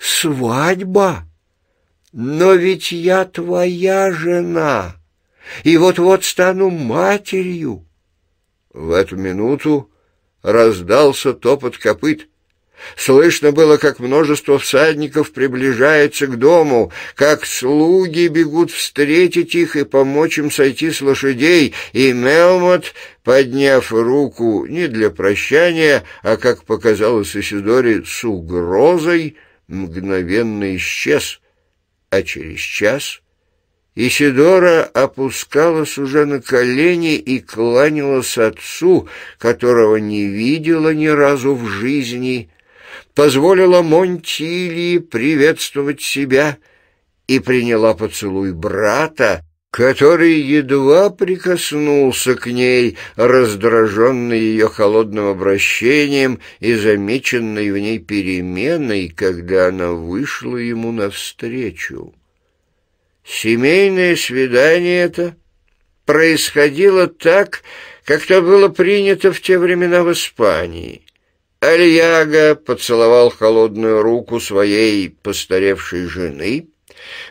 «Свадьба? Но ведь я твоя жена, и вот-вот стану матерью!» В эту минуту раздался топот копыт. Слышно было, как множество всадников приближается к дому, как слуги бегут встретить их и помочь им сойти с лошадей, и Мелмот, подняв руку не для прощания, а, как показалось Исидоре, с угрозой, — мгновенно исчез, а через час Исидора опускалась уже на колени и кланялась отцу, которого не видела ни разу в жизни, позволила Монтилии приветствовать себя и приняла поцелуй брата, который едва прикоснулся к ней, раздраженный ее холодным обращением и замеченной в ней переменой, когда она вышла ему навстречу. Семейное свидание это происходило так, как то было принято в те времена в Испании. Альяга поцеловал холодную руку своей постаревшей жены —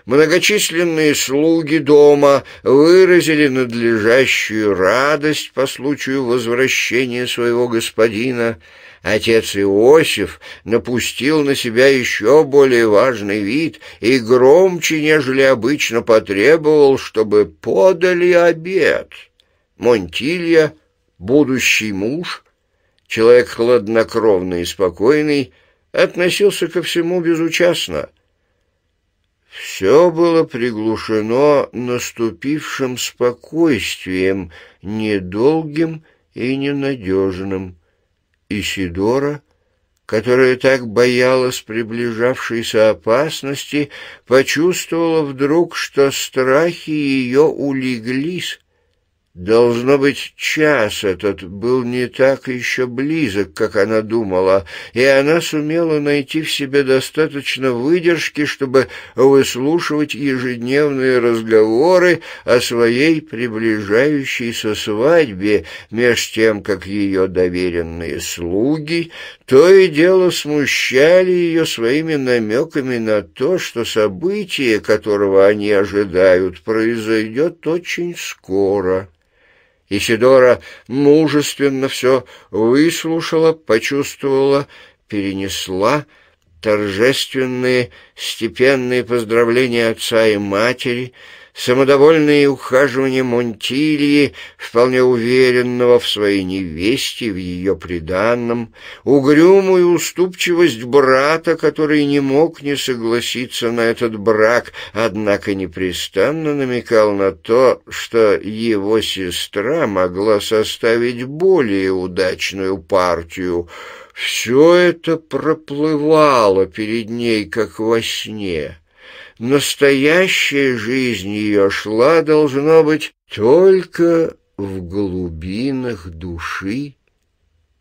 Многочисленные слуги дома выразили надлежащую радость по случаю возвращения своего господина. Отец Иосиф напустил на себя еще более важный вид и громче, нежели обычно, потребовал, чтобы подали обед. Монтилья, будущий муж, человек хладнокровный и спокойный, относился ко всему безучастно — все было приглушено наступившим спокойствием, недолгим и ненадежным. Исидора, которая так боялась приближавшейся опасности, почувствовала вдруг, что страхи ее улеглись, Должно быть, час этот был не так еще близок, как она думала, и она сумела найти в себе достаточно выдержки, чтобы выслушивать ежедневные разговоры о своей приближающейся свадьбе, меж тем, как ее доверенные слуги то и дело смущали ее своими намеками на то, что событие, которого они ожидают, произойдет очень скоро. Исидора мужественно все выслушала, почувствовала, перенесла торжественные, степенные поздравления отца и матери — самодовольные ухаживания Монтильи, вполне уверенного в своей невесте, в ее приданном, угрюмую уступчивость брата, который не мог не согласиться на этот брак, однако непрестанно намекал на то, что его сестра могла составить более удачную партию. Все это проплывало перед ней, как во сне. Настоящая жизнь ее шла, должно быть, только в глубинах души.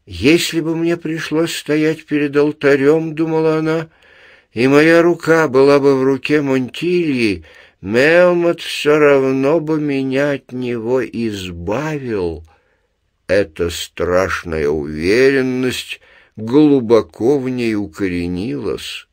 «Если бы мне пришлось стоять перед алтарем, — думала она, — и моя рука была бы в руке Монтильи, Мелмот все равно бы меня от него избавил». Эта страшная уверенность глубоко в ней укоренилась.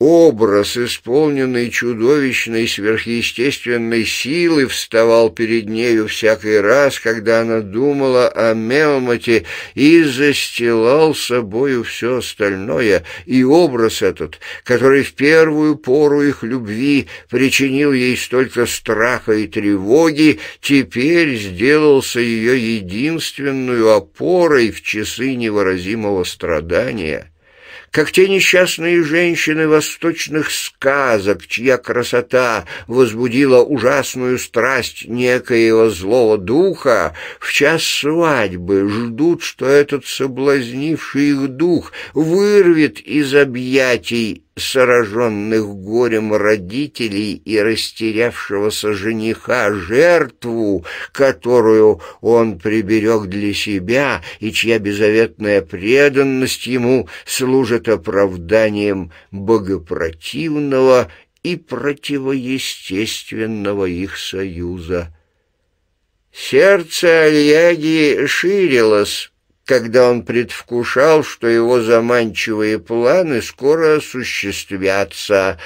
Образ, исполненный чудовищной сверхъестественной силы, вставал перед нею всякий раз, когда она думала о Мелмоте и застилал собою все остальное, и образ этот, который в первую пору их любви причинил ей столько страха и тревоги, теперь сделался ее единственную опорой в часы невыразимого страдания как те несчастные женщины восточных сказок, чья красота возбудила ужасную страсть некоего злого духа, в час свадьбы ждут, что этот соблазнивший их дух вырвет из объятий сраженных горем родителей и растерявшегося жениха жертву, которую он приберег для себя и чья безоветная преданность ему служит оправданием богопротивного и противоестественного их союза. Сердце Альяги ширилось, когда он предвкушал, что его заманчивые планы скоро осуществятся,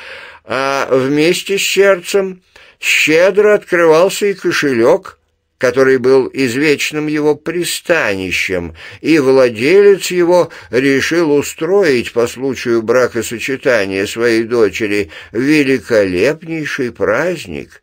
а вместе с сердцем щедро открывался и кошелек, который был извечным его пристанищем, и владелец его решил устроить по случаю бракосочетания своей дочери великолепнейший праздник.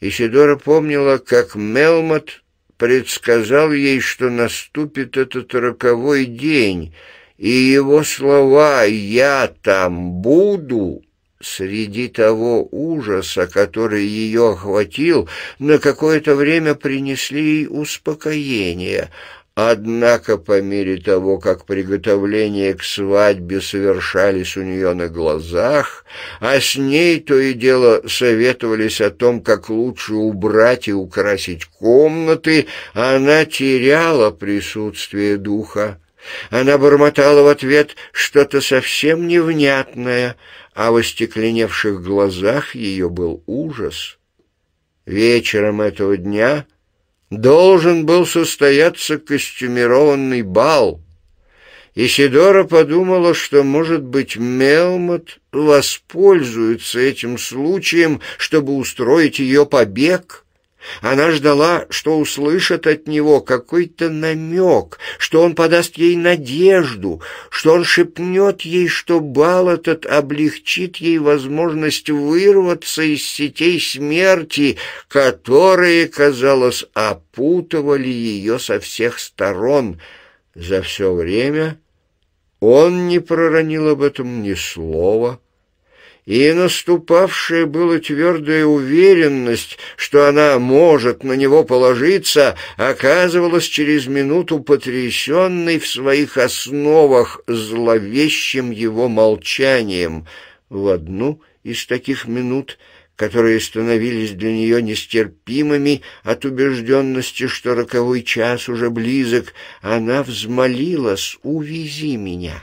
Исидора помнила, как Мелмот предсказал ей, что наступит этот роковой день, и его слова «я там буду» среди того ужаса, который ее охватил, на какое-то время принесли ей успокоение — Однако по мере того, как приготовления к свадьбе совершались у нее на глазах, а с ней то и дело советовались о том, как лучше убрать и украсить комнаты, она теряла присутствие духа. Она бормотала в ответ что-то совсем невнятное, а в остекленевших глазах ее был ужас. Вечером этого дня — должен был состояться костюмированный бал. Исидора подумала, что, может быть, Мелмот воспользуется этим случаем, чтобы устроить ее побег. Она ждала, что услышит от него какой-то намек, что он подаст ей надежду, что он шепнет ей, что бал этот облегчит ей возможность вырваться из сетей смерти, которые, казалось, опутывали ее со всех сторон. За все время он не проронил об этом ни слова, — и наступавшая была твердая уверенность, что она может на него положиться, оказывалась через минуту потрясенной в своих основах зловещим его молчанием. В одну из таких минут которые становились для нее нестерпимыми от убежденности, что роковой час уже близок, она взмолилась «Увези меня!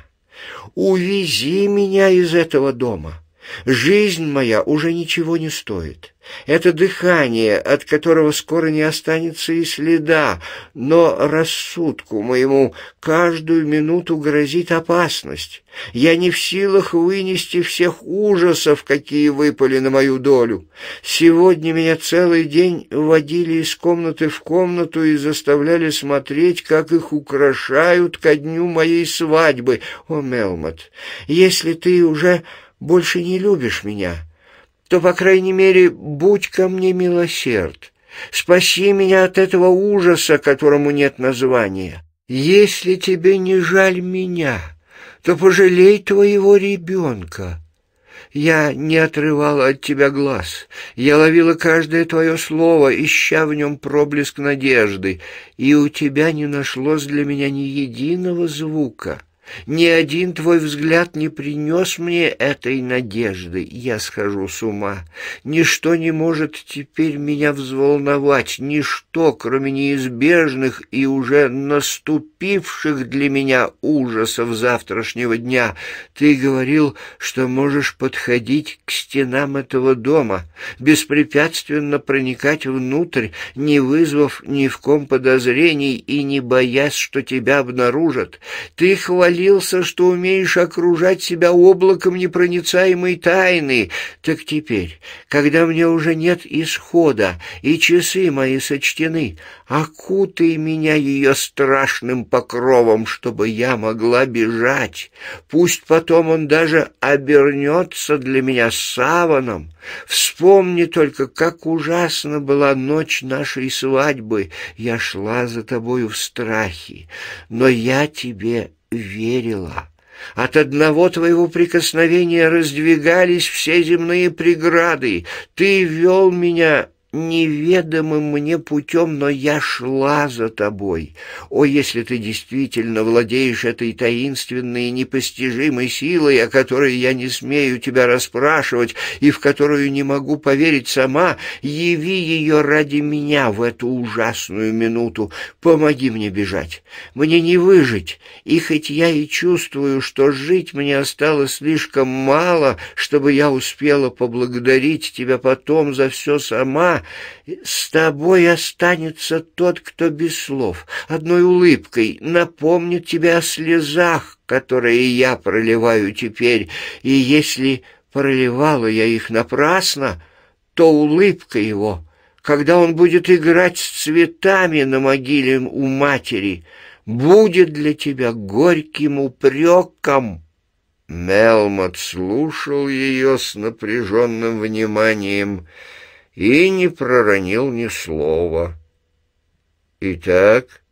Увези меня из этого дома!» Жизнь моя уже ничего не стоит. Это дыхание, от которого скоро не останется и следа, но рассудку моему каждую минуту грозит опасность. Я не в силах вынести всех ужасов, какие выпали на мою долю. Сегодня меня целый день водили из комнаты в комнату и заставляли смотреть, как их украшают ко дню моей свадьбы. О, Мелмот, если ты уже больше не любишь меня, то, по крайней мере, будь ко мне милосерд. Спаси меня от этого ужаса, которому нет названия. Если тебе не жаль меня, то пожалей твоего ребенка. Я не отрывала от тебя глаз. Я ловила каждое твое слово, ища в нем проблеск надежды, и у тебя не нашлось для меня ни единого звука. Ни один твой взгляд не принес мне этой надежды. Я схожу с ума. Ничто не может теперь меня взволновать. Ничто, кроме неизбежных и уже наступивших для меня ужасов завтрашнего дня. Ты говорил, что можешь подходить к стенам этого дома, беспрепятственно проникать внутрь, не вызвав ни в ком подозрений и не боясь, что тебя обнаружат. Ты хвалил хвалился, что умеешь окружать себя облаком непроницаемой тайны. Так теперь, когда мне уже нет исхода, и часы мои сочтены, окутай меня ее страшным покровом, чтобы я могла бежать. Пусть потом он даже обернется для меня саваном. Вспомни только, как ужасно была ночь нашей свадьбы. Я шла за тобою в страхе, но я тебе верила. От одного твоего прикосновения раздвигались все земные преграды. Ты вел меня неведомым мне путем, но я шла за тобой. О, если ты действительно владеешь этой таинственной и непостижимой силой, о которой я не смею тебя расспрашивать и в которую не могу поверить сама, яви ее ради меня в эту ужасную минуту. Помоги мне бежать. Мне не выжить, и хоть я и чувствую, что жить мне осталось слишком мало, чтобы я успела поблагодарить тебя потом за все сама, «Э, с тобой останется тот, кто без слов, одной улыбкой напомнит тебе о слезах, которые я проливаю теперь, и если проливала я их напрасно, то улыбка его, когда он будет играть с цветами на могиле у матери, будет для тебя горьким упреком». Мелмот слушал ее с напряженным вниманием, и не проронил ни слова. «Итак,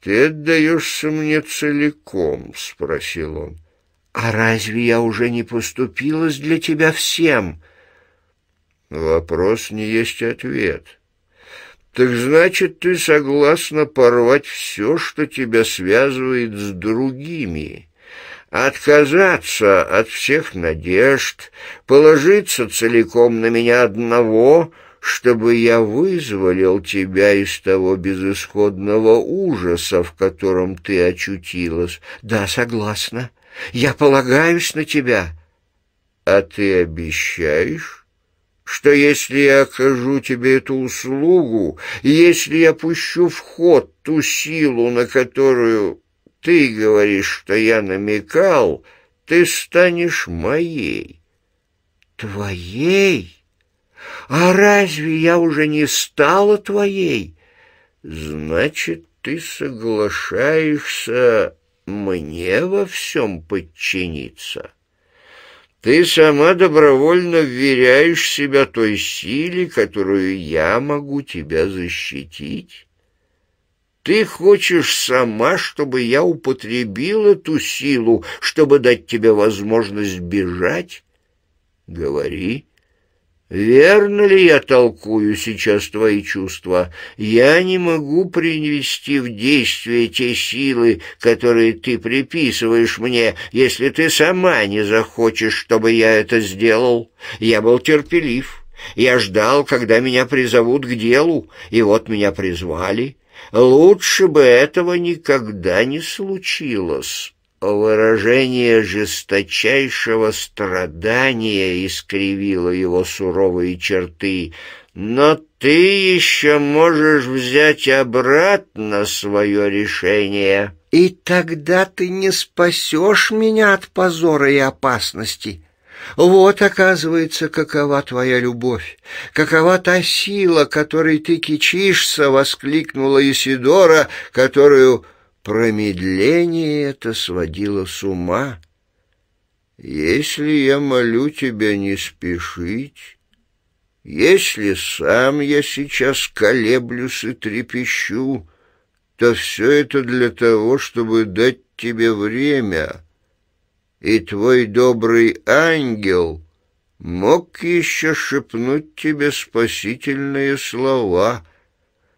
ты отдаешься мне целиком?» — спросил он. «А разве я уже не поступилась для тебя всем?» «Вопрос не есть ответ». «Так значит, ты согласна порвать все, что тебя связывает с другими?» отказаться от всех надежд, положиться целиком на меня одного, чтобы я вызволил тебя из того безысходного ужаса, в котором ты очутилась. Да, согласна. Я полагаюсь на тебя. А ты обещаешь? что если я окажу тебе эту услугу, если я пущу в ход ту силу, на которую ты говоришь, что я намекал, ты станешь моей. Твоей? А разве я уже не стала твоей? Значит, ты соглашаешься мне во всем подчиниться. Ты сама добровольно вверяешь себя той силе, которую я могу тебя защитить. Ты хочешь сама, чтобы я употребил эту силу, чтобы дать тебе возможность бежать? Говори. Верно ли я толкую сейчас твои чувства? Я не могу принести в действие те силы, которые ты приписываешь мне, если ты сама не захочешь, чтобы я это сделал. Я был терпелив. Я ждал, когда меня призовут к делу, и вот меня призвали. Лучше бы этого никогда не случилось. Выражение жесточайшего страдания искривило его суровые черты, но ты еще можешь взять обратно свое решение. И тогда ты не спасешь меня от позора и опасности, вот, оказывается, какова твоя любовь, какова та сила, которой ты кичишься, — воскликнула Исидора, которую промедление это сводило с ума. Если я молю тебя не спешить, если сам я сейчас колеблюсь и трепещу, то все это для того, чтобы дать тебе время» и твой добрый ангел мог еще шепнуть тебе спасительные слова.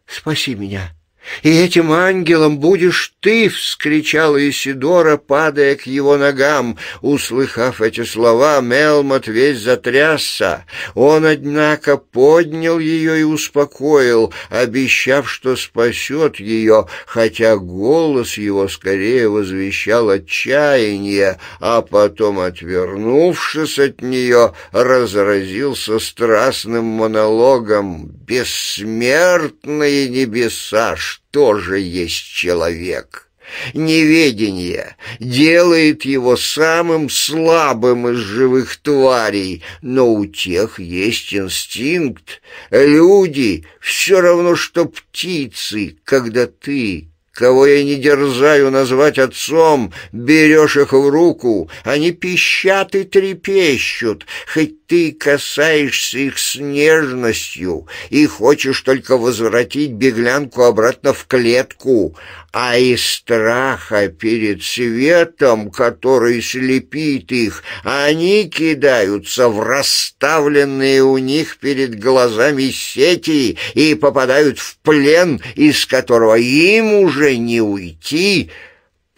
«Спаси меня!» «И этим ангелом будешь ты!» — вскричала Исидора, падая к его ногам. Услыхав эти слова, Мелмот весь затрясся. Он, однако, поднял ее и успокоил, обещав, что спасет ее, хотя голос его скорее возвещал отчаяние, а потом, отвернувшись от нее, разразился страстным монологом «Бессмертные небеса!» что же есть человек. Неведение делает его самым слабым из живых тварей, но у тех есть инстинкт. Люди все равно, что птицы, когда ты кого я не дерзаю назвать отцом, берешь их в руку, они пищат и трепещут, хоть ты касаешься их с нежностью и хочешь только возвратить беглянку обратно в клетку, а из страха перед светом, который слепит их, они кидаются в расставленные у них перед глазами сети и попадают в плен, из которого им уже не уйти —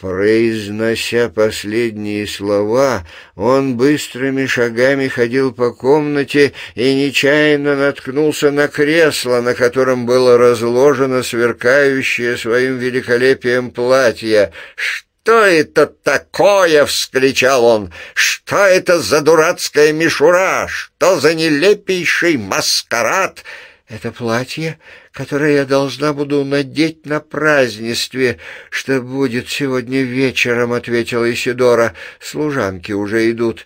Произнося последние слова, он быстрыми шагами ходил по комнате и нечаянно наткнулся на кресло, на котором было разложено сверкающее своим великолепием платье. «Что это такое?» — вскричал он. «Что это за дурацкая мишура? Что за нелепейший маскарад?» «Это платье которое я должна буду надеть на празднестве, что будет сегодня вечером, — ответила Исидора. Служанки уже идут.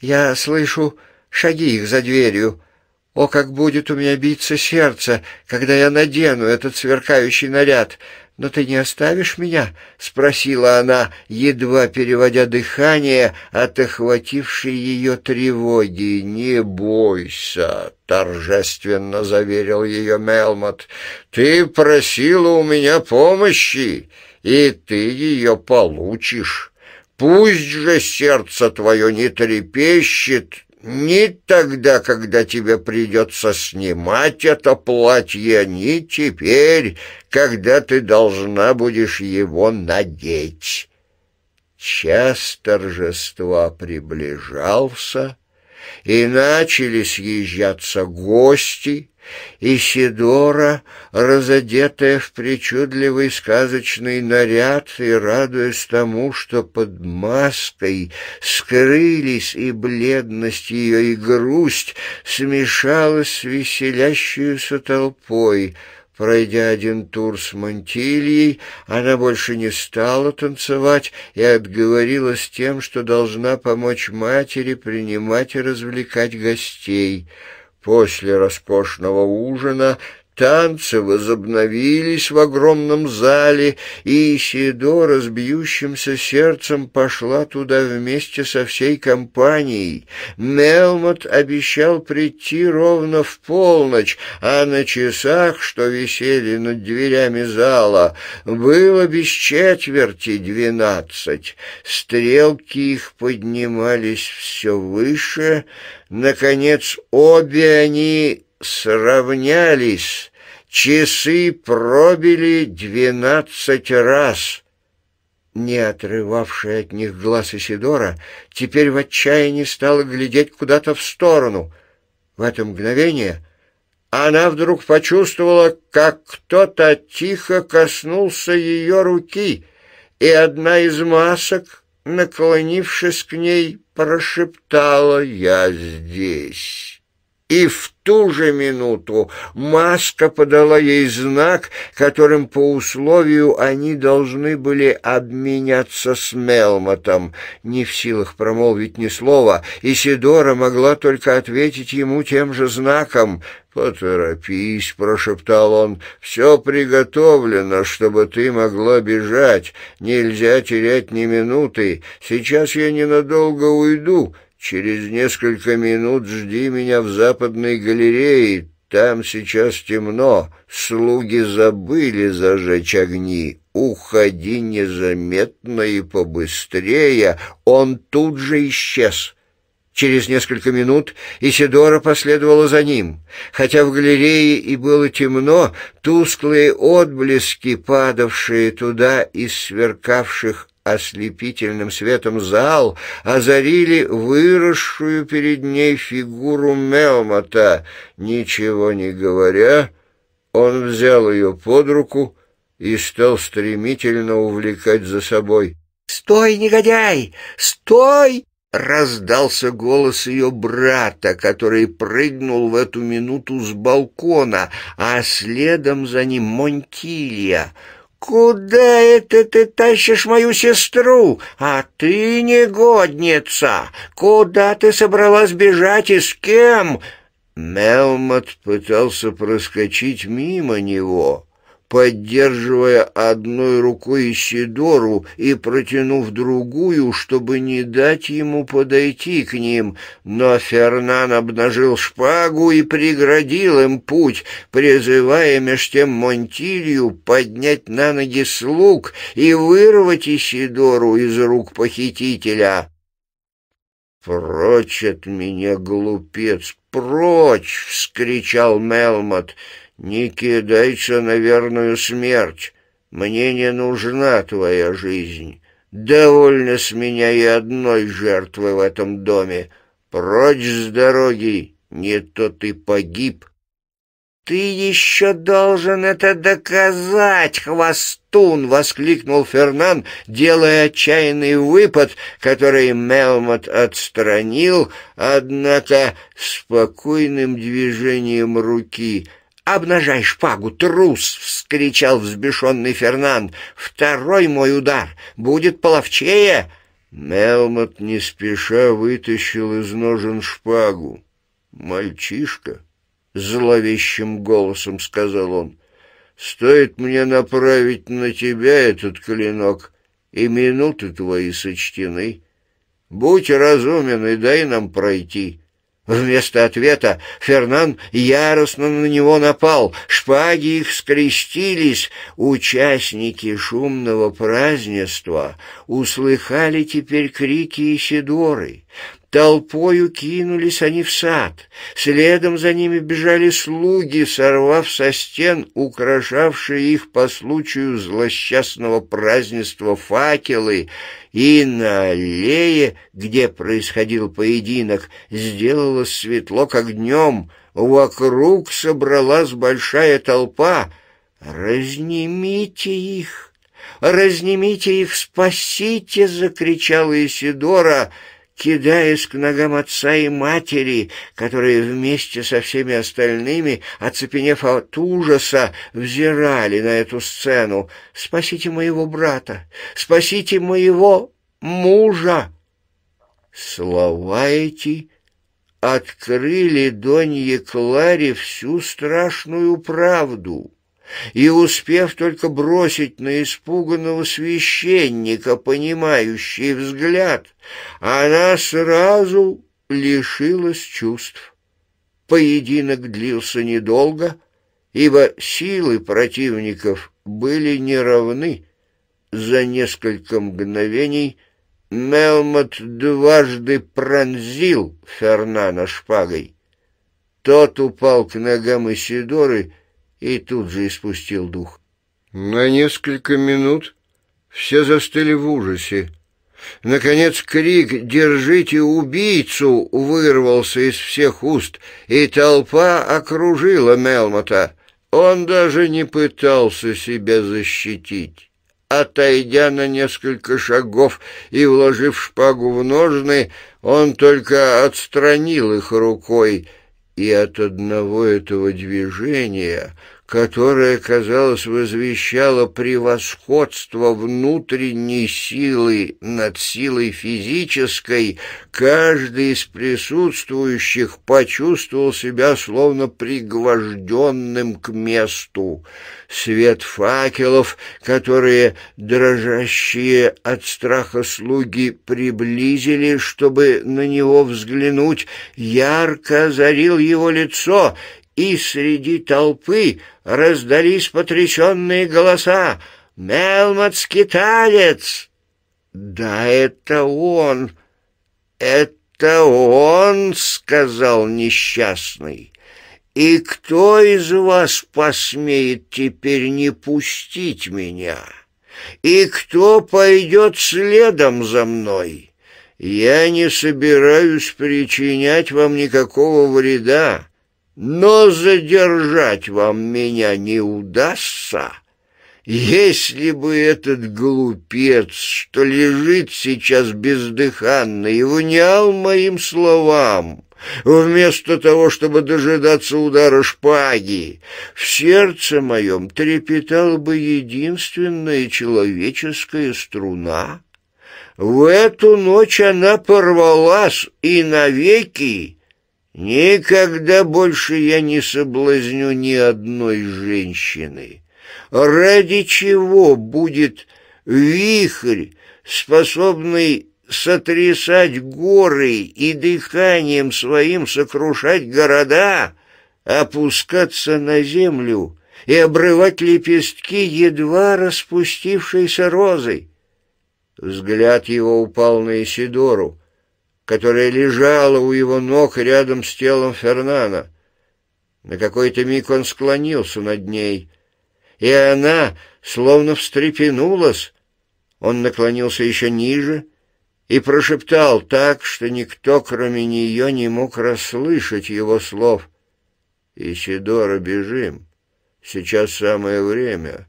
Я слышу шаги их за дверью. О, как будет у меня биться сердце, когда я надену этот сверкающий наряд! — «Но ты не оставишь меня?» — спросила она, едва переводя дыхание от охватившей ее тревоги. «Не бойся», — торжественно заверил ее Мелмот. «Ты просила у меня помощи, и ты ее получишь». Пусть же сердце твое не трепещет ни тогда, когда тебе придется снимать это платье, ни теперь, когда ты должна будешь его надеть. Час торжества приближался, и начали съезжаться гости — Ищедора, разодетая в причудливый сказочный наряд и радуясь тому, что под маской скрылись и бледность ее, и грусть, смешалась с веселящейся толпой. Пройдя один тур с мантильей, она больше не стала танцевать и отговорилась тем, что должна помочь матери принимать и развлекать гостей. После роскошного ужина танцы возобновились в огромном зале, и Исидора с бьющимся сердцем пошла туда вместе со всей компанией. Мелмот обещал прийти ровно в полночь, а на часах, что висели над дверями зала, было без четверти двенадцать. Стрелки их поднимались все выше, Наконец, обе они сравнялись, Часы пробили двенадцать раз. Не отрывавшая от них глаз Исидора, теперь в отчаянии стала глядеть куда-то в сторону. В это мгновение она вдруг почувствовала, как кто-то тихо коснулся ее руки, и одна из масок, наклонившись к ней, прошептала «Я здесь» и в ту же минуту маска подала ей знак, которым по условию они должны были обменяться с Мелмотом. Не в силах промолвить ни слова, Исидора могла только ответить ему тем же знаком. «Поторопись», — прошептал он, — «все приготовлено, чтобы ты могла бежать. Нельзя терять ни минуты. Сейчас я ненадолго уйду, Через несколько минут жди меня в западной галерее. Там сейчас темно. Слуги забыли зажечь огни. Уходи незаметно и побыстрее. Он тут же исчез. Через несколько минут Исидора последовала за ним. Хотя в галерее и было темно, тусклые отблески, падавшие туда из сверкавших ослепительным светом зал, озарили выросшую перед ней фигуру Мелмота. Ничего не говоря, он взял ее под руку и стал стремительно увлекать за собой. «Стой, негодяй! Стой!» раздался голос ее брата, который прыгнул в эту минуту с балкона, а следом за ним Монтилья — «Куда это ты тащишь мою сестру? А ты негодница! Куда ты собралась бежать и с кем?» Мелмот пытался проскочить мимо него поддерживая одной рукой Исидору и протянув другую, чтобы не дать ему подойти к ним. Но Фернан обнажил шпагу и преградил им путь, призывая меж тем Монтилью поднять на ноги слуг и вырвать Исидору из рук похитителя. «Прочь от меня, глупец, прочь!» — вскричал Мелмот — «Не кидайся на верную смерть. Мне не нужна твоя жизнь. Довольно с меня и одной жертвы в этом доме. Прочь с дороги, не то ты погиб». «Ты еще должен это доказать, хвостун!» — воскликнул Фернан, делая отчаянный выпад, который Мелмот отстранил, однако спокойным движением руки — «Обнажай шпагу, трус!» — вскричал взбешенный Фернанд. «Второй мой удар будет половчее!» Мелмот не спеша вытащил из ножен шпагу. «Мальчишка!» — зловещим голосом сказал он. «Стоит мне направить на тебя этот клинок, и минуты твои сочтены. Будь разумен и дай нам пройти. Вместо ответа Фернан яростно на него напал, шпаги их скрестились. Участники шумного празднества услыхали теперь крики Исидоры. Толпою кинулись они в сад, следом за ними бежали слуги, сорвав со стен украшавшие их по случаю злосчастного празднества факелы — и на аллее, где происходил поединок, сделалось светло, как днем. Вокруг собралась большая толпа. «Разнимите их! Разнимите их! Спасите!» — закричала Исидора — кидаясь к ногам отца и матери, которые вместе со всеми остальными, оцепенев от ужаса, взирали на эту сцену. «Спасите моего брата! Спасите моего мужа!» Слова эти открыли Донье Кларе всю страшную правду и, успев только бросить на испуганного священника понимающий взгляд, она сразу лишилась чувств. Поединок длился недолго, ибо силы противников были неравны. За несколько мгновений Мелмот дважды пронзил Фернана шпагой. Тот упал к ногам Исидоры и тут же испустил дух. На несколько минут все застыли в ужасе. Наконец крик «Держите убийцу!» вырвался из всех уст, и толпа окружила Мелмота. Он даже не пытался себя защитить. Отойдя на несколько шагов и вложив шпагу в ножны, он только отстранил их рукой, и от одного этого движения — которое, казалось, возвещало превосходство внутренней силы над силой физической, каждый из присутствующих почувствовал себя словно пригвожденным к месту. Свет факелов, которые, дрожащие от страха слуги, приблизили, чтобы на него взглянуть, ярко озарил его лицо, и среди толпы раздались потрясенные голоса «Мелмот Скиталец!» «Да это он! Это он!» — сказал несчастный. «И кто из вас посмеет теперь не пустить меня? И кто пойдет следом за мной? Я не собираюсь причинять вам никакого вреда». Но задержать вам меня не удастся, если бы этот глупец, что лежит сейчас бездыханный, внял моим словам, вместо того, чтобы дожидаться удара шпаги, в сердце моем трепетала бы единственная человеческая струна. В эту ночь она порвалась и навеки, Никогда больше я не соблазню ни одной женщины. Ради чего будет вихрь, способный сотрясать горы и дыханием своим сокрушать города, опускаться на землю и обрывать лепестки едва распустившейся розы? Взгляд его упал на Исидору которая лежала у его ног рядом с телом Фернана. На какой-то миг он склонился над ней, и она словно встрепенулась. Он наклонился еще ниже и прошептал так, что никто, кроме нее, не мог расслышать его слов. «Исидора, бежим! Сейчас самое время!»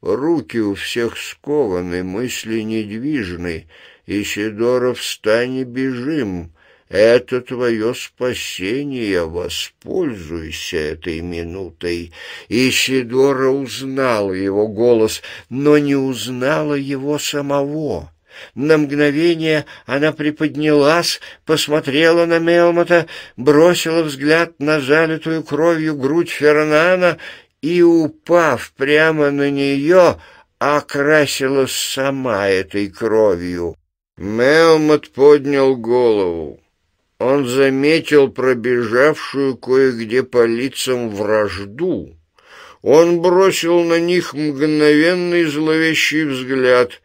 Руки у всех скованы, мысли недвижны, Исидоров, встань и бежим. Это твое спасение, воспользуйся этой минутой. Исидора узнала его голос, но не узнала его самого. На мгновение она приподнялась, посмотрела на Мелмота, бросила взгляд на залитую кровью грудь Фернана и, упав прямо на нее, окрасилась сама этой кровью. Мелмот поднял голову. Он заметил пробежавшую кое-где по лицам вражду. Он бросил на них мгновенный зловещий взгляд.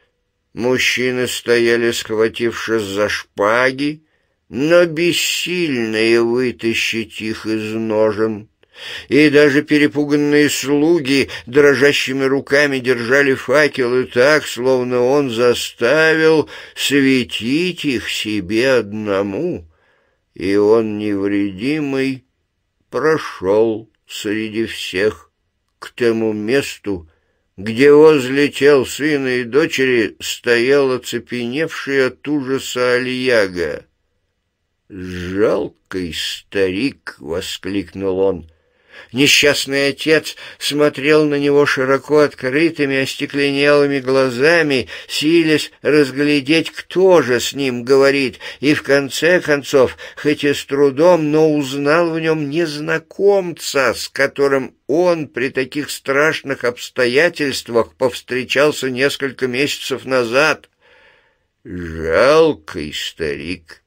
Мужчины стояли, схватившись за шпаги, но бессильные вытащить их из ножен и даже перепуганные слуги дрожащими руками держали факелы так, словно он заставил светить их себе одному, и он невредимый прошел среди всех к тому месту, где возле тел сына и дочери стояла цепеневшая от ужаса Альяга. «Жалкий старик!» — воскликнул он — Несчастный отец смотрел на него широко открытыми, остекленелыми глазами, силясь разглядеть, кто же с ним говорит, и в конце концов, хоть и с трудом, но узнал в нем незнакомца, с которым он при таких страшных обстоятельствах повстречался несколько месяцев назад. «Жалкий старик,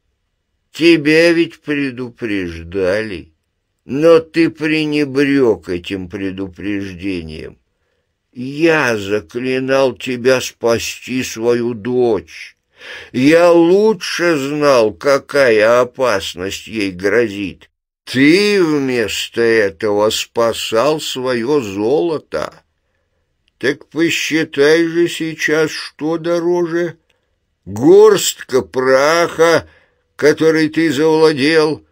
тебя ведь предупреждали». Но ты пренебрёг этим предупреждением. Я заклинал тебя спасти свою дочь. Я лучше знал, какая опасность ей грозит. Ты вместо этого спасал свое золото. Так посчитай же сейчас, что дороже. Горстка праха, который ты завладел,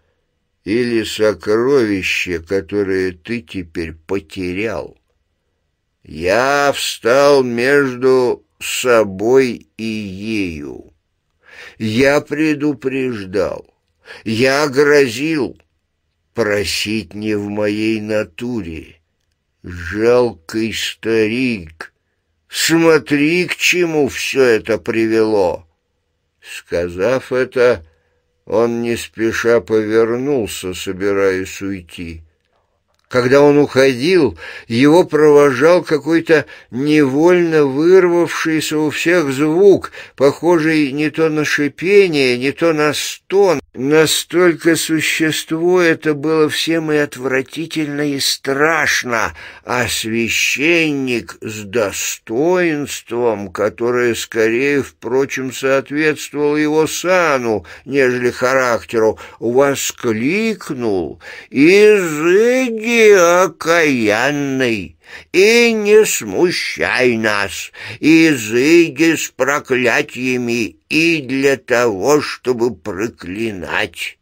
или сокровище, которое ты теперь потерял. Я встал между собой и ею. Я предупреждал, я грозил. Просить не в моей натуре. Жалкий старик, смотри, к чему все это привело. Сказав это, он не спеша повернулся, собираясь уйти. Когда он уходил, его провожал какой-то невольно вырвавшийся у всех звук, похожий не то на шипение, не то на стон. Настолько существу это было всем и отвратительно, и страшно, а священник с достоинством, которое скорее, впрочем, соответствовало его сану, нежели характеру, воскликнул «Изыди, окаянный!» и не смущай нас, изыди с проклятиями и для того, чтобы проклинать.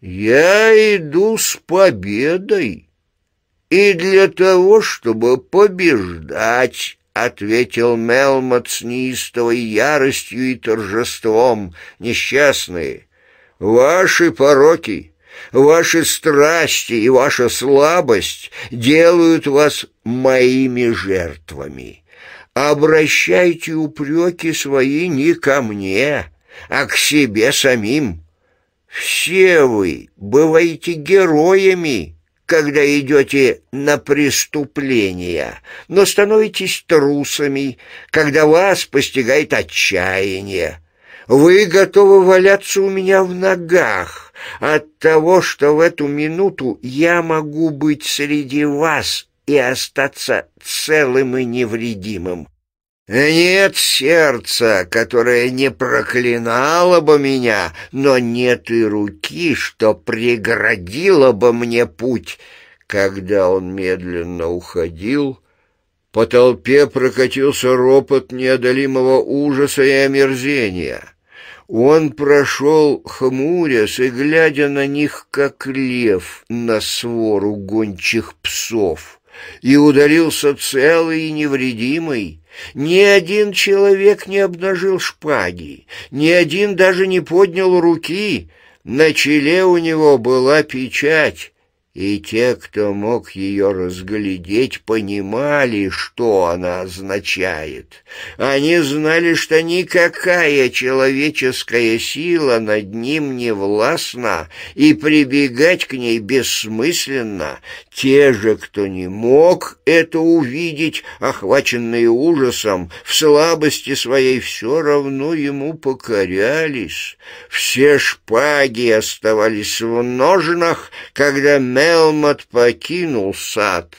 Я иду с победой и для того, чтобы побеждать». — ответил Мелмот с неистовой яростью и торжеством. «Несчастные, ваши пороки Ваши страсти и ваша слабость делают вас моими жертвами. Обращайте упреки свои не ко мне, а к себе самим. Все вы бываете героями, когда идете на преступления, но становитесь трусами, когда вас постигает отчаяние. Вы готовы валяться у меня в ногах, от того, что в эту минуту я могу быть среди вас и остаться целым и невредимым. Нет сердца, которое не проклинало бы меня, но нет и руки, что преградило бы мне путь. Когда он медленно уходил, по толпе прокатился ропот неодолимого ужаса и омерзения. Он прошел, хмурясь и глядя на них, как лев на свору гончих псов, и удалился целый и невредимый. Ни один человек не обнажил шпаги, ни один даже не поднял руки. На челе у него была печать, и те, кто мог ее разглядеть, понимали, что она означает. Они знали, что никакая человеческая сила над ним не властна, и прибегать к ней бессмысленно. Те же, кто не мог это увидеть, охваченные ужасом, в слабости своей все равно ему покорялись. Все шпаги оставались в ножнах, когда Мэр Мелмот покинул сад.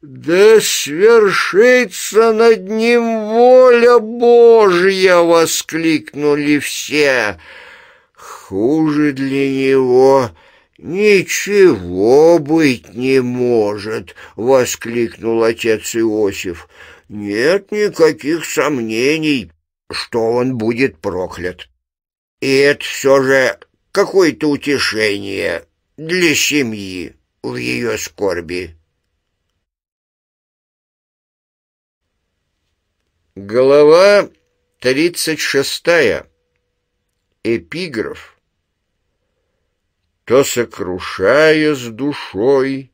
«Да свершится над ним воля Божья!» — воскликнули все. «Хуже для него ничего быть не может!» — воскликнул отец Иосиф. «Нет никаких сомнений, что он будет проклят. И это все же какое-то утешение для семьи в ее скорби. Глава 36. Эпиграф. То сокрушая с душой,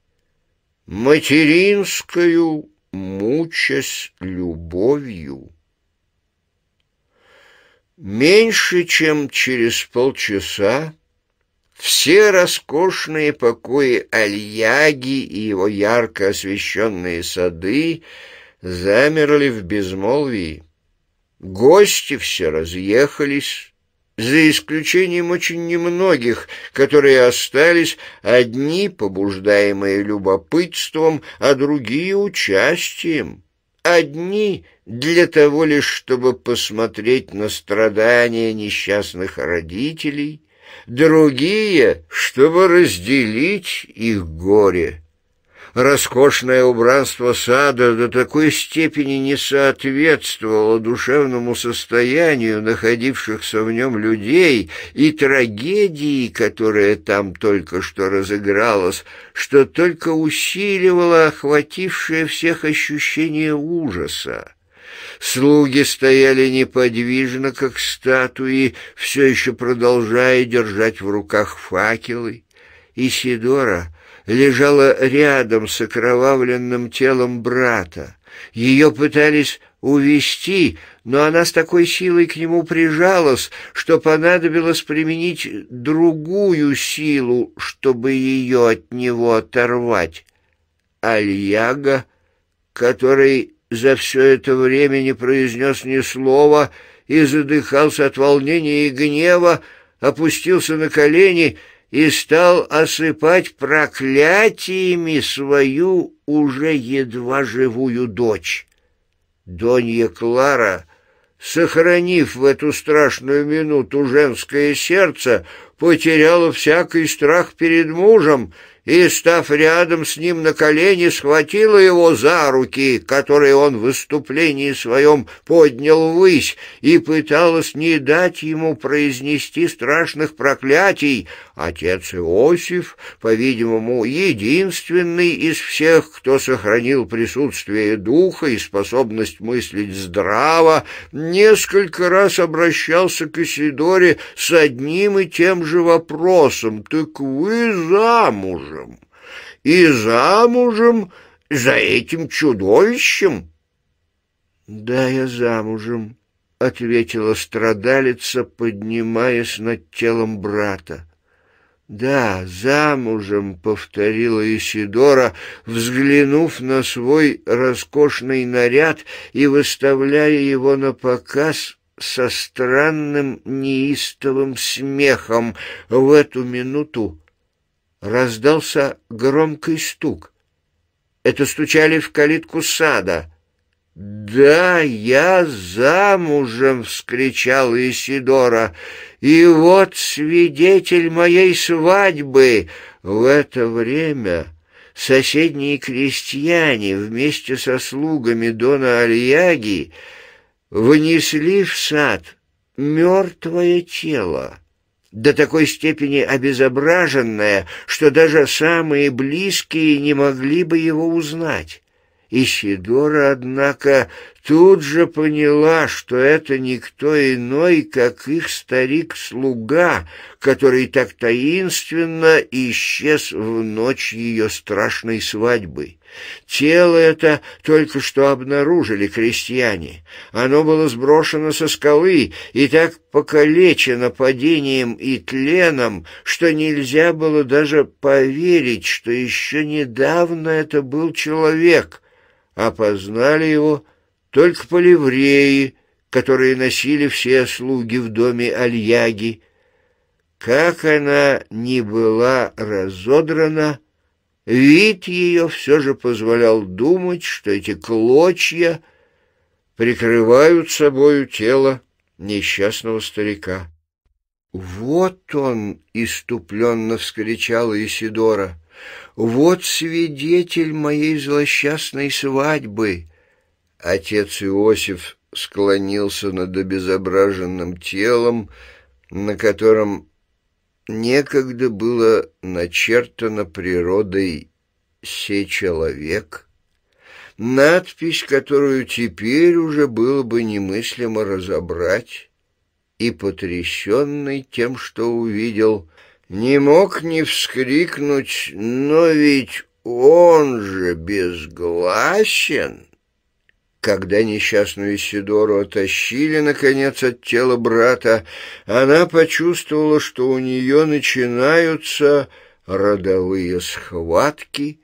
Материнскую мучась любовью. Меньше чем через полчаса все роскошные покои Альяги и его ярко освещенные сады замерли в безмолвии. Гости все разъехались, за исключением очень немногих, которые остались одни, побуждаемые любопытством, а другие — участием. Одни для того лишь, чтобы посмотреть на страдания несчастных родителей — другие, чтобы разделить их горе. Роскошное убранство сада до такой степени не соответствовало душевному состоянию находившихся в нем людей и трагедии, которая там только что разыгралась, что только усиливало охватившее всех ощущение ужаса. Слуги стояли неподвижно, как статуи, все еще продолжая держать в руках факелы. Исидора лежала рядом с окровавленным телом брата. Ее пытались увести, но она с такой силой к нему прижалась, что понадобилось применить другую силу, чтобы ее от него оторвать. Альяга, который за все это время не произнес ни слова и задыхался от волнения и гнева, опустился на колени и стал осыпать проклятиями свою уже едва живую дочь. Донья Клара, сохранив в эту страшную минуту женское сердце, потеряла всякий страх перед мужем — и, став рядом с ним на колени, схватила его за руки, которые он в выступлении своем поднял ввысь, и пыталась не дать ему произнести страшных проклятий. Отец Иосиф, по-видимому, единственный из всех, кто сохранил присутствие духа и способность мыслить здраво, несколько раз обращался к Исидоре с одним и тем же вопросом «Так вы замуж?» замужем. И замужем за этим чудовищем. Да, я замужем, — ответила страдалица, поднимаясь над телом брата. «Да, замужем», — повторила Исидора, взглянув на свой роскошный наряд и выставляя его на показ со странным неистовым смехом. В эту минуту раздался громкий стук. Это стучали в калитку сада. «Да, я замужем!» — вскричал Исидора. «И вот свидетель моей свадьбы!» В это время соседние крестьяне вместе со слугами Дона Альяги внесли в сад мертвое тело до такой степени обезображенное, что даже самые близкие не могли бы его узнать. Исидора, однако, тут же поняла, что это никто иной, как их старик-слуга, который так таинственно исчез в ночь ее страшной свадьбы. Тело это только что обнаружили крестьяне. Оно было сброшено со скалы и так покалечено падением и тленом, что нельзя было даже поверить, что еще недавно это был человек. Опознали его только поливреи, которые носили все слуги в доме Альяги. Как она не была разодрана, — Вид ее все же позволял думать, что эти клочья прикрывают собою тело несчастного старика. «Вот он!» — иступленно вскричала Исидора. «Вот свидетель моей злосчастной свадьбы!» Отец Иосиф склонился над обезображенным телом, на котором некогда было начертано природой «Се человек», надпись, которую теперь уже было бы немыслимо разобрать, и, потрясенный тем, что увидел, не мог не вскрикнуть, но ведь он же безгласен. Когда несчастную Сидору оттащили, наконец, от тела брата, она почувствовала, что у нее начинаются родовые схватки,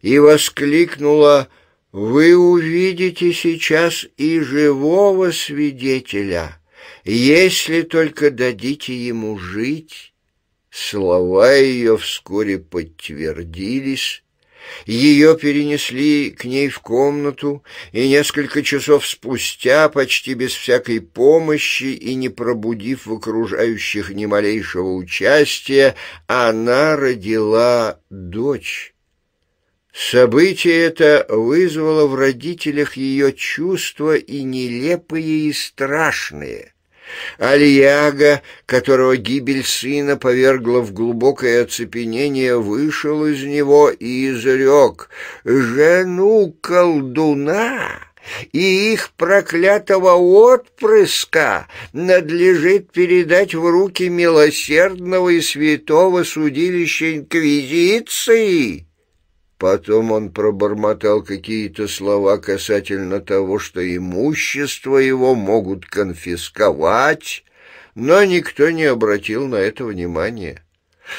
и воскликнула «Вы увидите сейчас и живого свидетеля, если только дадите ему жить». Слова ее вскоре подтвердились, ее перенесли к ней в комнату, и несколько часов спустя, почти без всякой помощи и не пробудив в окружающих ни малейшего участия, она родила дочь. Событие это вызвало в родителях ее чувства и нелепые, и страшные – Альяга, которого гибель сына повергла в глубокое оцепенение, вышел из него и изрек «Жену колдуна!» и их проклятого отпрыска надлежит передать в руки милосердного и святого судилища Инквизиции. Потом он пробормотал какие-то слова касательно того, что имущество его могут конфисковать, но никто не обратил на это внимания.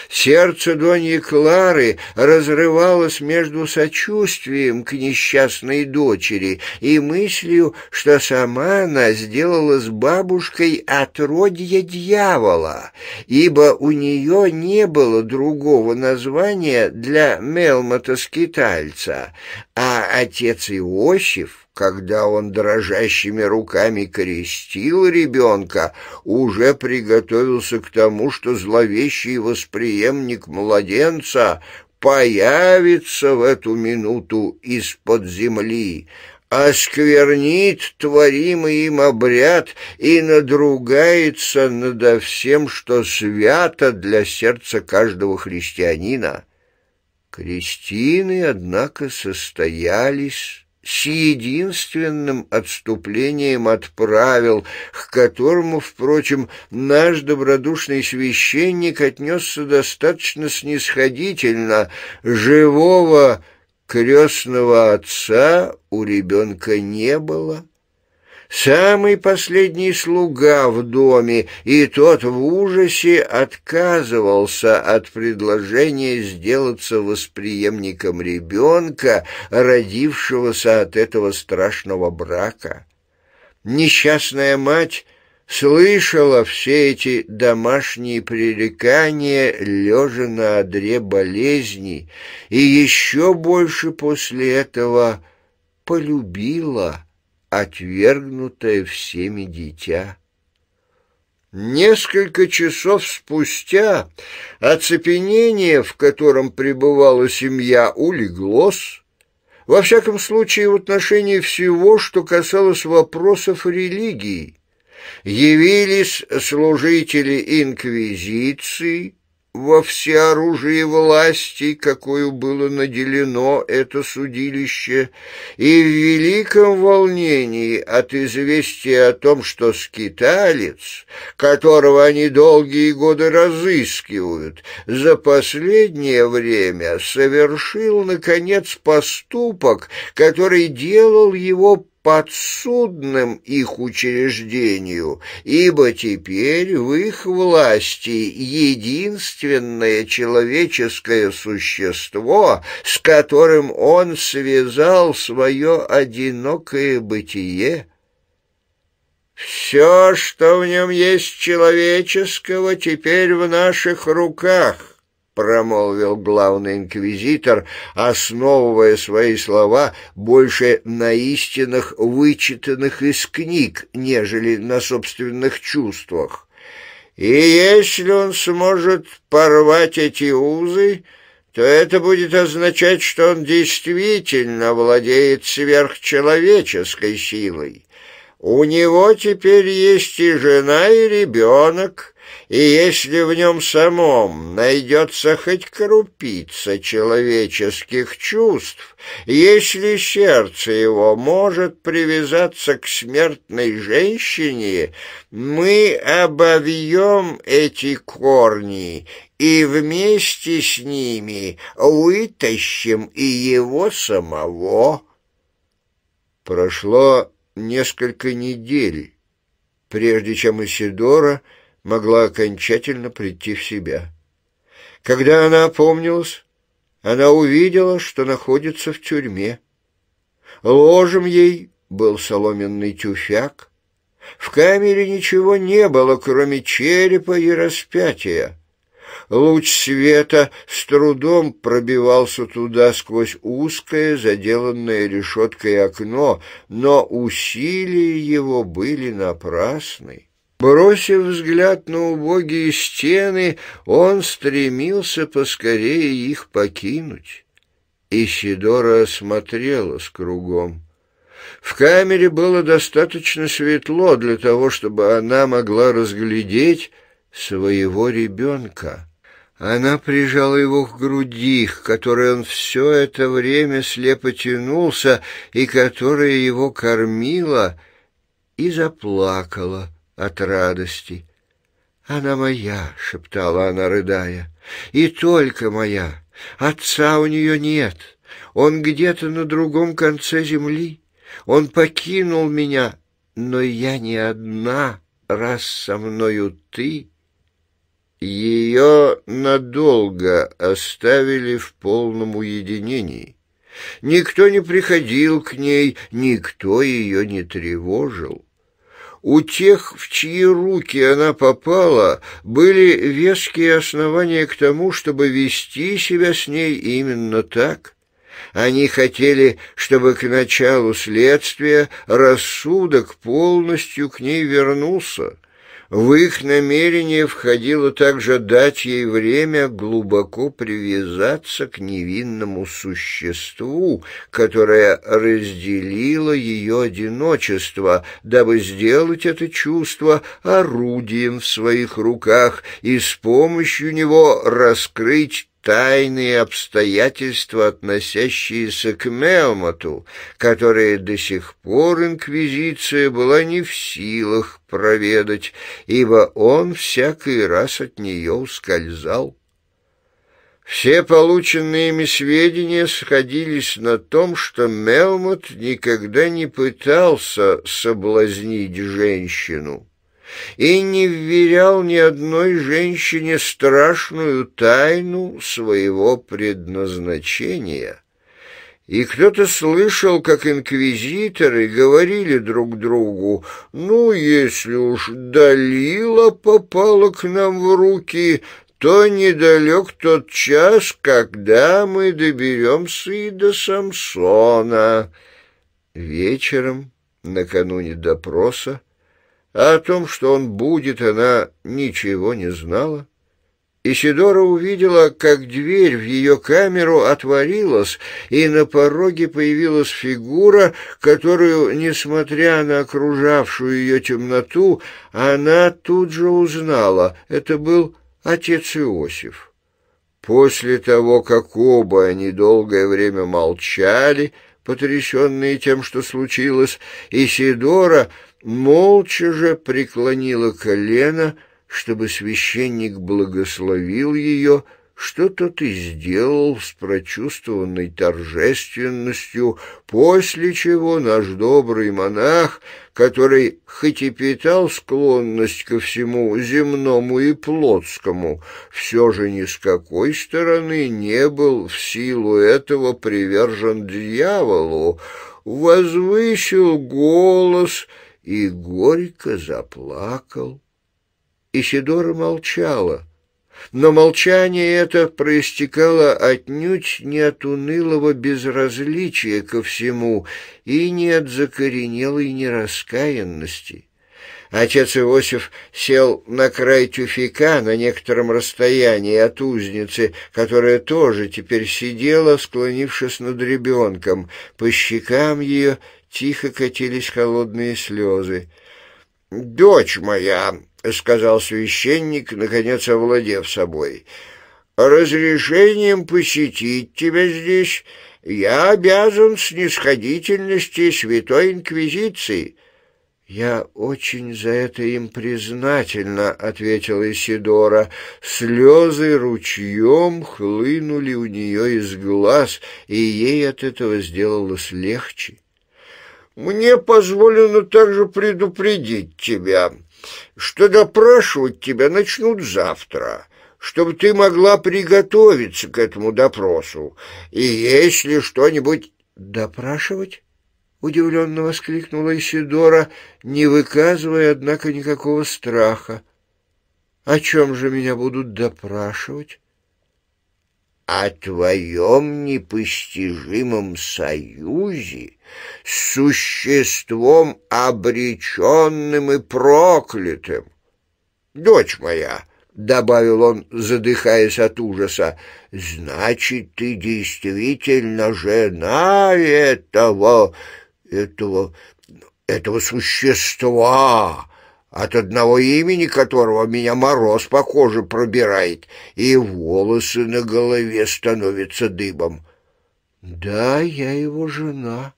Сердце Доньи Клары разрывалось между сочувствием к несчастной дочери и мыслью, что сама она сделала с бабушкой отродье дьявола, ибо у нее не было другого названия для Мелмота-скитальца, а отец Иосиф когда он дрожащими руками крестил ребенка, уже приготовился к тому, что зловещий восприемник младенца появится в эту минуту из-под земли, осквернит творимый им обряд и надругается надо всем, что свято для сердца каждого христианина. Крестины, однако, состоялись с единственным отступлением от правил, к которому, впрочем, наш добродушный священник отнесся достаточно снисходительно. Живого крестного отца у ребенка не было самый последний слуга в доме, и тот в ужасе отказывался от предложения сделаться восприемником ребенка, родившегося от этого страшного брака. Несчастная мать слышала все эти домашние пререкания, лежа на одре болезни, и еще больше после этого полюбила отвергнутое всеми дитя. Несколько часов спустя оцепенение, в котором пребывала семья, улеглось, во всяком случае в отношении всего, что касалось вопросов религии. Явились служители инквизиции, во всеоружии власти, какую было наделено это судилище, и в великом волнении от известия о том, что скиталец, которого они долгие годы разыскивают, за последнее время совершил, наконец, поступок, который делал его подсудным их учреждению, ибо теперь в их власти единственное человеческое существо, с которым он связал свое одинокое бытие. Все, что в нем есть человеческого, теперь в наших руках промолвил главный инквизитор, основывая свои слова больше на истинах, вычитанных из книг, нежели на собственных чувствах. И если он сможет порвать эти узы, то это будет означать, что он действительно владеет сверхчеловеческой силой. У него теперь есть и жена, и ребенок — и если в нем самом найдется хоть крупица человеческих чувств, если сердце его может привязаться к смертной женщине, мы обовьем эти корни и вместе с ними вытащим и его самого. Прошло несколько недель, прежде чем Исидора — могла окончательно прийти в себя. Когда она опомнилась, она увидела, что находится в тюрьме. Ложем ей был соломенный тюфяк. В камере ничего не было, кроме черепа и распятия. Луч света с трудом пробивался туда сквозь узкое, заделанное решеткой окно, но усилия его были напрасны. Бросив взгляд на убогие стены, он стремился поскорее их покинуть. Исидора осмотрелась кругом. В камере было достаточно светло для того, чтобы она могла разглядеть своего ребенка. Она прижала его к груди, к которой он все это время слепо тянулся и которая его кормила, и заплакала — от радости. «Она моя!» — шептала она, рыдая. «И только моя! Отца у нее нет! Он где-то на другом конце земли! Он покинул меня, но я не одна, раз со мною ты!» Ее надолго оставили в полном уединении. Никто не приходил к ней, никто ее не тревожил. У тех, в чьи руки она попала, были веские основания к тому, чтобы вести себя с ней именно так. Они хотели, чтобы к началу следствия рассудок полностью к ней вернулся. В их намерение входило также дать ей время глубоко привязаться к невинному существу, которое разделило ее одиночество, дабы сделать это чувство орудием в своих руках и с помощью него раскрыть тайные обстоятельства, относящиеся к Мелмоту, которые до сих пор инквизиция была не в силах проведать, ибо он всякий раз от нее ускользал. Все полученные ими сведения сходились на том, что Мелмот никогда не пытался соблазнить женщину и не вверял ни одной женщине страшную тайну своего предназначения. И кто-то слышал, как инквизиторы говорили друг другу, «Ну, если уж Далила попала к нам в руки, то недалек тот час, когда мы доберемся и до Самсона». Вечером, накануне допроса, а о том, что он будет, она ничего не знала. Исидора увидела, как дверь в ее камеру отворилась, и на пороге появилась фигура, которую, несмотря на окружавшую ее темноту, она тут же узнала. Это был отец Иосиф. После того, как оба они долгое время молчали, потрясенные тем, что случилось, Исидора молча же преклонила колено, чтобы священник благословил ее, что тот и сделал с прочувствованной торжественностью, после чего наш добрый монах, который хоть и питал склонность ко всему земному и плотскому, все же ни с какой стороны не был в силу этого привержен дьяволу, возвысил голос — и горько заплакал. Исидора молчала, но молчание это проистекало отнюдь не от унылого безразличия ко всему и не от закоренелой нераскаянности. Отец Иосиф сел на край тюфика на некотором расстоянии от узницы, которая тоже теперь сидела, склонившись над ребенком. По щекам ее тихо катились холодные слезы. «Дочь моя», — сказал священник, наконец овладев собой, — «разрешением посетить тебя здесь я обязан снисходительности Святой Инквизиции». «Я очень за это им признательна», — ответила Исидора. Слезы ручьем хлынули у нее из глаз, и ей от этого сделалось легче. Мне позволено также предупредить тебя, что допрашивать тебя начнут завтра, чтобы ты могла приготовиться к этому допросу. И если что-нибудь допрашивать, удивленно воскликнула Исидора, не выказывая однако никакого страха. О чем же меня будут допрашивать? о твоем непостижимом союзе с существом обреченным и проклятым. Дочь моя, — добавил он, задыхаясь от ужаса, — значит, ты действительно жена этого, этого, этого существа, от одного имени которого меня мороз по коже пробирает, и волосы на голове становятся дыбом. Да, я его жена.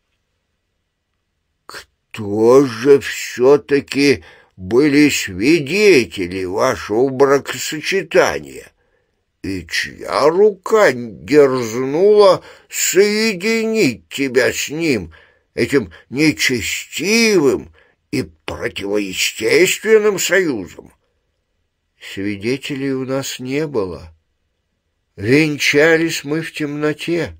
Кто же все-таки были свидетели вашего бракосочетания? И чья рука дерзнула соединить тебя с ним, этим нечестивым, противоестественным союзом. Свидетелей у нас не было. Венчались мы в темноте.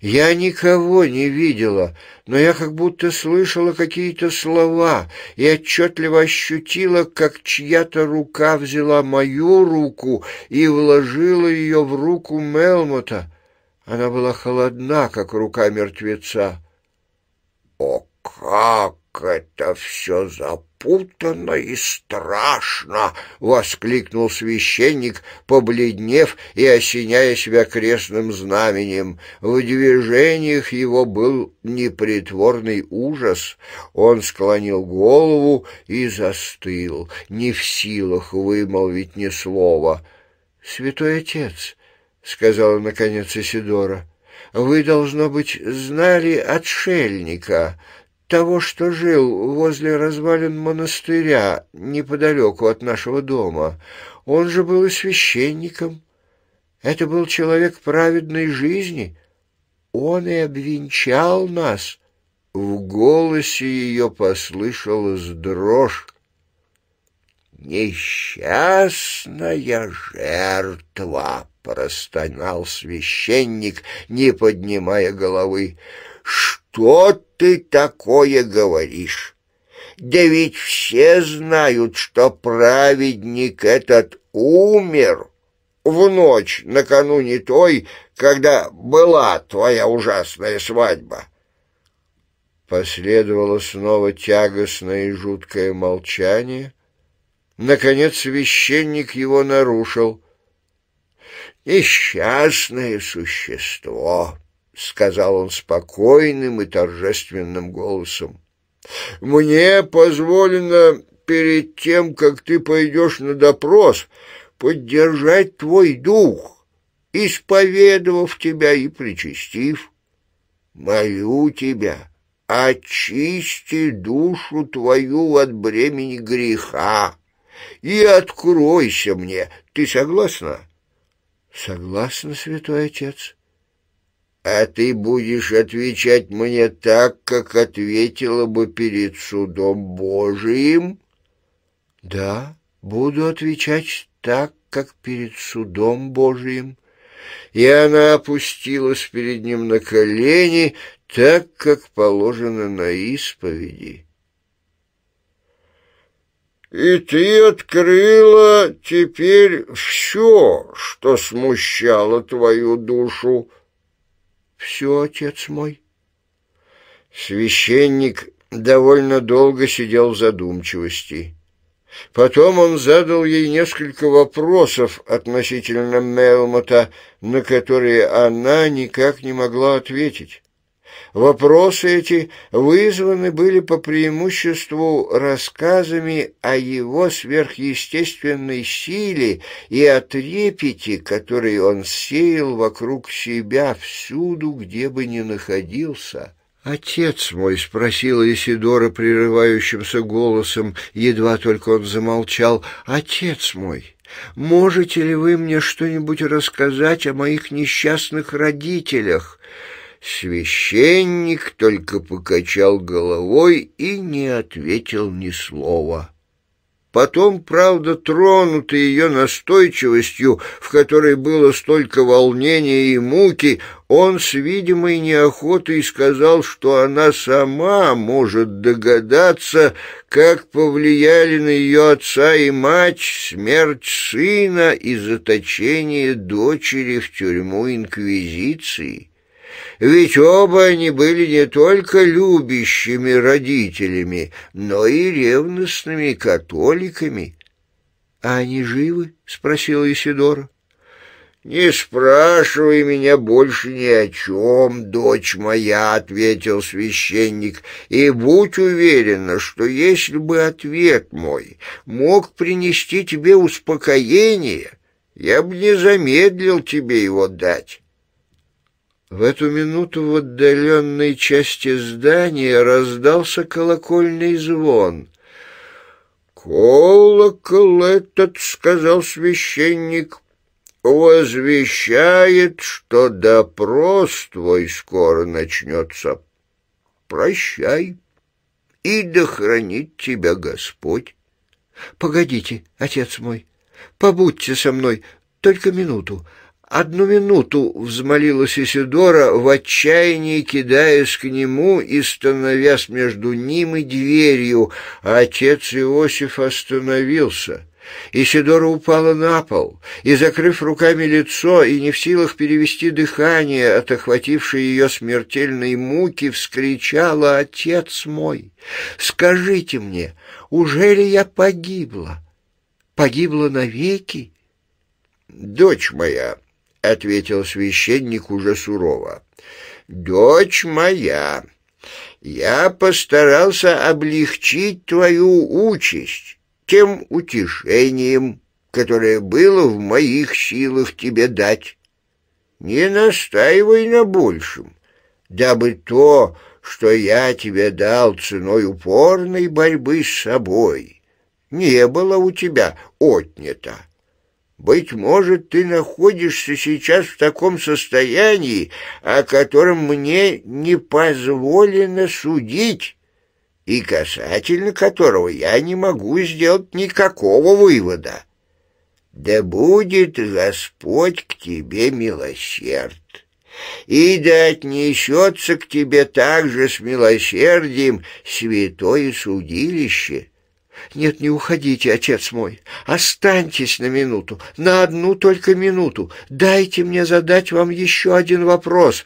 Я никого не видела, но я как будто слышала какие-то слова и отчетливо ощутила, как чья-то рука взяла мою руку и вложила ее в руку Мелмота. Она была холодна, как рука мертвеца. «О, как!» Как это все запутано и страшно!» — воскликнул священник, побледнев и осеняя себя крестным знаменем. В движениях его был непритворный ужас. Он склонил голову и застыл, не в силах вымолвить ни слова. «Святой отец!» — сказала наконец Исидора. — вы, должно быть, знали отшельника, того, что жил возле развалин монастыря неподалеку от нашего дома. Он же был и священником. Это был человек праведной жизни. Он и обвенчал нас. В голосе ее послышалась дрожь. «Несчастная жертва!» — простонал священник, не поднимая головы. «Что?» что ты такое говоришь? Да ведь все знают, что праведник этот умер в ночь накануне той, когда была твоя ужасная свадьба. Последовало снова тягостное и жуткое молчание. Наконец священник его нарушил. «Несчастное существо! сказал он спокойным и торжественным голосом. «Мне позволено перед тем, как ты пойдешь на допрос, поддержать твой дух, исповедовав тебя и причастив. Молю тебя, очисти душу твою от бремени греха и откройся мне. Ты согласна?» «Согласна, святой отец» а ты будешь отвечать мне так, как ответила бы перед судом Божиим?» «Да, буду отвечать так, как перед судом Божиим». И она опустилась перед ним на колени, так, как положено на исповеди. «И ты открыла теперь все, что смущало твою душу», все, отец мой. Священник довольно долго сидел в задумчивости. Потом он задал ей несколько вопросов относительно Мелмота, на которые она никак не могла ответить. Вопросы эти вызваны были по преимуществу рассказами о его сверхъестественной силе и о трепете, который он сеял вокруг себя всюду, где бы ни находился. «Отец мой», — спросила Исидора прерывающимся голосом, едва только он замолчал, — «отец мой». «Можете ли вы мне что-нибудь рассказать о моих несчастных родителях?» Священник только покачал головой и не ответил ни слова. Потом, правда, тронутый ее настойчивостью, в которой было столько волнения и муки, он с видимой неохотой сказал, что она сама может догадаться, как повлияли на ее отца и мать смерть сына и заточение дочери в тюрьму инквизиции. Ведь оба они были не только любящими родителями, но и ревностными католиками. — А они живы? — спросил Исидора. «Не спрашивай меня больше ни о чем, дочь моя», — ответил священник, «и будь уверена, что если бы ответ мой мог принести тебе успокоение, я бы не замедлил тебе его дать». В эту минуту в отдаленной части здания раздался колокольный звон. «Колокол этот, — сказал священник, — возвещает, что допрос твой скоро начнется. Прощай, и да хранит тебя Господь!» «Погодите, отец мой, побудьте со мной только минуту!» «Одну минуту!» — взмолилась Исидора, в отчаянии кидаясь к нему и становясь между ним и дверью, а отец Иосиф остановился. Исидора упала на пол и, закрыв руками лицо и не в силах перевести дыхание от охватившей ее смертельной муки, вскричала «Отец мой, скажите мне, уже ли я погибла? Погибла навеки?» «Дочь моя!» — ответил священник уже сурово. «Дочь моя, я постарался облегчить твою участь тем утешением, которое было в моих силах тебе дать. Не настаивай на большем, дабы то, что я тебе дал ценой упорной борьбы с собой, не было у тебя отнято. Быть может, ты находишься сейчас в таком состоянии, о котором мне не позволено судить, и касательно которого я не могу сделать никакого вывода. Да будет Господь к тебе милосерд, и да отнесется к тебе также с милосердием святое судилище» «Нет, не уходите, отец мой. Останьтесь на минуту, на одну только минуту. Дайте мне задать вам еще один вопрос».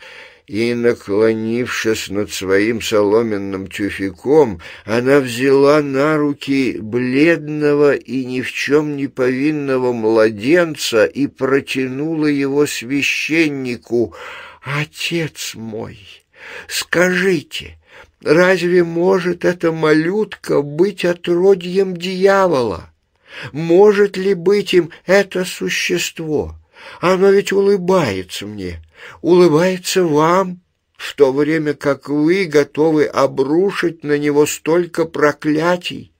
И, наклонившись над своим соломенным тюфяком, она взяла на руки бледного и ни в чем не повинного младенца и протянула его священнику. «Отец мой, скажите!» Разве может эта малютка быть отродьем дьявола? Может ли быть им это существо? Оно ведь улыбается мне, улыбается вам, в то время как вы готовы обрушить на него столько проклятий.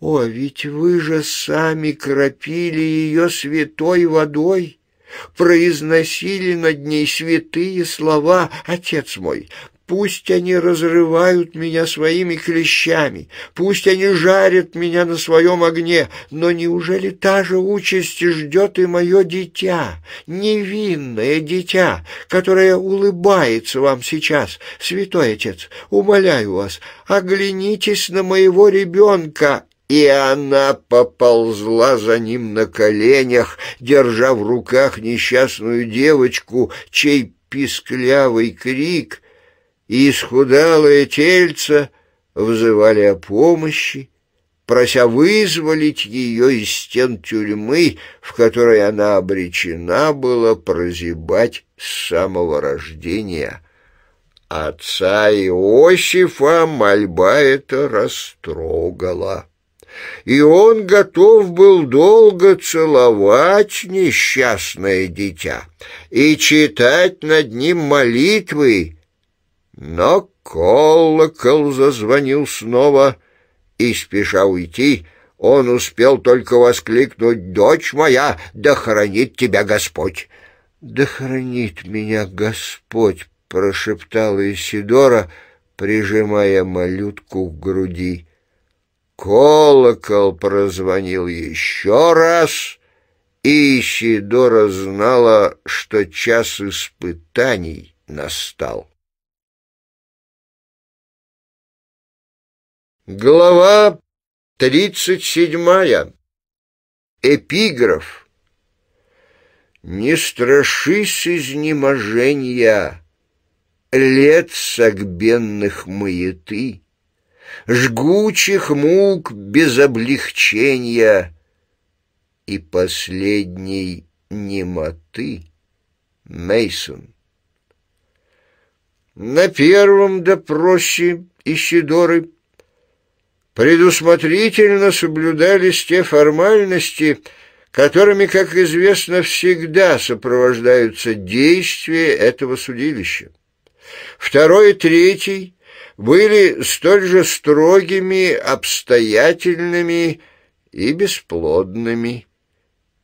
О, ведь вы же сами кропили ее святой водой, произносили над ней святые слова, отец мой, Пусть они разрывают меня своими клещами, пусть они жарят меня на своем огне, но неужели та же участь ждет и мое дитя, невинное дитя, которое улыбается вам сейчас? Святой Отец, умоляю вас, оглянитесь на моего ребенка, и она поползла за ним на коленях, держа в руках несчастную девочку, чей писклявый крик и исхудалое тельце взывали о помощи, прося вызволить ее из стен тюрьмы, в которой она обречена была прозябать с самого рождения. Отца Иосифа мольба эта растрогала, и он готов был долго целовать несчастное дитя и читать над ним молитвы, но колокол зазвонил снова, и, спеша уйти, он успел только воскликнуть «Дочь моя, да хранит тебя Господь!» «Да хранит меня Господь!» — прошептала Исидора, прижимая малютку к груди. Колокол прозвонил еще раз, и Исидора знала, что час испытаний настал. Глава 37. Эпиграф. Не страшись изнеможения, Лет согбенных маяты, Жгучих мук без облегчения И последней немоты. Мейсон. На первом допросе Исидоры предусмотрительно соблюдались те формальности, которыми, как известно, всегда сопровождаются действия этого судилища. Второй и третий были столь же строгими, обстоятельными и бесплодными.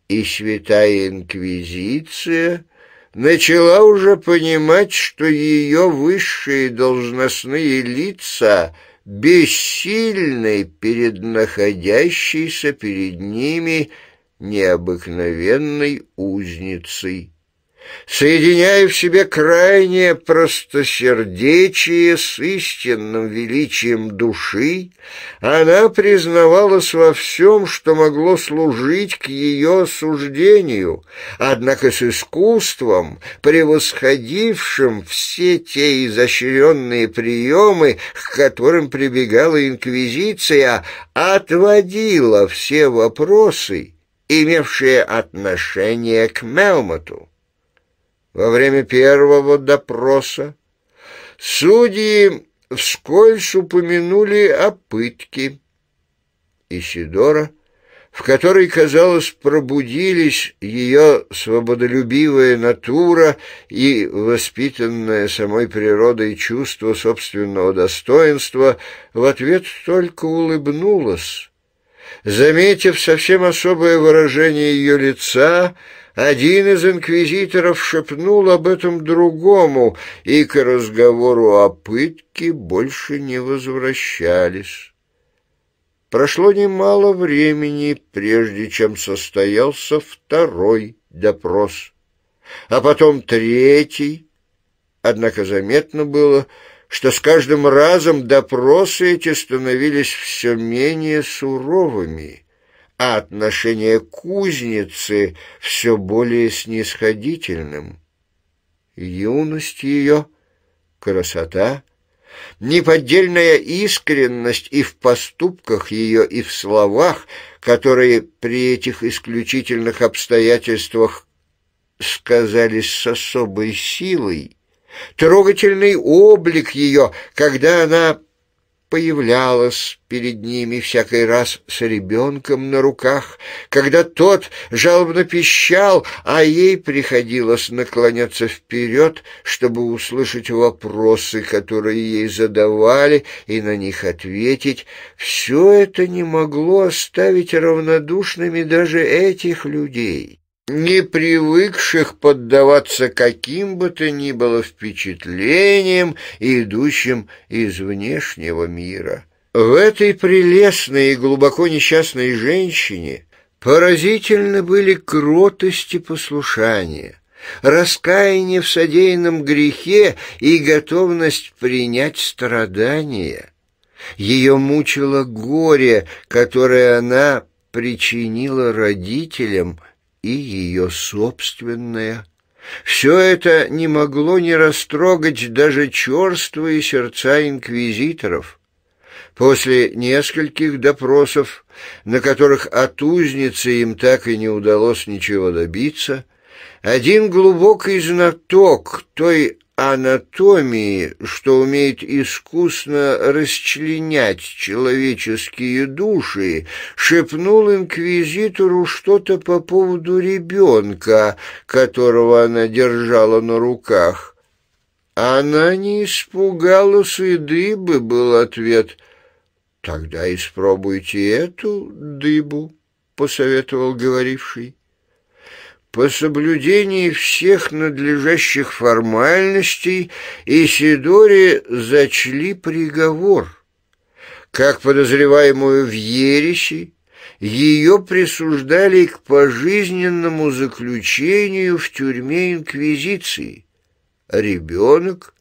И святая инквизиция начала уже понимать, что ее высшие должностные лица — бессильной перед находящейся перед ними необыкновенной узницей соединяя в себе крайнее простосердечие с истинным величием души, она признавалась во всем, что могло служить к ее осуждению, однако с искусством, превосходившим все те изощренные приемы, к которым прибегала инквизиция, отводила все вопросы, имевшие отношение к Мелмоту во время первого допроса судьи вскользь упомянули о пытке. Исидора, в которой, казалось, пробудились ее свободолюбивая натура и воспитанное самой природой чувство собственного достоинства, в ответ только улыбнулась Заметив совсем особое выражение ее лица, один из инквизиторов шепнул об этом другому, и к разговору о пытке больше не возвращались. Прошло немало времени, прежде чем состоялся второй допрос, а потом третий, однако заметно было, что с каждым разом допросы эти становились все менее суровыми, а отношение кузницы все более снисходительным. Юность ее, красота, неподдельная искренность и в поступках ее, и в словах, которые при этих исключительных обстоятельствах сказались с особой силой, трогательный облик ее, когда она появлялась перед ними всякий раз с ребенком на руках, когда тот жалобно пищал, а ей приходилось наклоняться вперед, чтобы услышать вопросы, которые ей задавали, и на них ответить. Все это не могло оставить равнодушными даже этих людей не привыкших поддаваться каким бы то ни было впечатлениям, идущим из внешнего мира. В этой прелестной и глубоко несчастной женщине поразительны были кротости послушания, раскаяние в содеянном грехе и готовность принять страдания. Ее мучило горе, которое она причинила родителям – и ее собственное. Все это не могло не растрогать даже черствые сердца инквизиторов. После нескольких допросов, на которых от узницы им так и не удалось ничего добиться, один глубокий знаток той анатомии, что умеет искусно расчленять человеческие души, шепнул инквизитору что-то по поводу ребенка, которого она держала на руках. «Она не испугалась и дыбы», — был ответ. «Тогда испробуйте эту дыбу», — посоветовал говоривший по соблюдении всех надлежащих формальностей Исидоре зачли приговор. Как подозреваемую в ереси, ее присуждали к пожизненному заключению в тюрьме Инквизиции. Ребенок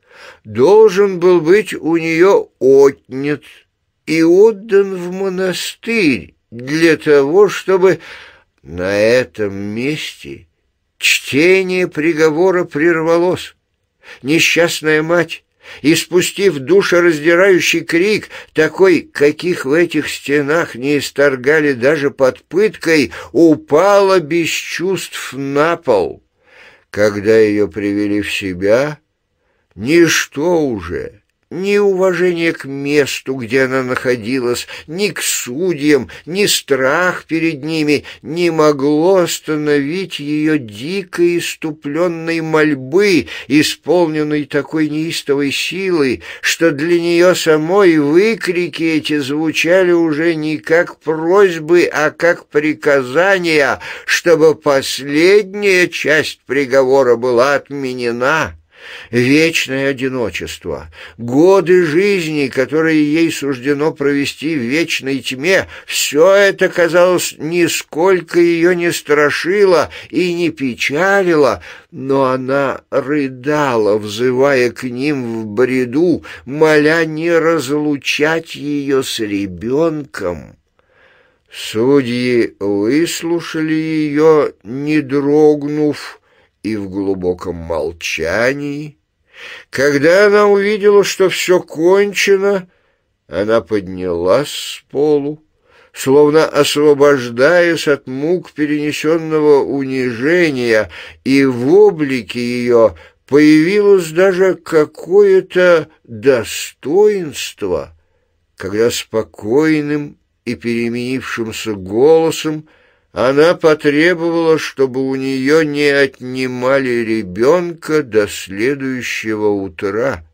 должен был быть у нее отнят и отдан в монастырь для того, чтобы на этом месте чтение приговора прервалось. Несчастная мать, испустив душераздирающий крик, такой, каких в этих стенах не исторгали даже под пыткой, упала без чувств на пол. Когда ее привели в себя, ничто уже ни уважение к месту, где она находилась, ни к судьям, ни страх перед ними не могло остановить ее дикой иступленной мольбы, исполненной такой неистовой силой, что для нее самой выкрики эти звучали уже не как просьбы, а как приказания, чтобы последняя часть приговора была отменена вечное одиночество, годы жизни, которые ей суждено провести в вечной тьме, все это, казалось, нисколько ее не страшило и не печалило, но она рыдала, взывая к ним в бреду, моля не разлучать ее с ребенком. Судьи выслушали ее, не дрогнув, и в глубоком молчании. Когда она увидела, что все кончено, она поднялась с полу, словно освобождаясь от мук перенесенного унижения, и в облике ее появилось даже какое-то достоинство, когда спокойным и переменившимся голосом она потребовала, чтобы у нее не отнимали ребенка до следующего утра.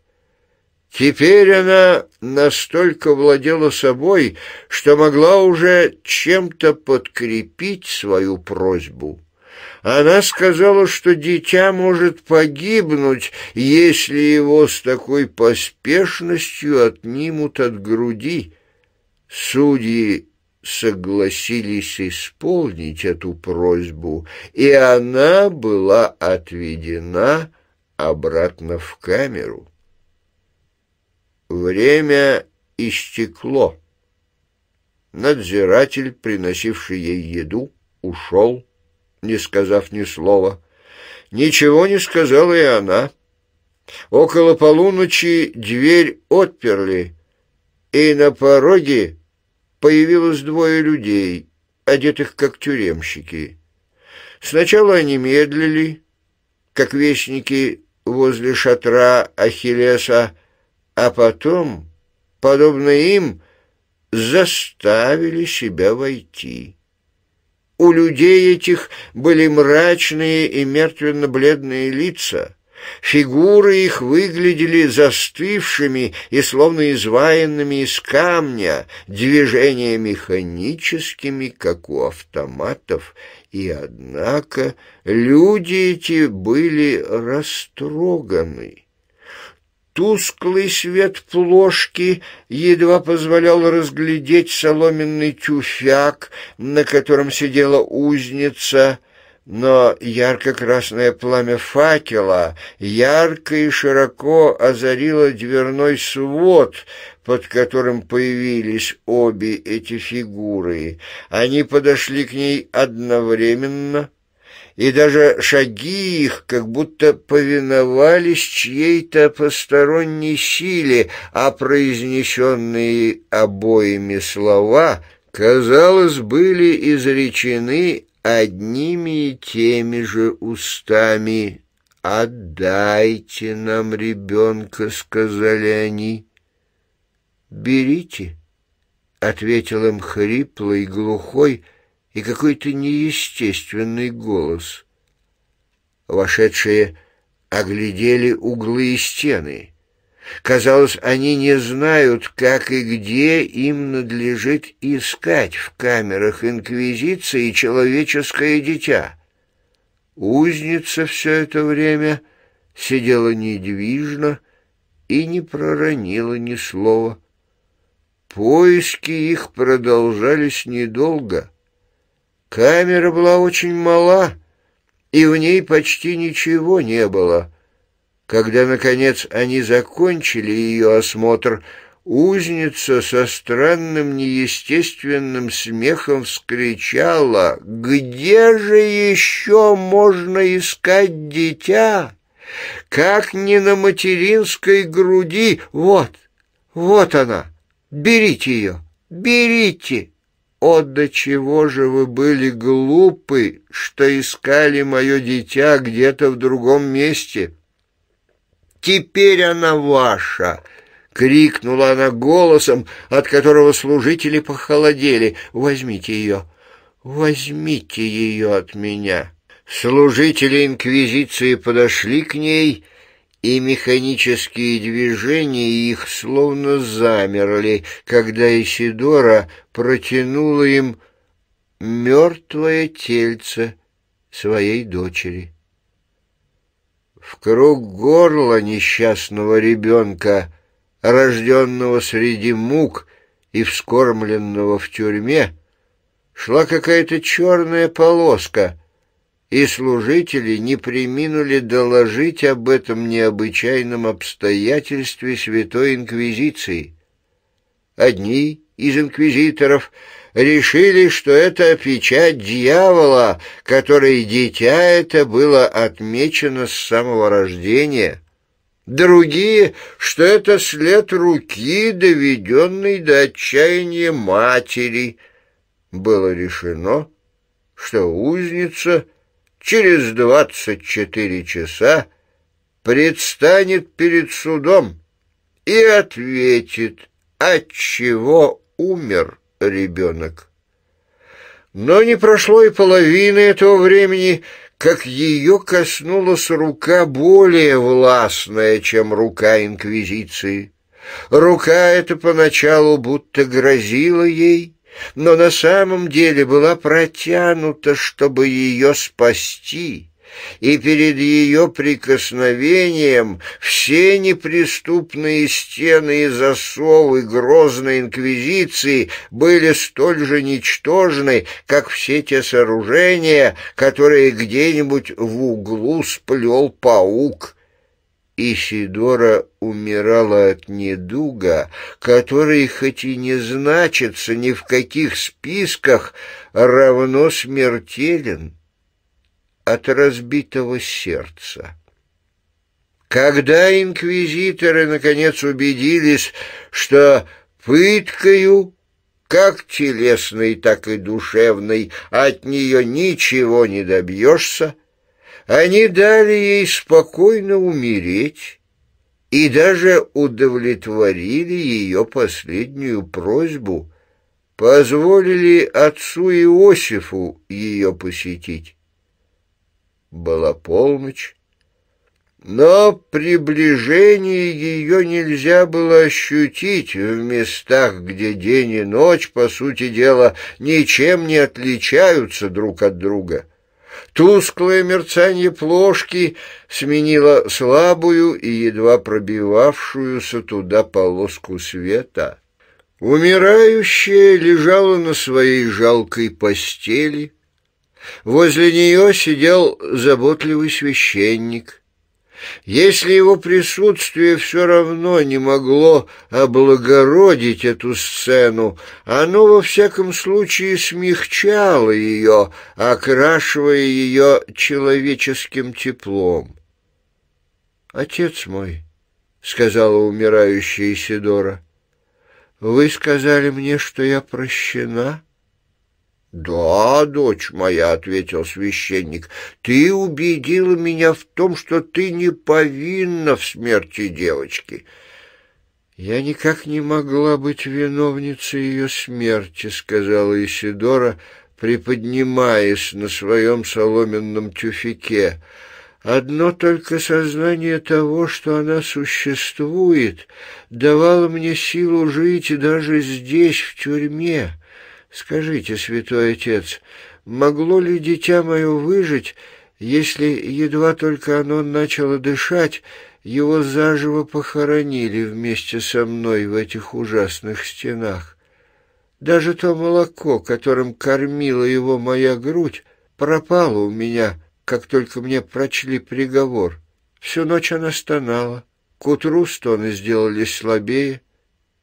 Теперь она настолько владела собой, что могла уже чем-то подкрепить свою просьбу. Она сказала, что дитя может погибнуть, если его с такой поспешностью отнимут от груди. Судьи согласились исполнить эту просьбу, и она была отведена обратно в камеру. Время истекло. Надзиратель, приносивший ей еду, ушел, не сказав ни слова. Ничего не сказала и она. Около полуночи дверь отперли, и на пороге появилось двое людей, одетых как тюремщики. Сначала они медлили, как вестники возле шатра Ахиллеса, а потом, подобно им, заставили себя войти. У людей этих были мрачные и мертвенно-бледные лица — Фигуры их выглядели застывшими и словно изваянными из камня, движения механическими, как у автоматов, и, однако, люди эти были растроганы. Тусклый свет плошки едва позволял разглядеть соломенный тюфяк, на котором сидела узница — но ярко-красное пламя факела ярко и широко озарило дверной свод, под которым появились обе эти фигуры. Они подошли к ней одновременно, и даже шаги их как будто повиновались чьей-то посторонней силе, а произнесенные обоими слова — казалось, были изречены одними и теми же устами. «Отдайте нам ребенка», — сказали они. «Берите», — ответил им хриплый, глухой и какой-то неестественный голос. Вошедшие оглядели углы и стены — Казалось, они не знают, как и где им надлежит искать в камерах Инквизиции человеческое дитя. Узница все это время сидела недвижно и не проронила ни слова. Поиски их продолжались недолго. Камера была очень мала, и в ней почти ничего не было — когда, наконец, они закончили ее осмотр, узница со странным неестественным смехом вскричала «Где же еще можно искать дитя? Как не на материнской груди? Вот, вот она! Берите ее, берите!» «О, до чего же вы были глупы, что искали мое дитя где-то в другом месте!» Теперь она ваша!» Крикнула она голосом, от которого служители похолодели. «Возьмите ее! Возьмите ее от меня!» Служители Инквизиции подошли к ней, и механические движения их словно замерли, когда Исидора протянула им мертвое тельце своей дочери в круг горла несчастного ребенка, рожденного среди мук и вскормленного в тюрьме, шла какая-то черная полоска, и служители не приминули доложить об этом необычайном обстоятельстве Святой Инквизиции. Одни из инквизиторов — решили, что это печать дьявола, которой дитя это было отмечено с самого рождения. Другие, что это след руки, доведенной до отчаяния матери. Было решено, что узница через двадцать четыре часа предстанет перед судом и ответит, от чего умер ребенок. Но не прошло и половины этого времени, как ее коснулась рука более властная, чем рука Инквизиции. Рука эта поначалу будто грозила ей, но на самом деле была протянута, чтобы ее спасти и перед ее прикосновением все неприступные стены и засовы грозной инквизиции были столь же ничтожны, как все те сооружения, которые где-нибудь в углу сплел паук. Исидора умирала от недуга, который, хоть и не значится ни в каких списках, равно смертелен от разбитого сердца. Когда инквизиторы наконец убедились, что пыткою, как телесной, так и душевной, от нее ничего не добьешься, они дали ей спокойно умереть и даже удовлетворили ее последнюю просьбу, позволили отцу Иосифу ее посетить. Была полночь, но приближение ее нельзя было ощутить в местах, где день и ночь, по сути дела, ничем не отличаются друг от друга. Тусклое мерцание плошки сменило слабую и едва пробивавшуюся туда полоску света. Умирающая лежала на своей жалкой постели — Возле нее сидел заботливый священник. Если его присутствие все равно не могло облагородить эту сцену, оно во всяком случае смягчало ее, окрашивая ее человеческим теплом. «Отец мой», — сказала умирающая Сидора, — «вы сказали мне, что я прощена?» «Да, дочь моя», — ответил священник, — «ты убедила меня в том, что ты не повинна в смерти девочки». «Я никак не могла быть виновницей ее смерти», — сказала Исидора, приподнимаясь на своем соломенном тюфике. Одно только сознание того, что она существует, давало мне силу жить даже здесь, в тюрьме. Скажите, святой отец, могло ли дитя мое выжить, если едва только оно начало дышать, его заживо похоронили вместе со мной в этих ужасных стенах? Даже то молоко, которым кормила его моя грудь, пропало у меня, как только мне прочли приговор. Всю ночь она стонала. К утру стоны сделались слабее,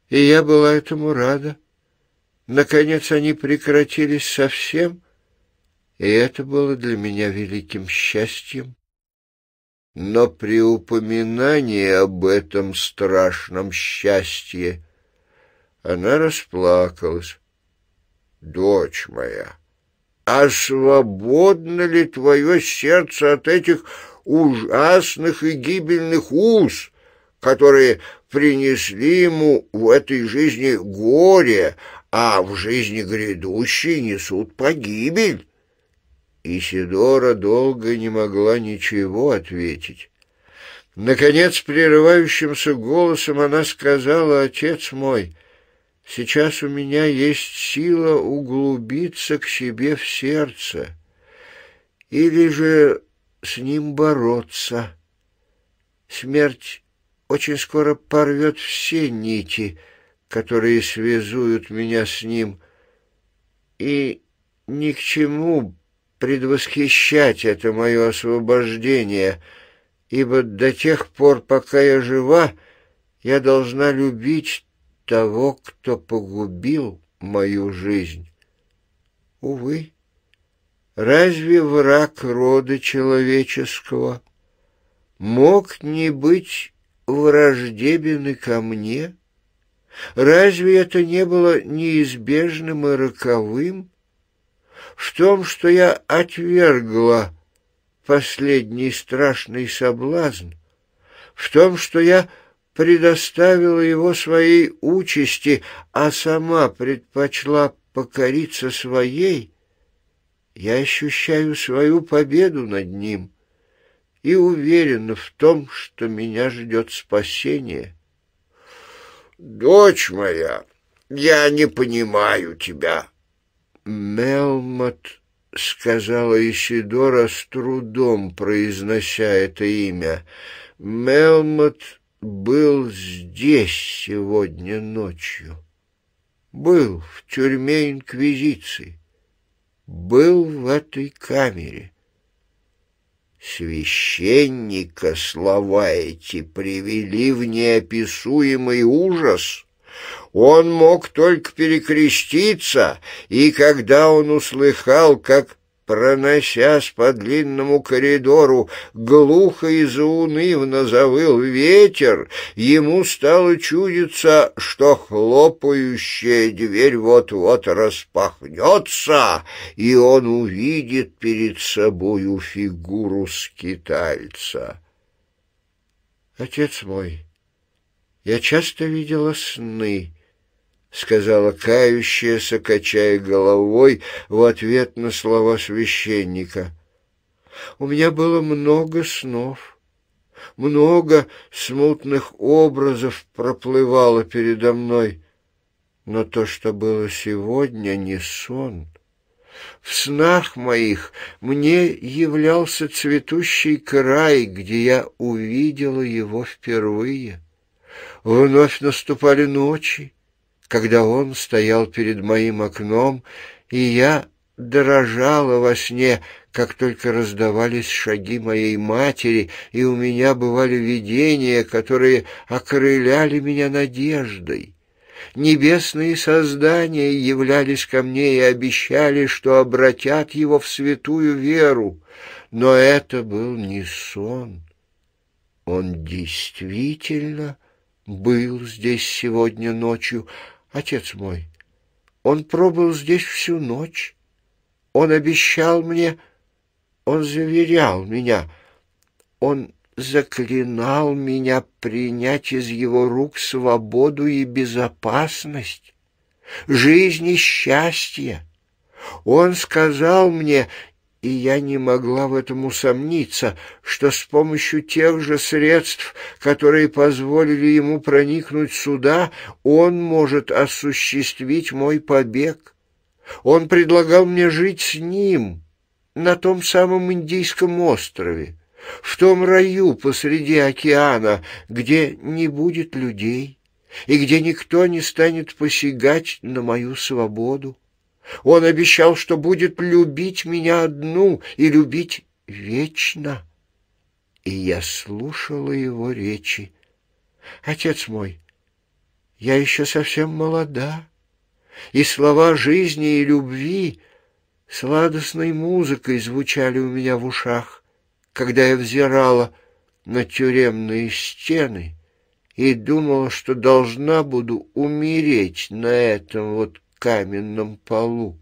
и я была этому рада. Наконец они прекратились совсем, и это было для меня великим счастьем. Но при упоминании об этом страшном счастье она расплакалась. «Дочь моя, а свободно ли твое сердце от этих ужасных и гибельных уз, которые принесли ему в этой жизни горе, а в жизни грядущей несут погибель. Исидора долго не могла ничего ответить. Наконец, прерывающимся голосом она сказала, «Отец мой, сейчас у меня есть сила углубиться к себе в сердце или же с ним бороться. Смерть очень скоро порвет все нити» которые связуют меня с ним, и ни к чему предвосхищать это мое освобождение, ибо до тех пор, пока я жива, я должна любить того, кто погубил мою жизнь. Увы, разве враг рода человеческого мог не быть враждебен и ко мне?» Разве это не было неизбежным и роковым? В том, что я отвергла последний страшный соблазн, в том, что я предоставила его своей участи, а сама предпочла покориться своей, я ощущаю свою победу над ним и уверена в том, что меня ждет спасение». «Дочь моя, я не понимаю тебя». «Мелмот», — сказала Исидора с трудом, произнося это имя, — «Мелмот был здесь сегодня ночью. Был в тюрьме Инквизиции. Был в этой камере. Священника слова эти привели в неописуемый ужас. Он мог только перекреститься, и когда он услыхал, как Проносясь по длинному коридору, глухо и заунывно завыл ветер, ему стало чудиться, что хлопающая дверь вот-вот распахнется, и он увидит перед собою фигуру скитальца. «Отец мой, я часто видела сны». — сказала кающаяся, качая головой в ответ на слова священника. «У меня было много снов, много смутных образов проплывало передо мной, но то, что было сегодня, не сон». В снах моих мне являлся цветущий край, где я увидела его впервые. Вновь наступали ночи, когда он стоял перед моим окном, и я дрожала во сне, как только раздавались шаги моей матери, и у меня бывали видения, которые окрыляли меня надеждой. Небесные создания являлись ко мне и обещали, что обратят его в святую веру. Но это был не сон. Он действительно был здесь сегодня ночью, отец мой. Он пробыл здесь всю ночь. Он обещал мне, он заверял меня, он заклинал меня принять из его рук свободу и безопасность, жизнь и счастье. Он сказал мне, и я не могла в этом усомниться, что с помощью тех же средств, которые позволили ему проникнуть сюда, он может осуществить мой побег. Он предлагал мне жить с ним на том самом Индийском острове, в том раю посреди океана, где не будет людей и где никто не станет посягать на мою свободу. Он обещал, что будет любить меня одну и любить вечно. И я слушала его речи. Отец мой, я еще совсем молода, и слова жизни и любви сладостной музыкой звучали у меня в ушах, когда я взирала на тюремные стены и думала, что должна буду умереть на этом вот каменном полу.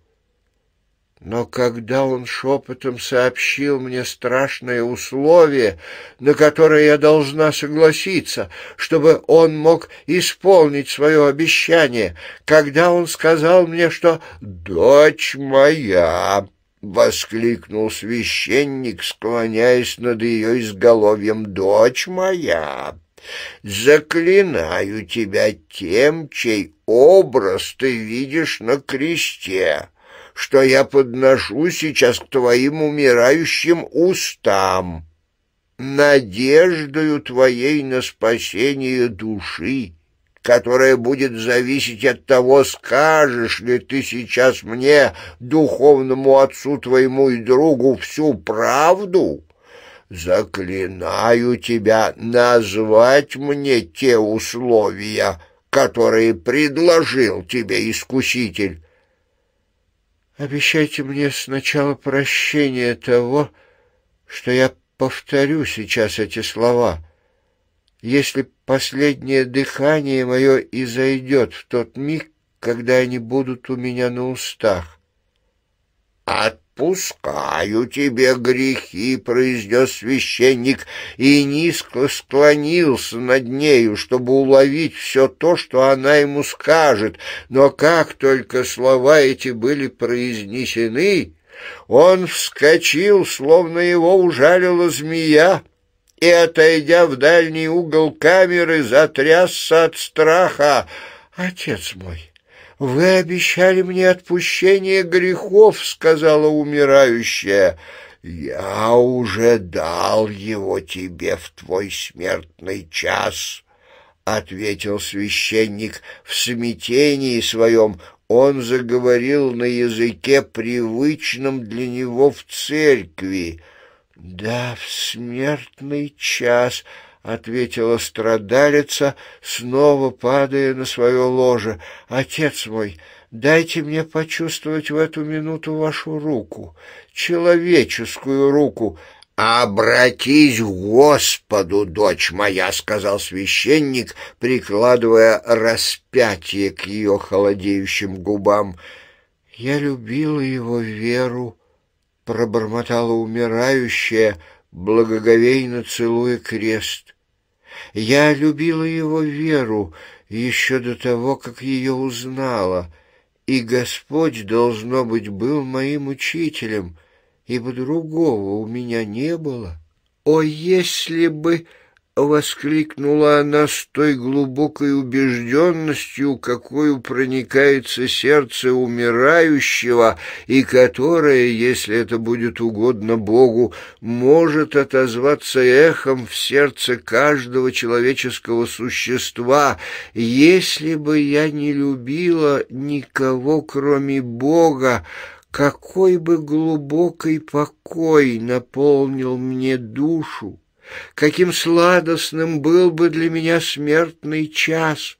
Но когда он шепотом сообщил мне страшное условие, на которое я должна согласиться, чтобы он мог исполнить свое обещание, когда он сказал мне, что «Дочь моя!» — воскликнул священник, склоняясь над ее изголовьем. «Дочь моя!» Заклинаю тебя тем, чей образ ты видишь на кресте, что я подношу сейчас к твоим умирающим устам, надеждою твоей на спасение души, которая будет зависеть от того, скажешь ли ты сейчас мне, духовному отцу твоему и другу, всю правду» Заклинаю тебя назвать мне те условия, которые предложил тебе искуситель. Обещайте мне сначала прощение того, что я повторю сейчас эти слова. Если последнее дыхание мое и зайдет в тот миг, когда они будут у меня на устах. — А «Отпускаю тебе грехи», — произнес священник, и низко склонился над нею, чтобы уловить все то, что она ему скажет. Но как только слова эти были произнесены, он вскочил, словно его ужалила змея, и, отойдя в дальний угол камеры, затрясся от страха. «Отец мой!» «Вы обещали мне отпущение грехов», — сказала умирающая. «Я уже дал его тебе в твой смертный час», — ответил священник в смятении своем. Он заговорил на языке, привычном для него в церкви. «Да, в смертный час», — ответила страдалица, снова падая на свое ложе. — Отец мой, дайте мне почувствовать в эту минуту вашу руку, человеческую руку. — Обратись к Господу, дочь моя, — сказал священник, прикладывая распятие к ее холодеющим губам. — Я любила его веру, — пробормотала умирающая, — благоговейно целуя крест. Я любила его веру еще до того, как ее узнала, и Господь, должно быть, был моим учителем, ибо другого у меня не было. О, если бы... — воскликнула она с той глубокой убежденностью, какую проникается сердце умирающего, и которое, если это будет угодно Богу, может отозваться эхом в сердце каждого человеческого существа. «Если бы я не любила никого, кроме Бога, какой бы глубокий покой наполнил мне душу!» каким сладостным был бы для меня смертный час.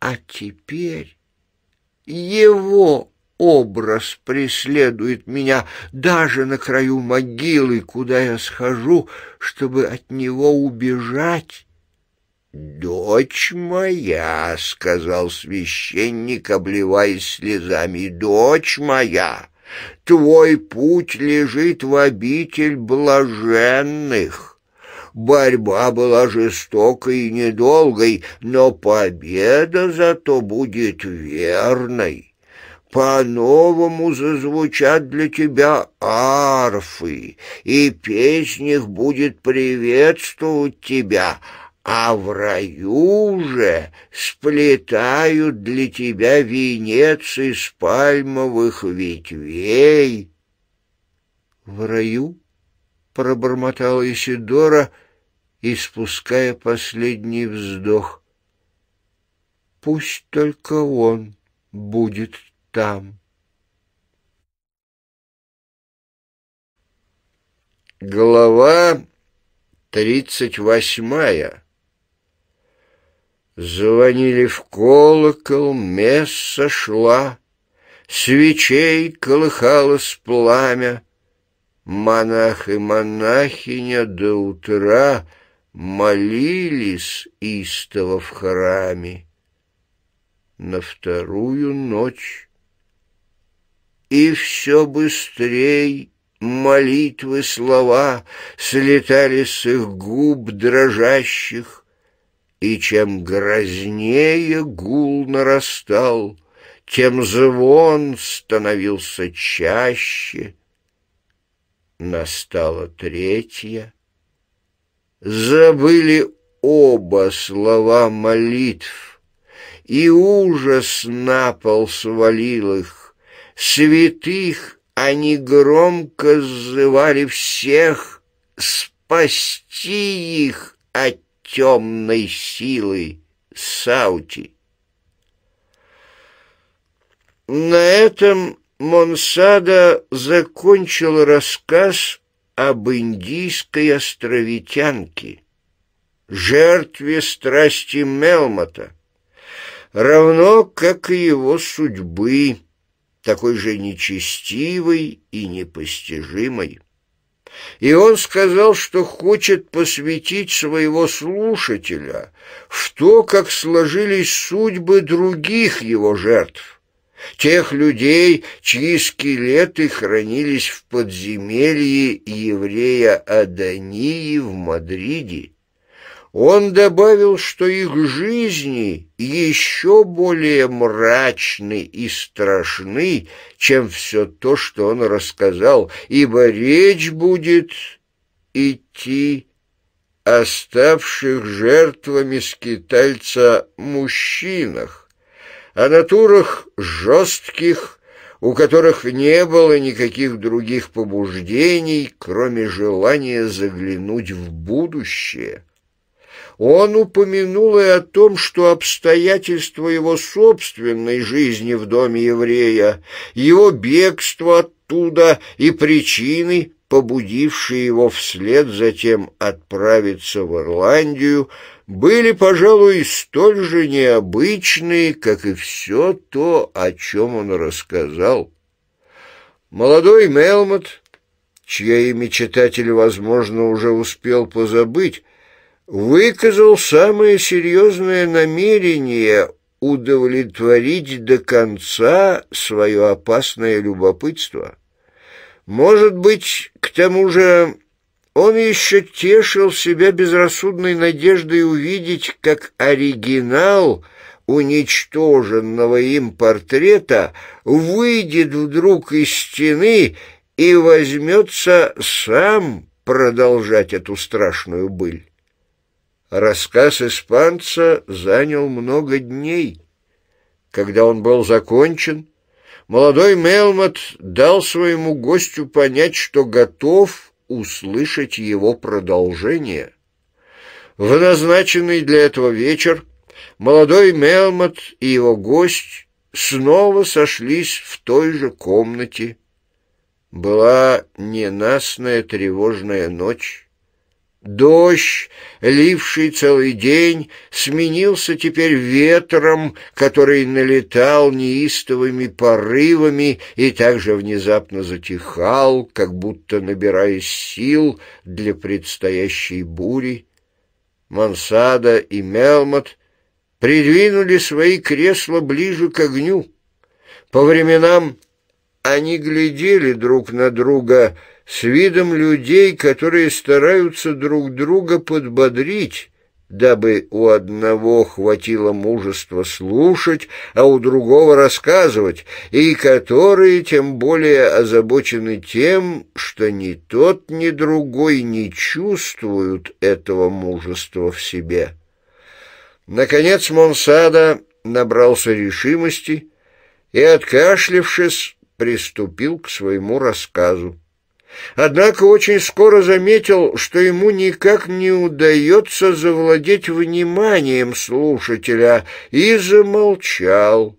А теперь его образ преследует меня даже на краю могилы, куда я схожу, чтобы от него убежать. «Дочь моя», — сказал священник, обливаясь слезами, — «дочь моя, твой путь лежит в обитель блаженных». Борьба была жестокой и недолгой, но победа зато будет верной. По-новому зазвучат для тебя арфы, и песня их будет приветствовать тебя, а в раю же сплетают для тебя венец из пальмовых ветвей. — В раю? — пробормотала Исидора испуская последний вздох. Пусть только он будет там. Глава тридцать восьмая. Звонили в колокол, месса шла, Свечей колыхалось пламя. Монах и монахиня до утра — молились истово в храме на вторую ночь. И все быстрей молитвы слова слетали с их губ дрожащих, и чем грознее гул нарастал, тем звон становился чаще. Настала третья забыли оба слова молитв, и ужас на пол свалил их. Святых они громко зывали всех спасти их от темной силы Саути. На этом Монсада закончил рассказ об индийской островитянке, жертве страсти Мелмота, равно как и его судьбы, такой же нечестивой и непостижимой. И он сказал, что хочет посвятить своего слушателя в то, как сложились судьбы других его жертв, тех людей, чьи скелеты хранились в подземелье еврея Адании в Мадриде. Он добавил, что их жизни еще более мрачны и страшны, чем все то, что он рассказал, ибо речь будет идти оставших жертвами скитальца мужчинах о натурах жестких, у которых не было никаких других побуждений, кроме желания заглянуть в будущее. Он упомянул и о том, что обстоятельства его собственной жизни в доме еврея, его бегство оттуда и причины, побудившие его вслед затем отправиться в Ирландию, были, пожалуй, столь же необычны, как и все то, о чем он рассказал. Молодой Мелмот, чье имя читатель, возможно, уже успел позабыть, выказал самое серьезное намерение удовлетворить до конца свое опасное любопытство. Может быть, к тому же он еще тешил себя безрассудной надеждой увидеть, как оригинал уничтоженного им портрета выйдет вдруг из стены и возьмется сам продолжать эту страшную быль. Рассказ испанца занял много дней. Когда он был закончен, молодой Мелмот дал своему гостю понять, что готов услышать его продолжение. В назначенный для этого вечер молодой Мелмот и его гость снова сошлись в той же комнате. Была ненастная тревожная ночь. Дождь, ливший целый день, сменился теперь ветром, который налетал неистовыми порывами и также внезапно затихал, как будто набирая сил для предстоящей бури. Мансада и Мелмот придвинули свои кресла ближе к огню. По временам они глядели друг на друга — с видом людей, которые стараются друг друга подбодрить, дабы у одного хватило мужества слушать, а у другого рассказывать, и которые тем более озабочены тем, что ни тот, ни другой не чувствуют этого мужества в себе. Наконец Монсада набрался решимости и, откашлившись, приступил к своему рассказу. Однако очень скоро заметил, что ему никак не удается завладеть вниманием слушателя, и замолчал.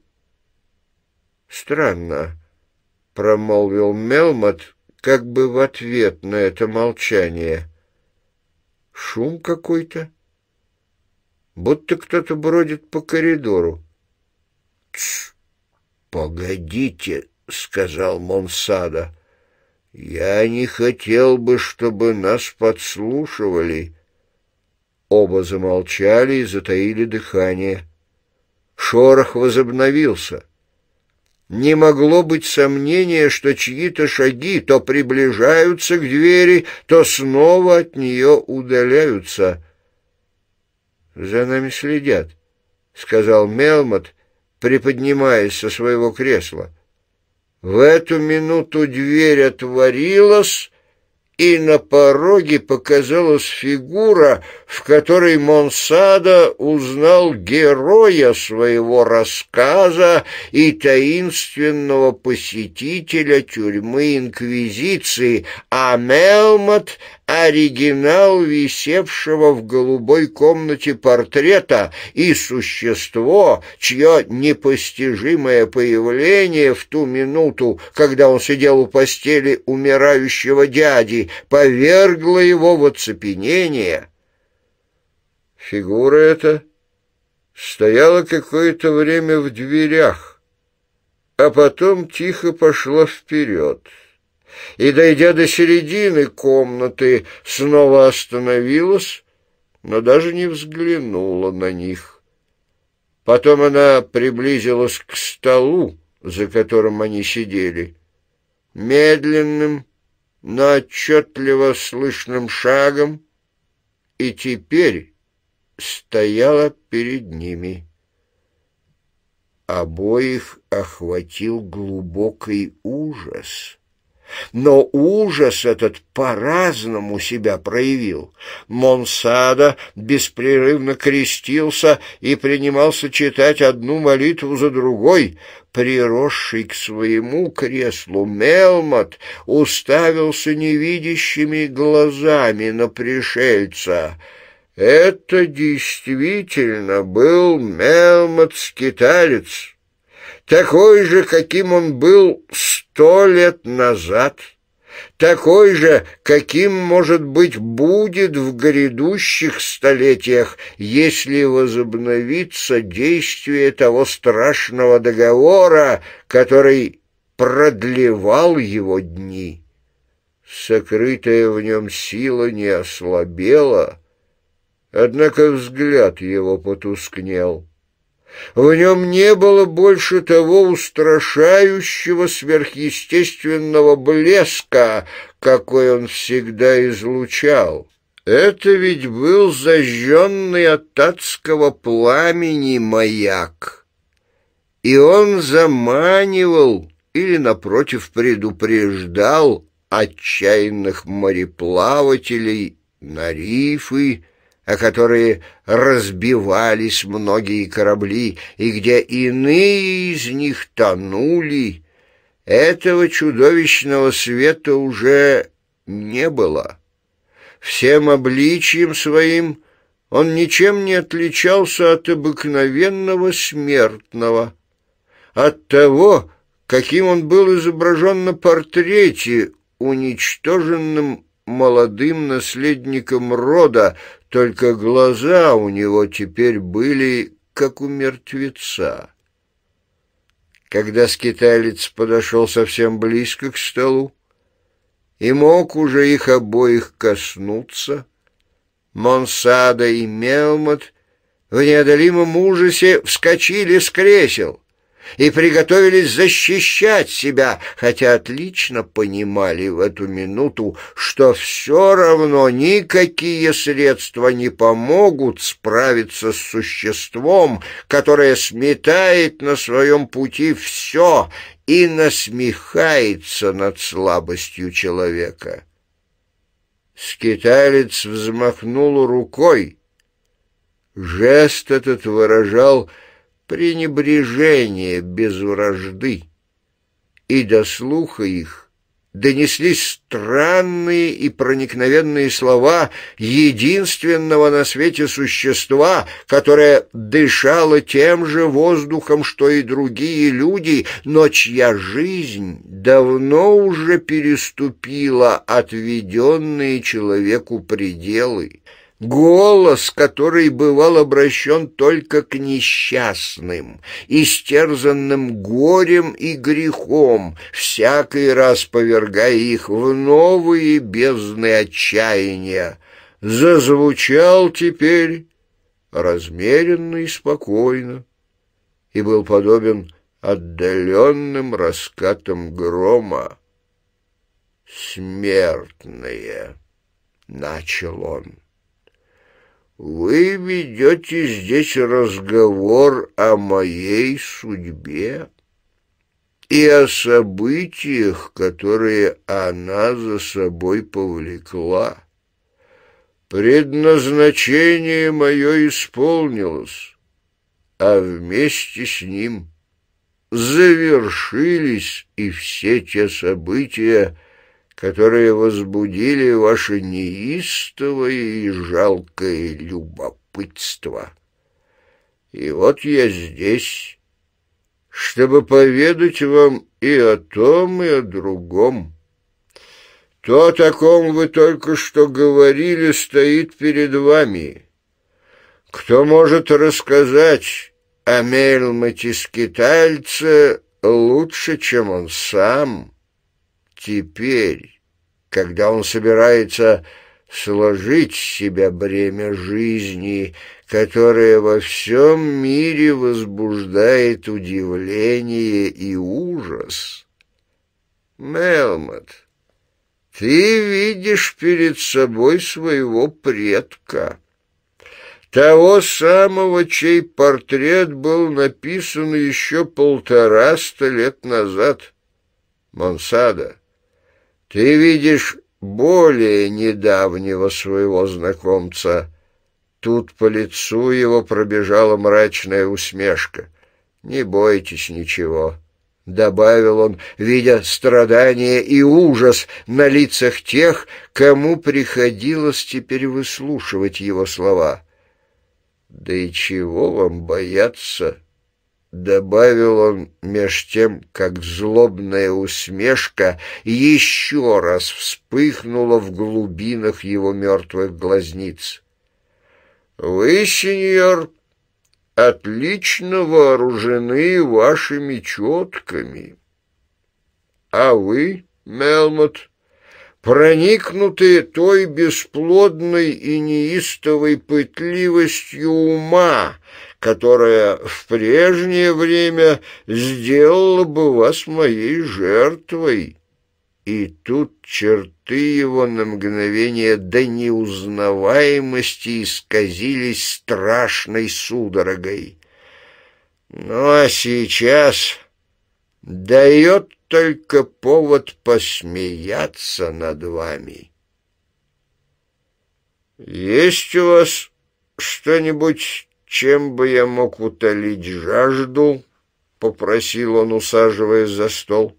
«Странно», — промолвил Мелмот, как бы в ответ на это молчание. «Шум какой-то, будто кто-то бродит по коридору». «Тсс, погодите», — сказал Монсада, — я не хотел бы, чтобы нас подслушивали. Оба замолчали и затаили дыхание. Шорох возобновился. Не могло быть сомнения, что чьи-то шаги то приближаются к двери, то снова от нее удаляются. «За нами следят», — сказал Мелмот, приподнимаясь со своего кресла. В эту минуту дверь отворилась, и на пороге показалась фигура, в которой Монсада узнал героя своего рассказа и таинственного посетителя тюрьмы Инквизиции, Амелмот оригинал висевшего в голубой комнате портрета и существо, чье непостижимое появление в ту минуту, когда он сидел у постели умирающего дяди, повергло его в оцепенение. Фигура эта стояла какое-то время в дверях, а потом тихо пошла вперед — и, дойдя до середины комнаты, снова остановилась, но даже не взглянула на них. Потом она приблизилась к столу, за которым они сидели. Медленным, но отчетливо слышным шагом, и теперь стояла перед ними. Обоих охватил глубокий ужас — но ужас этот по-разному себя проявил. Монсада беспрерывно крестился и принимался читать одну молитву за другой. Приросший к своему креслу Мелмот уставился невидящими глазами на пришельца. Это действительно был Мелмот-скиталец такой же, каким он был сто лет назад, такой же, каким, может быть, будет в грядущих столетиях, если возобновится действие того страшного договора, который продлевал его дни. Сокрытая в нем сила не ослабела, однако взгляд его потускнел — в нем не было больше того устрашающего сверхъестественного блеска, какой он всегда излучал. Это ведь был зажженный от адского пламени маяк. И он заманивал или, напротив, предупреждал отчаянных мореплавателей на рифы, о которые разбивались многие корабли, и где иные из них тонули, этого чудовищного света уже не было. Всем обличием своим он ничем не отличался от обыкновенного смертного, от того, каким он был изображен на портрете, уничтоженным молодым наследником рода, только глаза у него теперь были, как у мертвеца. Когда скиталец подошел совсем близко к столу и мог уже их обоих коснуться, Монсада и Мелмот в неодолимом ужасе вскочили с кресел и приготовились защищать себя, хотя отлично понимали в эту минуту, что все равно никакие средства не помогут справиться с существом, которое сметает на своем пути все и насмехается над слабостью человека. Скиталец взмахнул рукой. Жест этот выражал — пренебрежение без вражды, и до слуха их донеслись странные и проникновенные слова единственного на свете существа, которое дышало тем же воздухом, что и другие люди, но чья жизнь давно уже переступила отведенные человеку пределы. Голос, который бывал обращен только к несчастным, истерзанным горем и грехом, всякий раз повергая их в новые бездны отчаяния, зазвучал теперь размеренно и спокойно и был подобен отдаленным раскатам грома. «Смертные!» — начал он вы ведете здесь разговор о моей судьбе и о событиях, которые она за собой повлекла. Предназначение мое исполнилось, а вместе с ним завершились и все те события, которые возбудили ваше неистовое и жалкое любопытство. И вот я здесь, чтобы поведать вам и о том, и о другом. Тот, о ком вы только что говорили, стоит перед вами. Кто может рассказать о Мельмате лучше, чем он сам теперь? когда он собирается сложить с себя бремя жизни, которое во всем мире возбуждает удивление и ужас. Мелмот, ты видишь перед собой своего предка, того самого, чей портрет был написан еще полтораста лет назад. Монсада — ты видишь более недавнего своего знакомца. Тут по лицу его пробежала мрачная усмешка. «Не бойтесь ничего», — добавил он, видя страдания и ужас на лицах тех, кому приходилось теперь выслушивать его слова. «Да и чего вам бояться?» Добавил он меж тем, как злобная усмешка еще раз вспыхнула в глубинах его мертвых глазниц. «Вы, сеньор, отлично вооружены вашими четками. А вы, Мелмот, проникнуты той бесплодной и неистовой пытливостью ума, которая в прежнее время сделала бы вас моей жертвой». И тут черты его на мгновение до неузнаваемости исказились страшной судорогой. Ну а сейчас дает только повод посмеяться над вами. Есть у вас что-нибудь «Чем бы я мог утолить жажду?» — попросил он, усаживаясь за стол.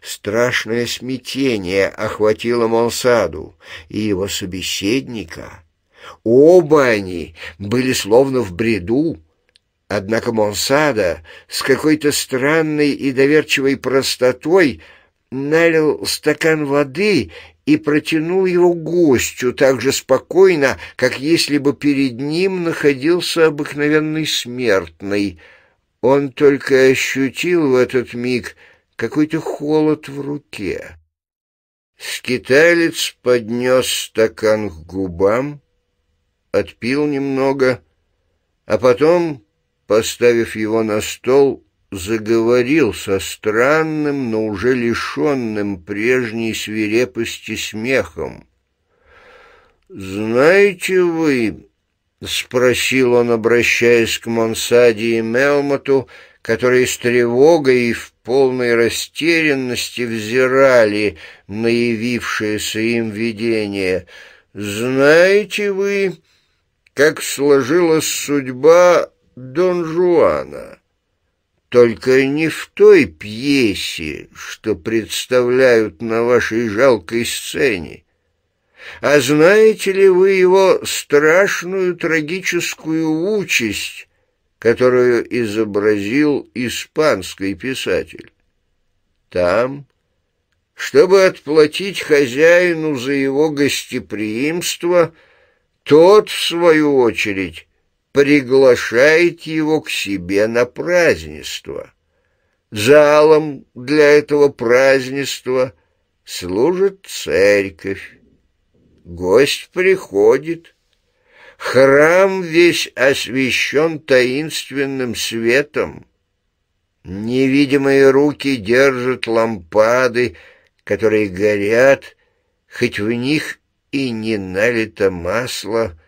Страшное смятение охватило Монсаду и его собеседника. Оба они были словно в бреду. Однако Монсада с какой-то странной и доверчивой простотой налил стакан воды и протянул его гостю так же спокойно, как если бы перед ним находился обыкновенный смертный. Он только ощутил в этот миг какой-то холод в руке. Скиталец поднес стакан к губам, отпил немного, а потом, поставив его на стол, заговорил со странным, но уже лишенным прежней свирепости смехом. «Знаете вы...» — спросил он, обращаясь к Монсаде и Мелмоту, которые с тревогой и в полной растерянности взирали на явившееся им видение. «Знаете вы, как сложилась судьба Дон Жуана?» Только не в той пьесе, что представляют на вашей жалкой сцене. А знаете ли вы его страшную трагическую участь, которую изобразил испанский писатель? Там, чтобы отплатить хозяину за его гостеприимство, тот, в свою очередь, приглашает его к себе на празднество. Залом для этого празднества служит церковь. Гость приходит. Храм весь освещен таинственным светом. Невидимые руки держат лампады, которые горят, хоть в них и не налито масло,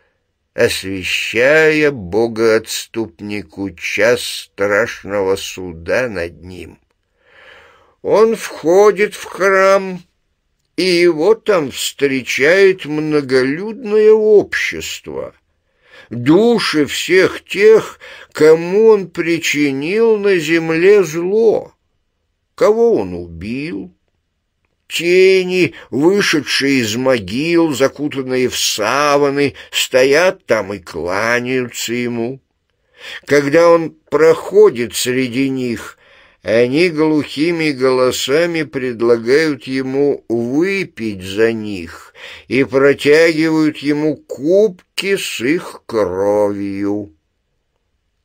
освещая богоотступнику час страшного суда над ним. Он входит в храм, и его там встречает многолюдное общество, души всех тех, кому он причинил на земле зло, кого он убил, Тени, вышедшие из могил, закутанные в саваны, стоят там и кланяются ему. Когда он проходит среди них, они глухими голосами предлагают ему выпить за них и протягивают ему кубки с их кровью.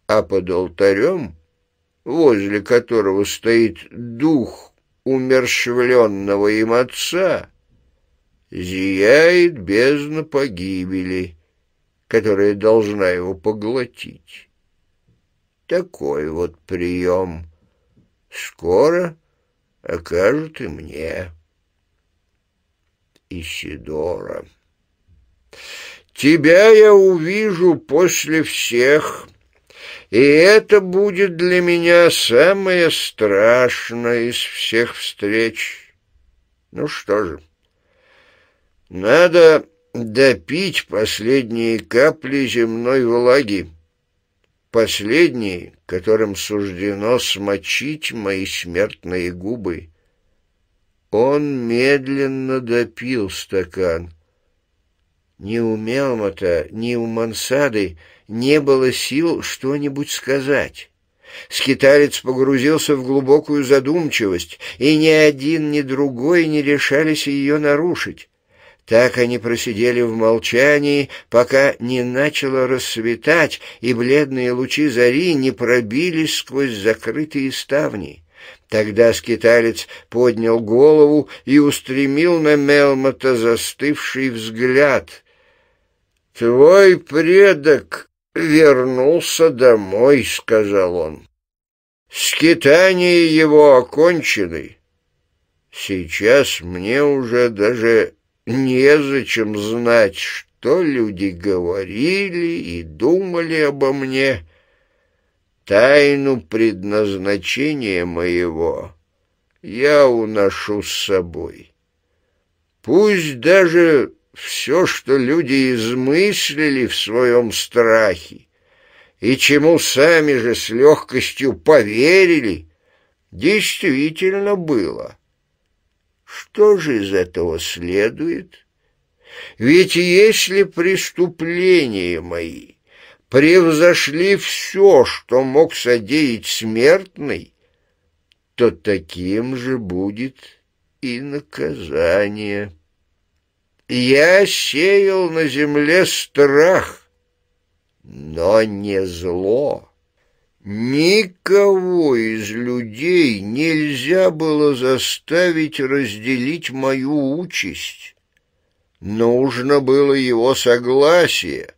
А под алтарем, возле которого стоит дух умерщвленного им отца, зияет бездна погибели, которая должна его поглотить. Такой вот прием скоро окажут и мне. Исидора. Тебя я увижу после всех и это будет для меня самое страшное из всех встреч. Ну что же, надо допить последние капли земной влаги, последние, которым суждено смочить мои смертные губы. Он медленно допил стакан. Не у Мелмота, не у Мансады — не было сил что-нибудь сказать. Скиталец погрузился в глубокую задумчивость, и ни один, ни другой не решались ее нарушить. Так они просидели в молчании, пока не начало рассветать, и бледные лучи зари не пробились сквозь закрытые ставни. Тогда скиталец поднял голову и устремил на Мелмота застывший взгляд. «Твой предок вернулся домой, — сказал он. Скитания его окончены. Сейчас мне уже даже незачем знать, что люди говорили и думали обо мне. Тайну предназначения моего я уношу с собой. Пусть даже все, что люди измыслили в своем страхе, и чему сами же с легкостью поверили, действительно было. Что же из этого следует? Ведь если преступления мои превзошли все, что мог содеять смертный, то таким же будет и наказание». Я сеял на земле страх, но не зло. Никого из людей нельзя было заставить разделить мою участь. Нужно было его согласие,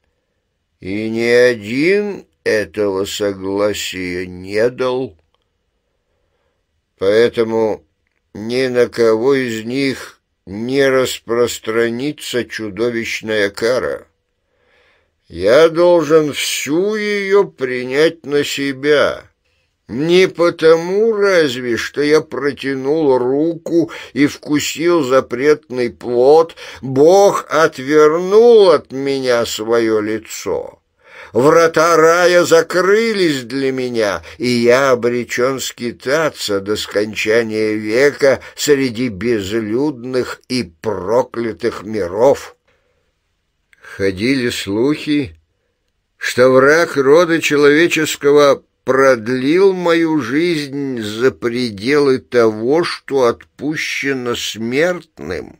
и ни один этого согласия не дал. Поэтому ни на кого из них не распространится чудовищная кара. Я должен всю ее принять на себя». Не потому разве, что я протянул руку и вкусил запретный плод, Бог отвернул от меня свое лицо. Врата рая закрылись для меня, и я обречен скитаться до скончания века среди безлюдных и проклятых миров. Ходили слухи, что враг рода человеческого продлил мою жизнь за пределы того, что отпущено смертным,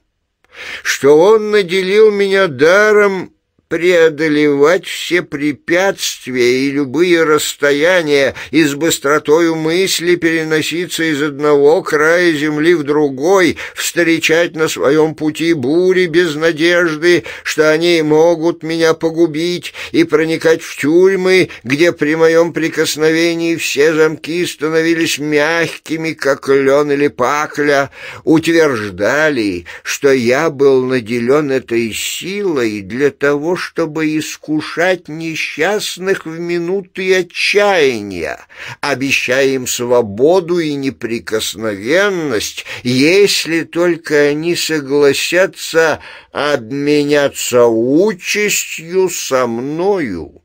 что он наделил меня даром преодолевать все препятствия и любые расстояния и с быстротою мысли переноситься из одного края земли в другой, встречать на своем пути бури без надежды, что они могут меня погубить, и проникать в тюрьмы, где при моем прикосновении все замки становились мягкими, как лен или пакля, утверждали, что я был наделен этой силой для того, чтобы искушать несчастных в минуты отчаяния, обещая им свободу и неприкосновенность, если только они согласятся обменяться участью со мною.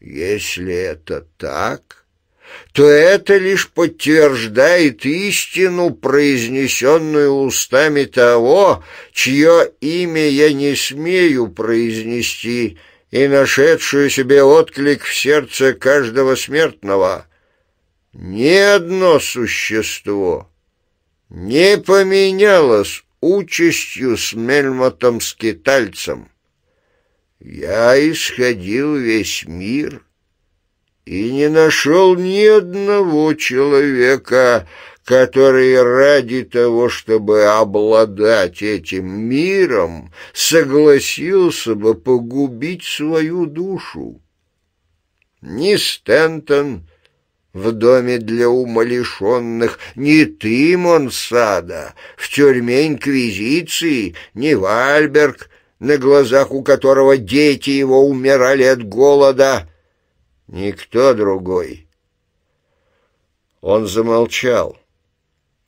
Если это так, то это лишь подтверждает истину, произнесенную устами того, чье имя я не смею произнести, и нашедшую себе отклик в сердце каждого смертного. Ни одно существо не поменялось участью с Мельмотом-скитальцем. Я исходил весь мир — и не нашел ни одного человека, который ради того, чтобы обладать этим миром, согласился бы погубить свою душу. Ни Стентон в доме для умалишенных, ни ты, Монсада, в тюрьме Инквизиции, ни Вальберг, на глазах у которого дети его умирали от голода — Никто другой. Он замолчал.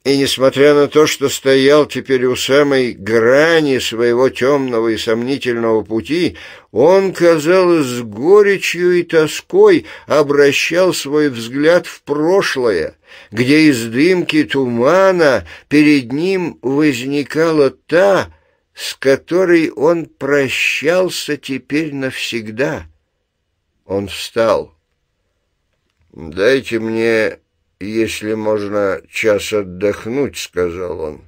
И, несмотря на то, что стоял теперь у самой грани своего темного и сомнительного пути, он, казалось, с горечью и тоской обращал свой взгляд в прошлое, где из дымки тумана перед ним возникала та, с которой он прощался теперь навсегда — он встал. «Дайте мне, если можно, час отдохнуть», — сказал он.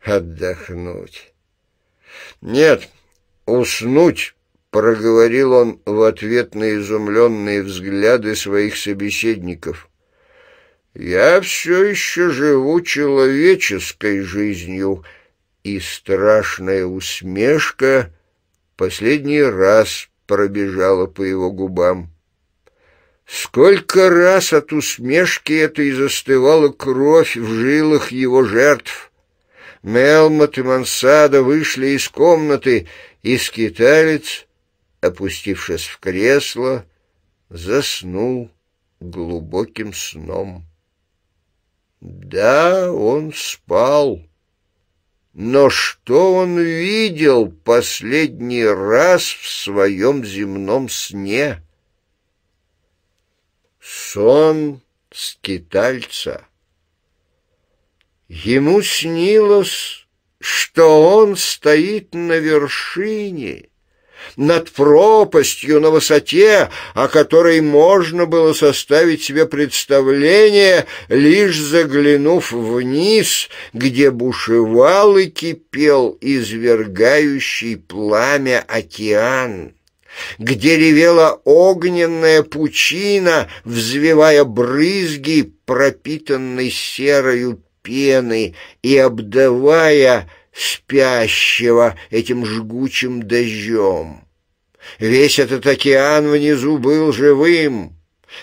«Отдохнуть». «Нет, уснуть», — проговорил он в ответ на изумленные взгляды своих собеседников. «Я все еще живу человеческой жизнью», и страшная усмешка последний раз пробежала по его губам. Сколько раз от усмешки этой застывала кровь в жилах его жертв. Мелмот и Мансада вышли из комнаты, и скиталец, опустившись в кресло, заснул глубоким сном. Да, он спал. Но что он видел последний раз в своем земном сне? Сон скитальца. Ему снилось, что он стоит на вершине, над пропастью на высоте, о которой можно было составить себе представление, лишь заглянув вниз, где бушевал и кипел извергающий пламя океан где ревела огненная пучина, взвивая брызги пропитанной серою пены и обдавая спящего этим жгучим дождем. Весь этот океан внизу был живым.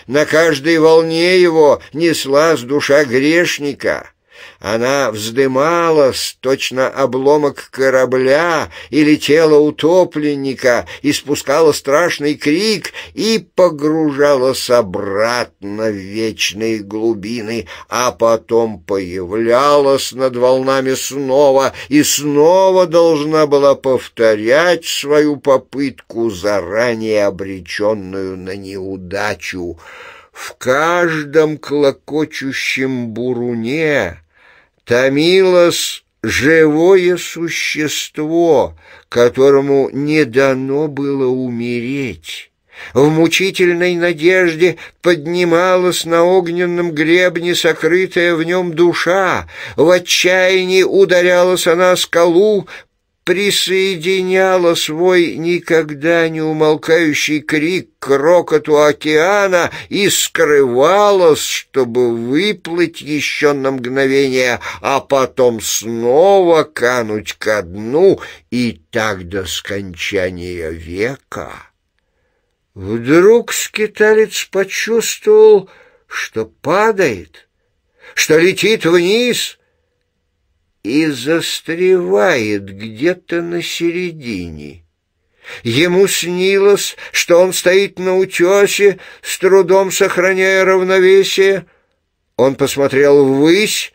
На каждой волне его неслась душа грешника — она вздымалась, точно обломок корабля, и летела утопленника, испускала страшный крик и погружалась обратно в вечные глубины, а потом появлялась над волнами снова и снова должна была повторять свою попытку, заранее обреченную на неудачу. В каждом клокочущем буруне Томилос — живое существо, которому не дано было умереть. В мучительной надежде поднималась на огненном гребне сокрытая в нем душа, в отчаянии ударялась она о скалу, присоединяла свой никогда не умолкающий крик к рокоту океана и скрывалась, чтобы выплыть еще на мгновение, а потом снова кануть ко дну, и так до скончания века. Вдруг скиталец почувствовал, что падает, что летит вниз — и застревает где-то на середине. Ему снилось, что он стоит на утесе, с трудом сохраняя равновесие. Он посмотрел ввысь,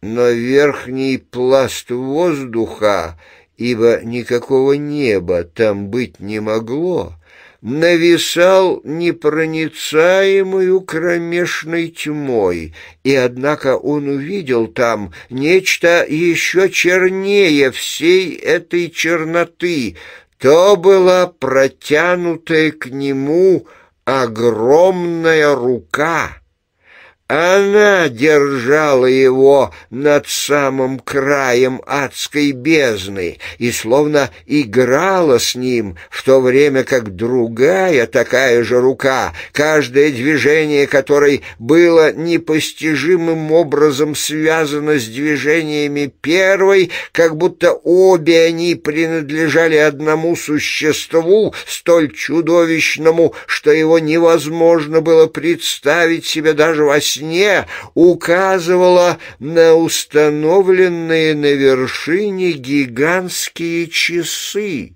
но верхний пласт воздуха, ибо никакого неба там быть не могло, нависал непроницаемую кромешной тьмой, и однако он увидел там нечто еще чернее всей этой черноты, то была протянутая к нему огромная рука. Она держала его над самым краем адской бездны и словно играла с ним, в то время как другая такая же рука, каждое движение которой было непостижимым образом связано с движениями первой, как будто обе они принадлежали одному существу, столь чудовищному, что его невозможно было представить себе даже во сне, сне указывала на установленные на вершине гигантские часы.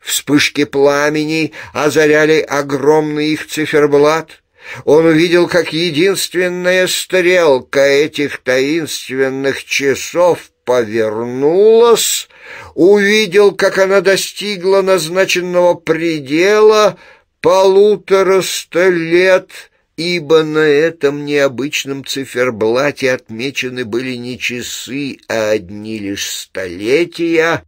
Вспышки пламени озаряли огромный их циферблат. Он увидел, как единственная стрелка этих таинственных часов повернулась, увидел, как она достигла назначенного предела полутораста лет ибо на этом необычном циферблате отмечены были не часы, а одни лишь столетия,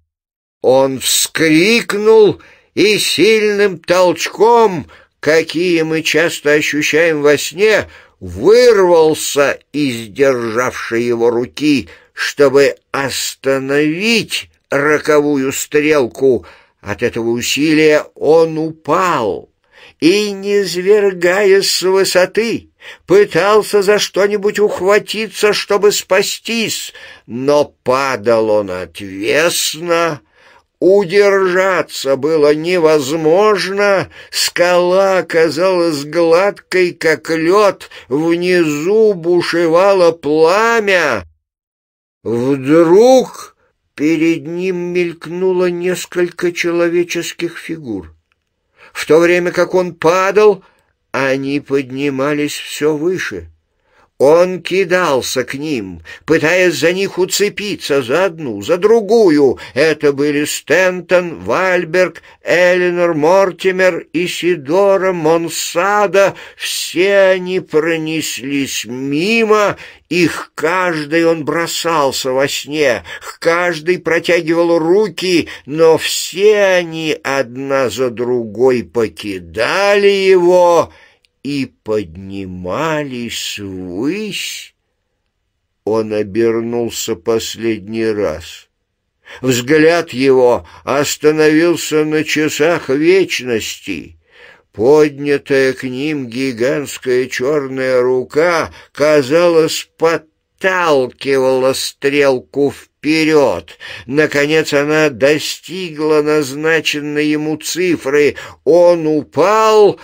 он вскрикнул и сильным толчком, какие мы часто ощущаем во сне, вырвался из державшей его руки, чтобы остановить роковую стрелку. От этого усилия он упал и, не свергаясь с высоты, пытался за что-нибудь ухватиться, чтобы спастись, но падал он отвесно, Удержаться было невозможно, скала оказалась гладкой, как лед, внизу бушевало пламя. Вдруг перед ним мелькнуло несколько человеческих фигур. В то время как он падал, они поднимались все выше. Он кидался к ним, пытаясь за них уцепиться за одну, за другую. Это были Стентон, Вальберг, Эленор Мортимер, и Сидора Монсада. Все они пронеслись мимо, и к каждой он бросался во сне, к каждой протягивал руки, но все они одна за другой покидали его, и поднимались ввысь. Он обернулся последний раз. Взгляд его остановился на часах вечности. Поднятая к ним гигантская черная рука, казалось, подталкивала стрелку вперед. Наконец она достигла назначенной ему цифры. Он упал,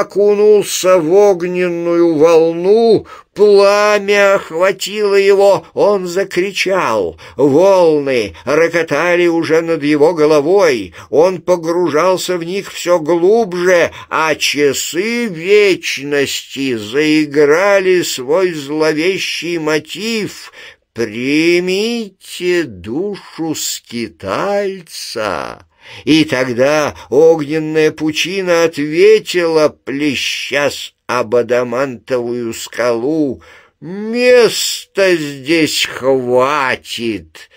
окунулся в огненную волну, пламя охватило его, он закричал. Волны рокотали уже над его головой, он погружался в них все глубже, а часы вечности заиграли свой зловещий мотив — «Примите душу скитальца!» И тогда огненная пучина ответила, плещас об адамантовую скалу, «Места здесь хватит!»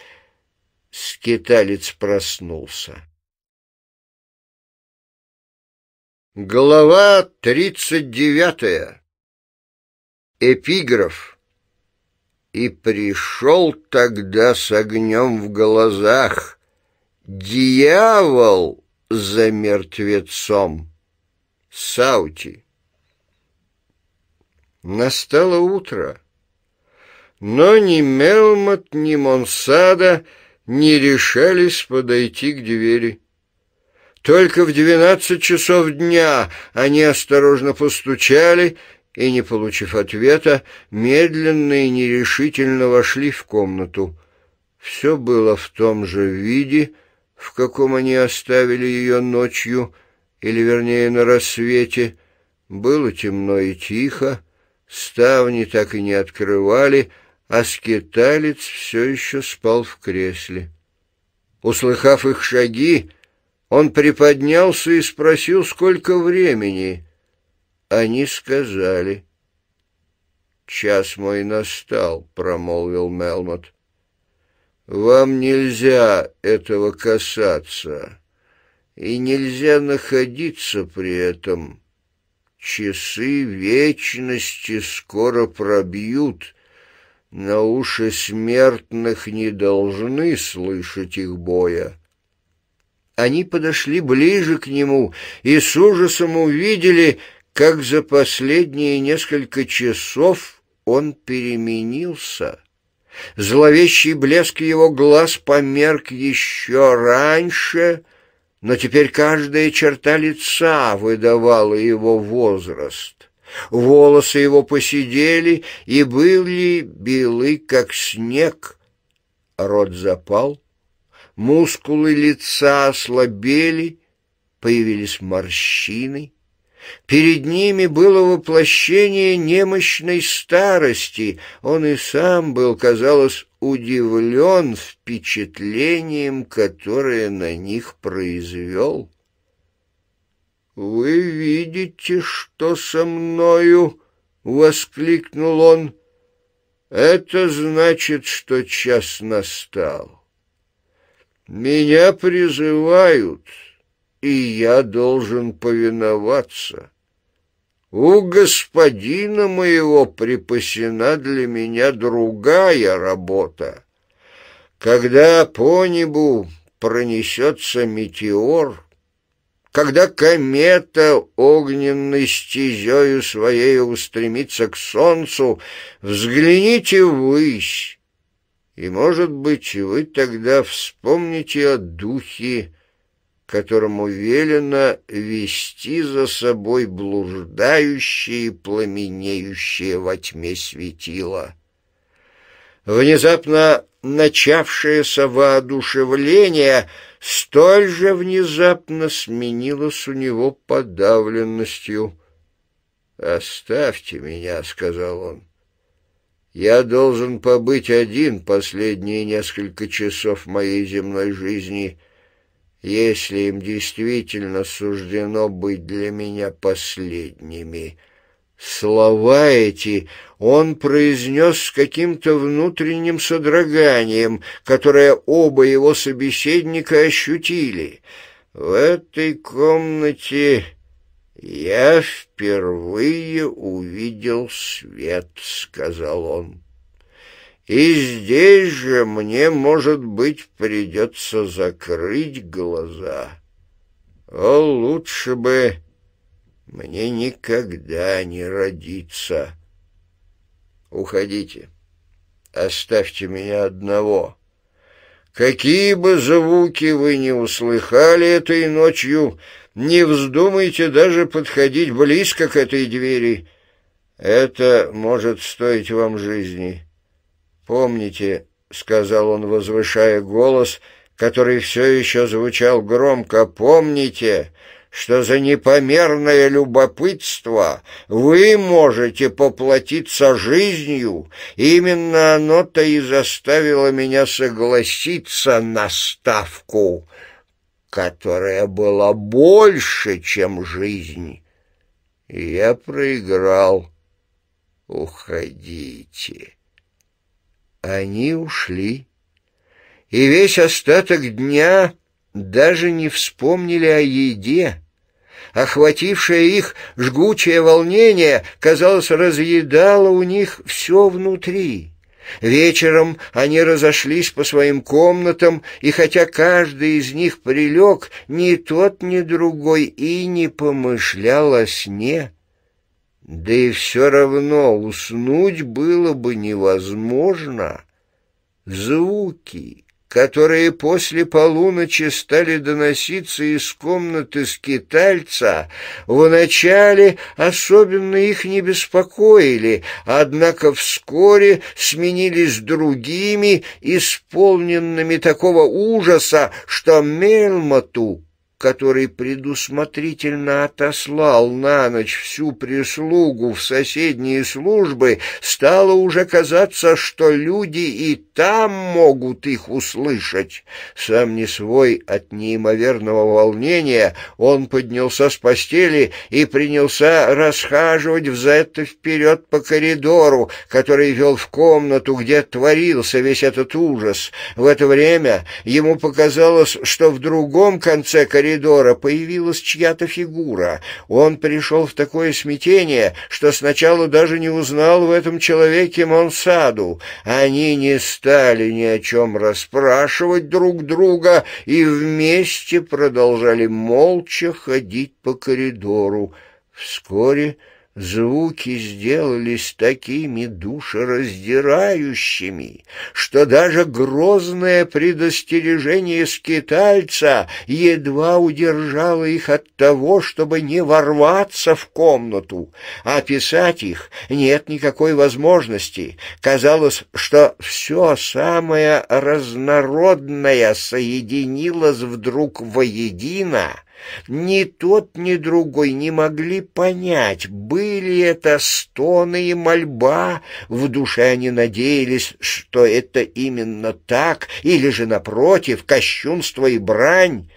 Скиталец проснулся. Глава тридцать девятая. Эпиграф. И пришел тогда с огнем в глазах — Дьявол за мертвецом. Саути. Настало утро. Но ни Мелмот, ни Монсада не решались подойти к двери. Только в двенадцать часов дня они осторожно постучали и, не получив ответа, медленно и нерешительно вошли в комнату. Все было в том же виде, в каком они оставили ее ночью, или, вернее, на рассвете. Было темно и тихо, ставни так и не открывали, а скиталец все еще спал в кресле. Услыхав их шаги, он приподнялся и спросил, сколько времени. Они сказали. «Час мой настал», — промолвил Мелмот. Вам нельзя этого касаться, и нельзя находиться при этом. Часы вечности скоро пробьют, на уши смертных не должны слышать их боя. Они подошли ближе к нему и с ужасом увидели, как за последние несколько часов он переменился — Зловещий блеск его глаз померк еще раньше, но теперь каждая черта лица выдавала его возраст. Волосы его посидели и были белы, как снег. Рот запал, мускулы лица ослабели, появились морщины — Перед ними было воплощение немощной старости. Он и сам был, казалось, удивлен впечатлением, которое на них произвел. «Вы видите, что со мною?» — воскликнул он. «Это значит, что час настал. Меня призывают» и я должен повиноваться. У господина моего припасена для меня другая работа. Когда по небу пронесется метеор, когда комета огненной стезею своей устремится к солнцу, взгляните ввысь, и, может быть, вы тогда вспомните о духе которому велено вести за собой блуждающие и пламенеющие во тьме светила. Внезапно начавшееся воодушевление столь же внезапно сменилось у него подавленностью. «Оставьте меня», — сказал он. «Я должен побыть один последние несколько часов моей земной жизни» если им действительно суждено быть для меня последними. Слова эти он произнес с каким-то внутренним содроганием, которое оба его собеседника ощутили. В этой комнате я впервые увидел свет, — сказал он. И здесь же мне, может быть, придется закрыть глаза. О, лучше бы мне никогда не родиться. Уходите, оставьте меня одного. Какие бы звуки вы не услыхали этой ночью, не вздумайте даже подходить близко к этой двери. Это может стоить вам жизни». «Помните», — сказал он, возвышая голос, который все еще звучал громко, «помните, что за непомерное любопытство вы можете поплатиться жизнью. Именно оно-то и заставило меня согласиться на ставку, которая была больше, чем жизнь. Я проиграл. Уходите. Они ушли. И весь остаток дня даже не вспомнили о еде. Охватившее их жгучее волнение, казалось, разъедало у них все внутри. Вечером они разошлись по своим комнатам, и хотя каждый из них прилег, ни тот, ни другой и не помышлял о сне. Да и все равно уснуть было бы невозможно. Звуки, которые после полуночи стали доноситься из комнаты скитальца, вначале особенно их не беспокоили, однако вскоре сменились другими, исполненными такого ужаса, что Мельмоту который предусмотрительно отослал на ночь всю прислугу в соседние службы, стало уже казаться, что люди и там могут их услышать. Сам не свой от неимоверного волнения, он поднялся с постели и принялся расхаживать взад и вперед по коридору, который вел в комнату, где творился весь этот ужас. В это время ему показалось, что в другом конце коридора коридора появилась чья-то фигура. Он пришел в такое смятение, что сначала даже не узнал в этом человеке Монсаду. Они не стали ни о чем расспрашивать друг друга и вместе продолжали молча ходить по коридору. Вскоре... Звуки сделались такими душераздирающими, что даже грозное предостережение скитальца едва удержало их от того, чтобы не ворваться в комнату. Описать а их нет никакой возможности. Казалось, что все самое разнородное соединилось вдруг воедино — ни тот, ни другой не могли понять, были это стоны и мольба, в душе они надеялись, что это именно так, или же, напротив, кощунство и брань.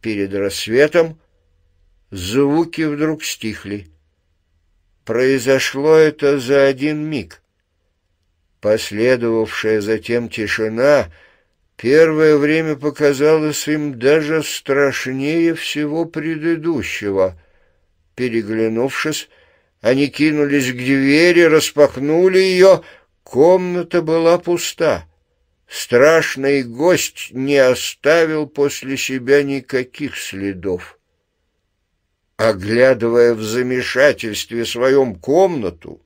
Перед рассветом звуки вдруг стихли. Произошло это за один миг. Последовавшая затем тишина — Первое время показалось им даже страшнее всего предыдущего. Переглянувшись, они кинулись к двери, распахнули ее. Комната была пуста. Страшный гость не оставил после себя никаких следов. Оглядывая в замешательстве своем комнату,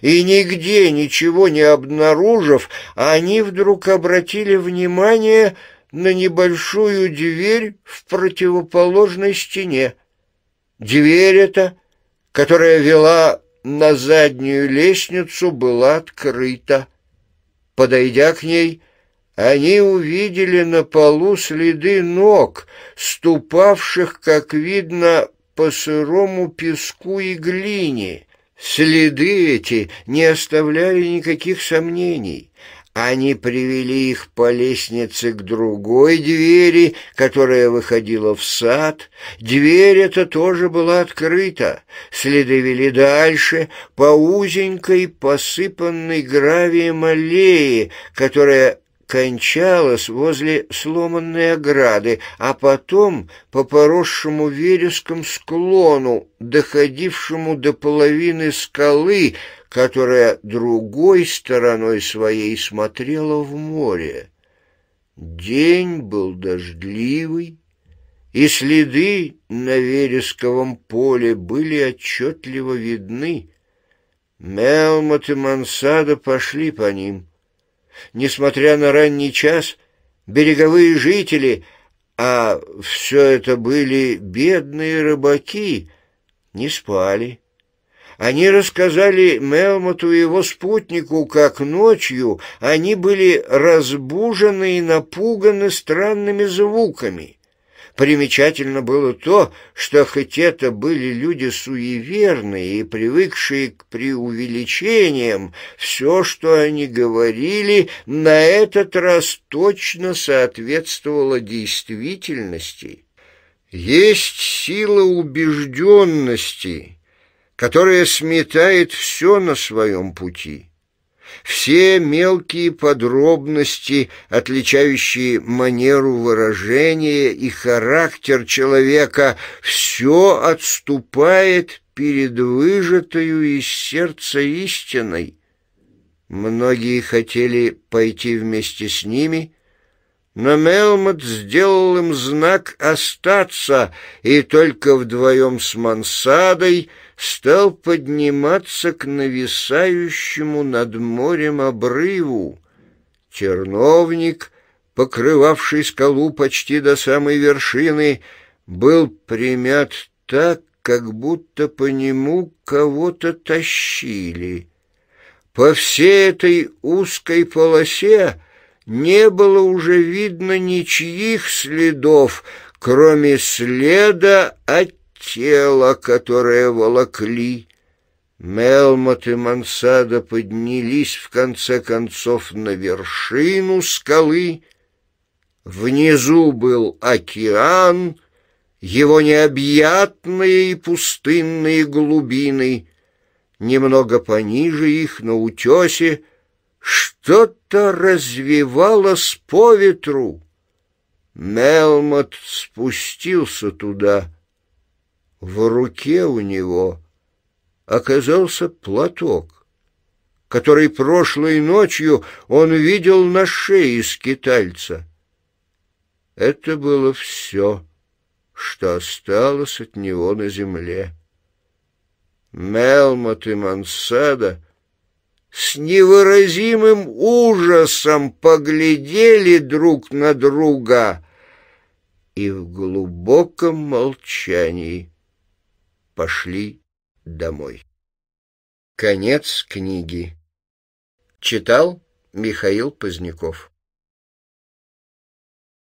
и нигде ничего не обнаружив, они вдруг обратили внимание на небольшую дверь в противоположной стене. Дверь эта, которая вела на заднюю лестницу, была открыта. Подойдя к ней, они увидели на полу следы ног, ступавших, как видно, по сырому песку и глине. Следы эти не оставляли никаких сомнений. Они привели их по лестнице к другой двери, которая выходила в сад. Дверь эта тоже была открыта. Следы вели дальше по узенькой, посыпанной гравием аллее, которая кончалась возле сломанной ограды, а потом по поросшему вереском склону, доходившему до половины скалы, которая другой стороной своей смотрела в море. День был дождливый, и следы на вересковом поле были отчетливо видны. Мелмот и Мансада пошли по ним — Несмотря на ранний час, береговые жители, а все это были бедные рыбаки, не спали. Они рассказали Мелмоту и его спутнику, как ночью они были разбужены и напуганы странными звуками. Примечательно было то, что хоть это были люди суеверные и привыкшие к преувеличениям, все, что они говорили, на этот раз точно соответствовало действительности. Есть сила убежденности, которая сметает все на своем пути. Все мелкие подробности, отличающие манеру выражения и характер человека, все отступает перед выжатою из сердца истиной. Многие хотели пойти вместе с ними, но Мелмот сделал им знак остаться, и только вдвоем с Мансадой — стал подниматься к нависающему над морем обрыву. Черновник, покрывавший скалу почти до самой вершины, был примят так, как будто по нему кого-то тащили. По всей этой узкой полосе не было уже видно ничьих следов, кроме следа от тело, которое волокли. Мелмот и Мансада поднялись в конце концов на вершину скалы. Внизу был океан, его необъятные и пустынные глубины. Немного пониже их, на утесе, что-то развивалось по ветру. Мелмот спустился туда — в руке у него оказался платок, который прошлой ночью он видел на шее скитальца. Это было все, что осталось от него на земле. Мелмот и Мансада с невыразимым ужасом поглядели друг на друга и в глубоком молчании — пошли домой. Конец книги. Читал Михаил Поздняков.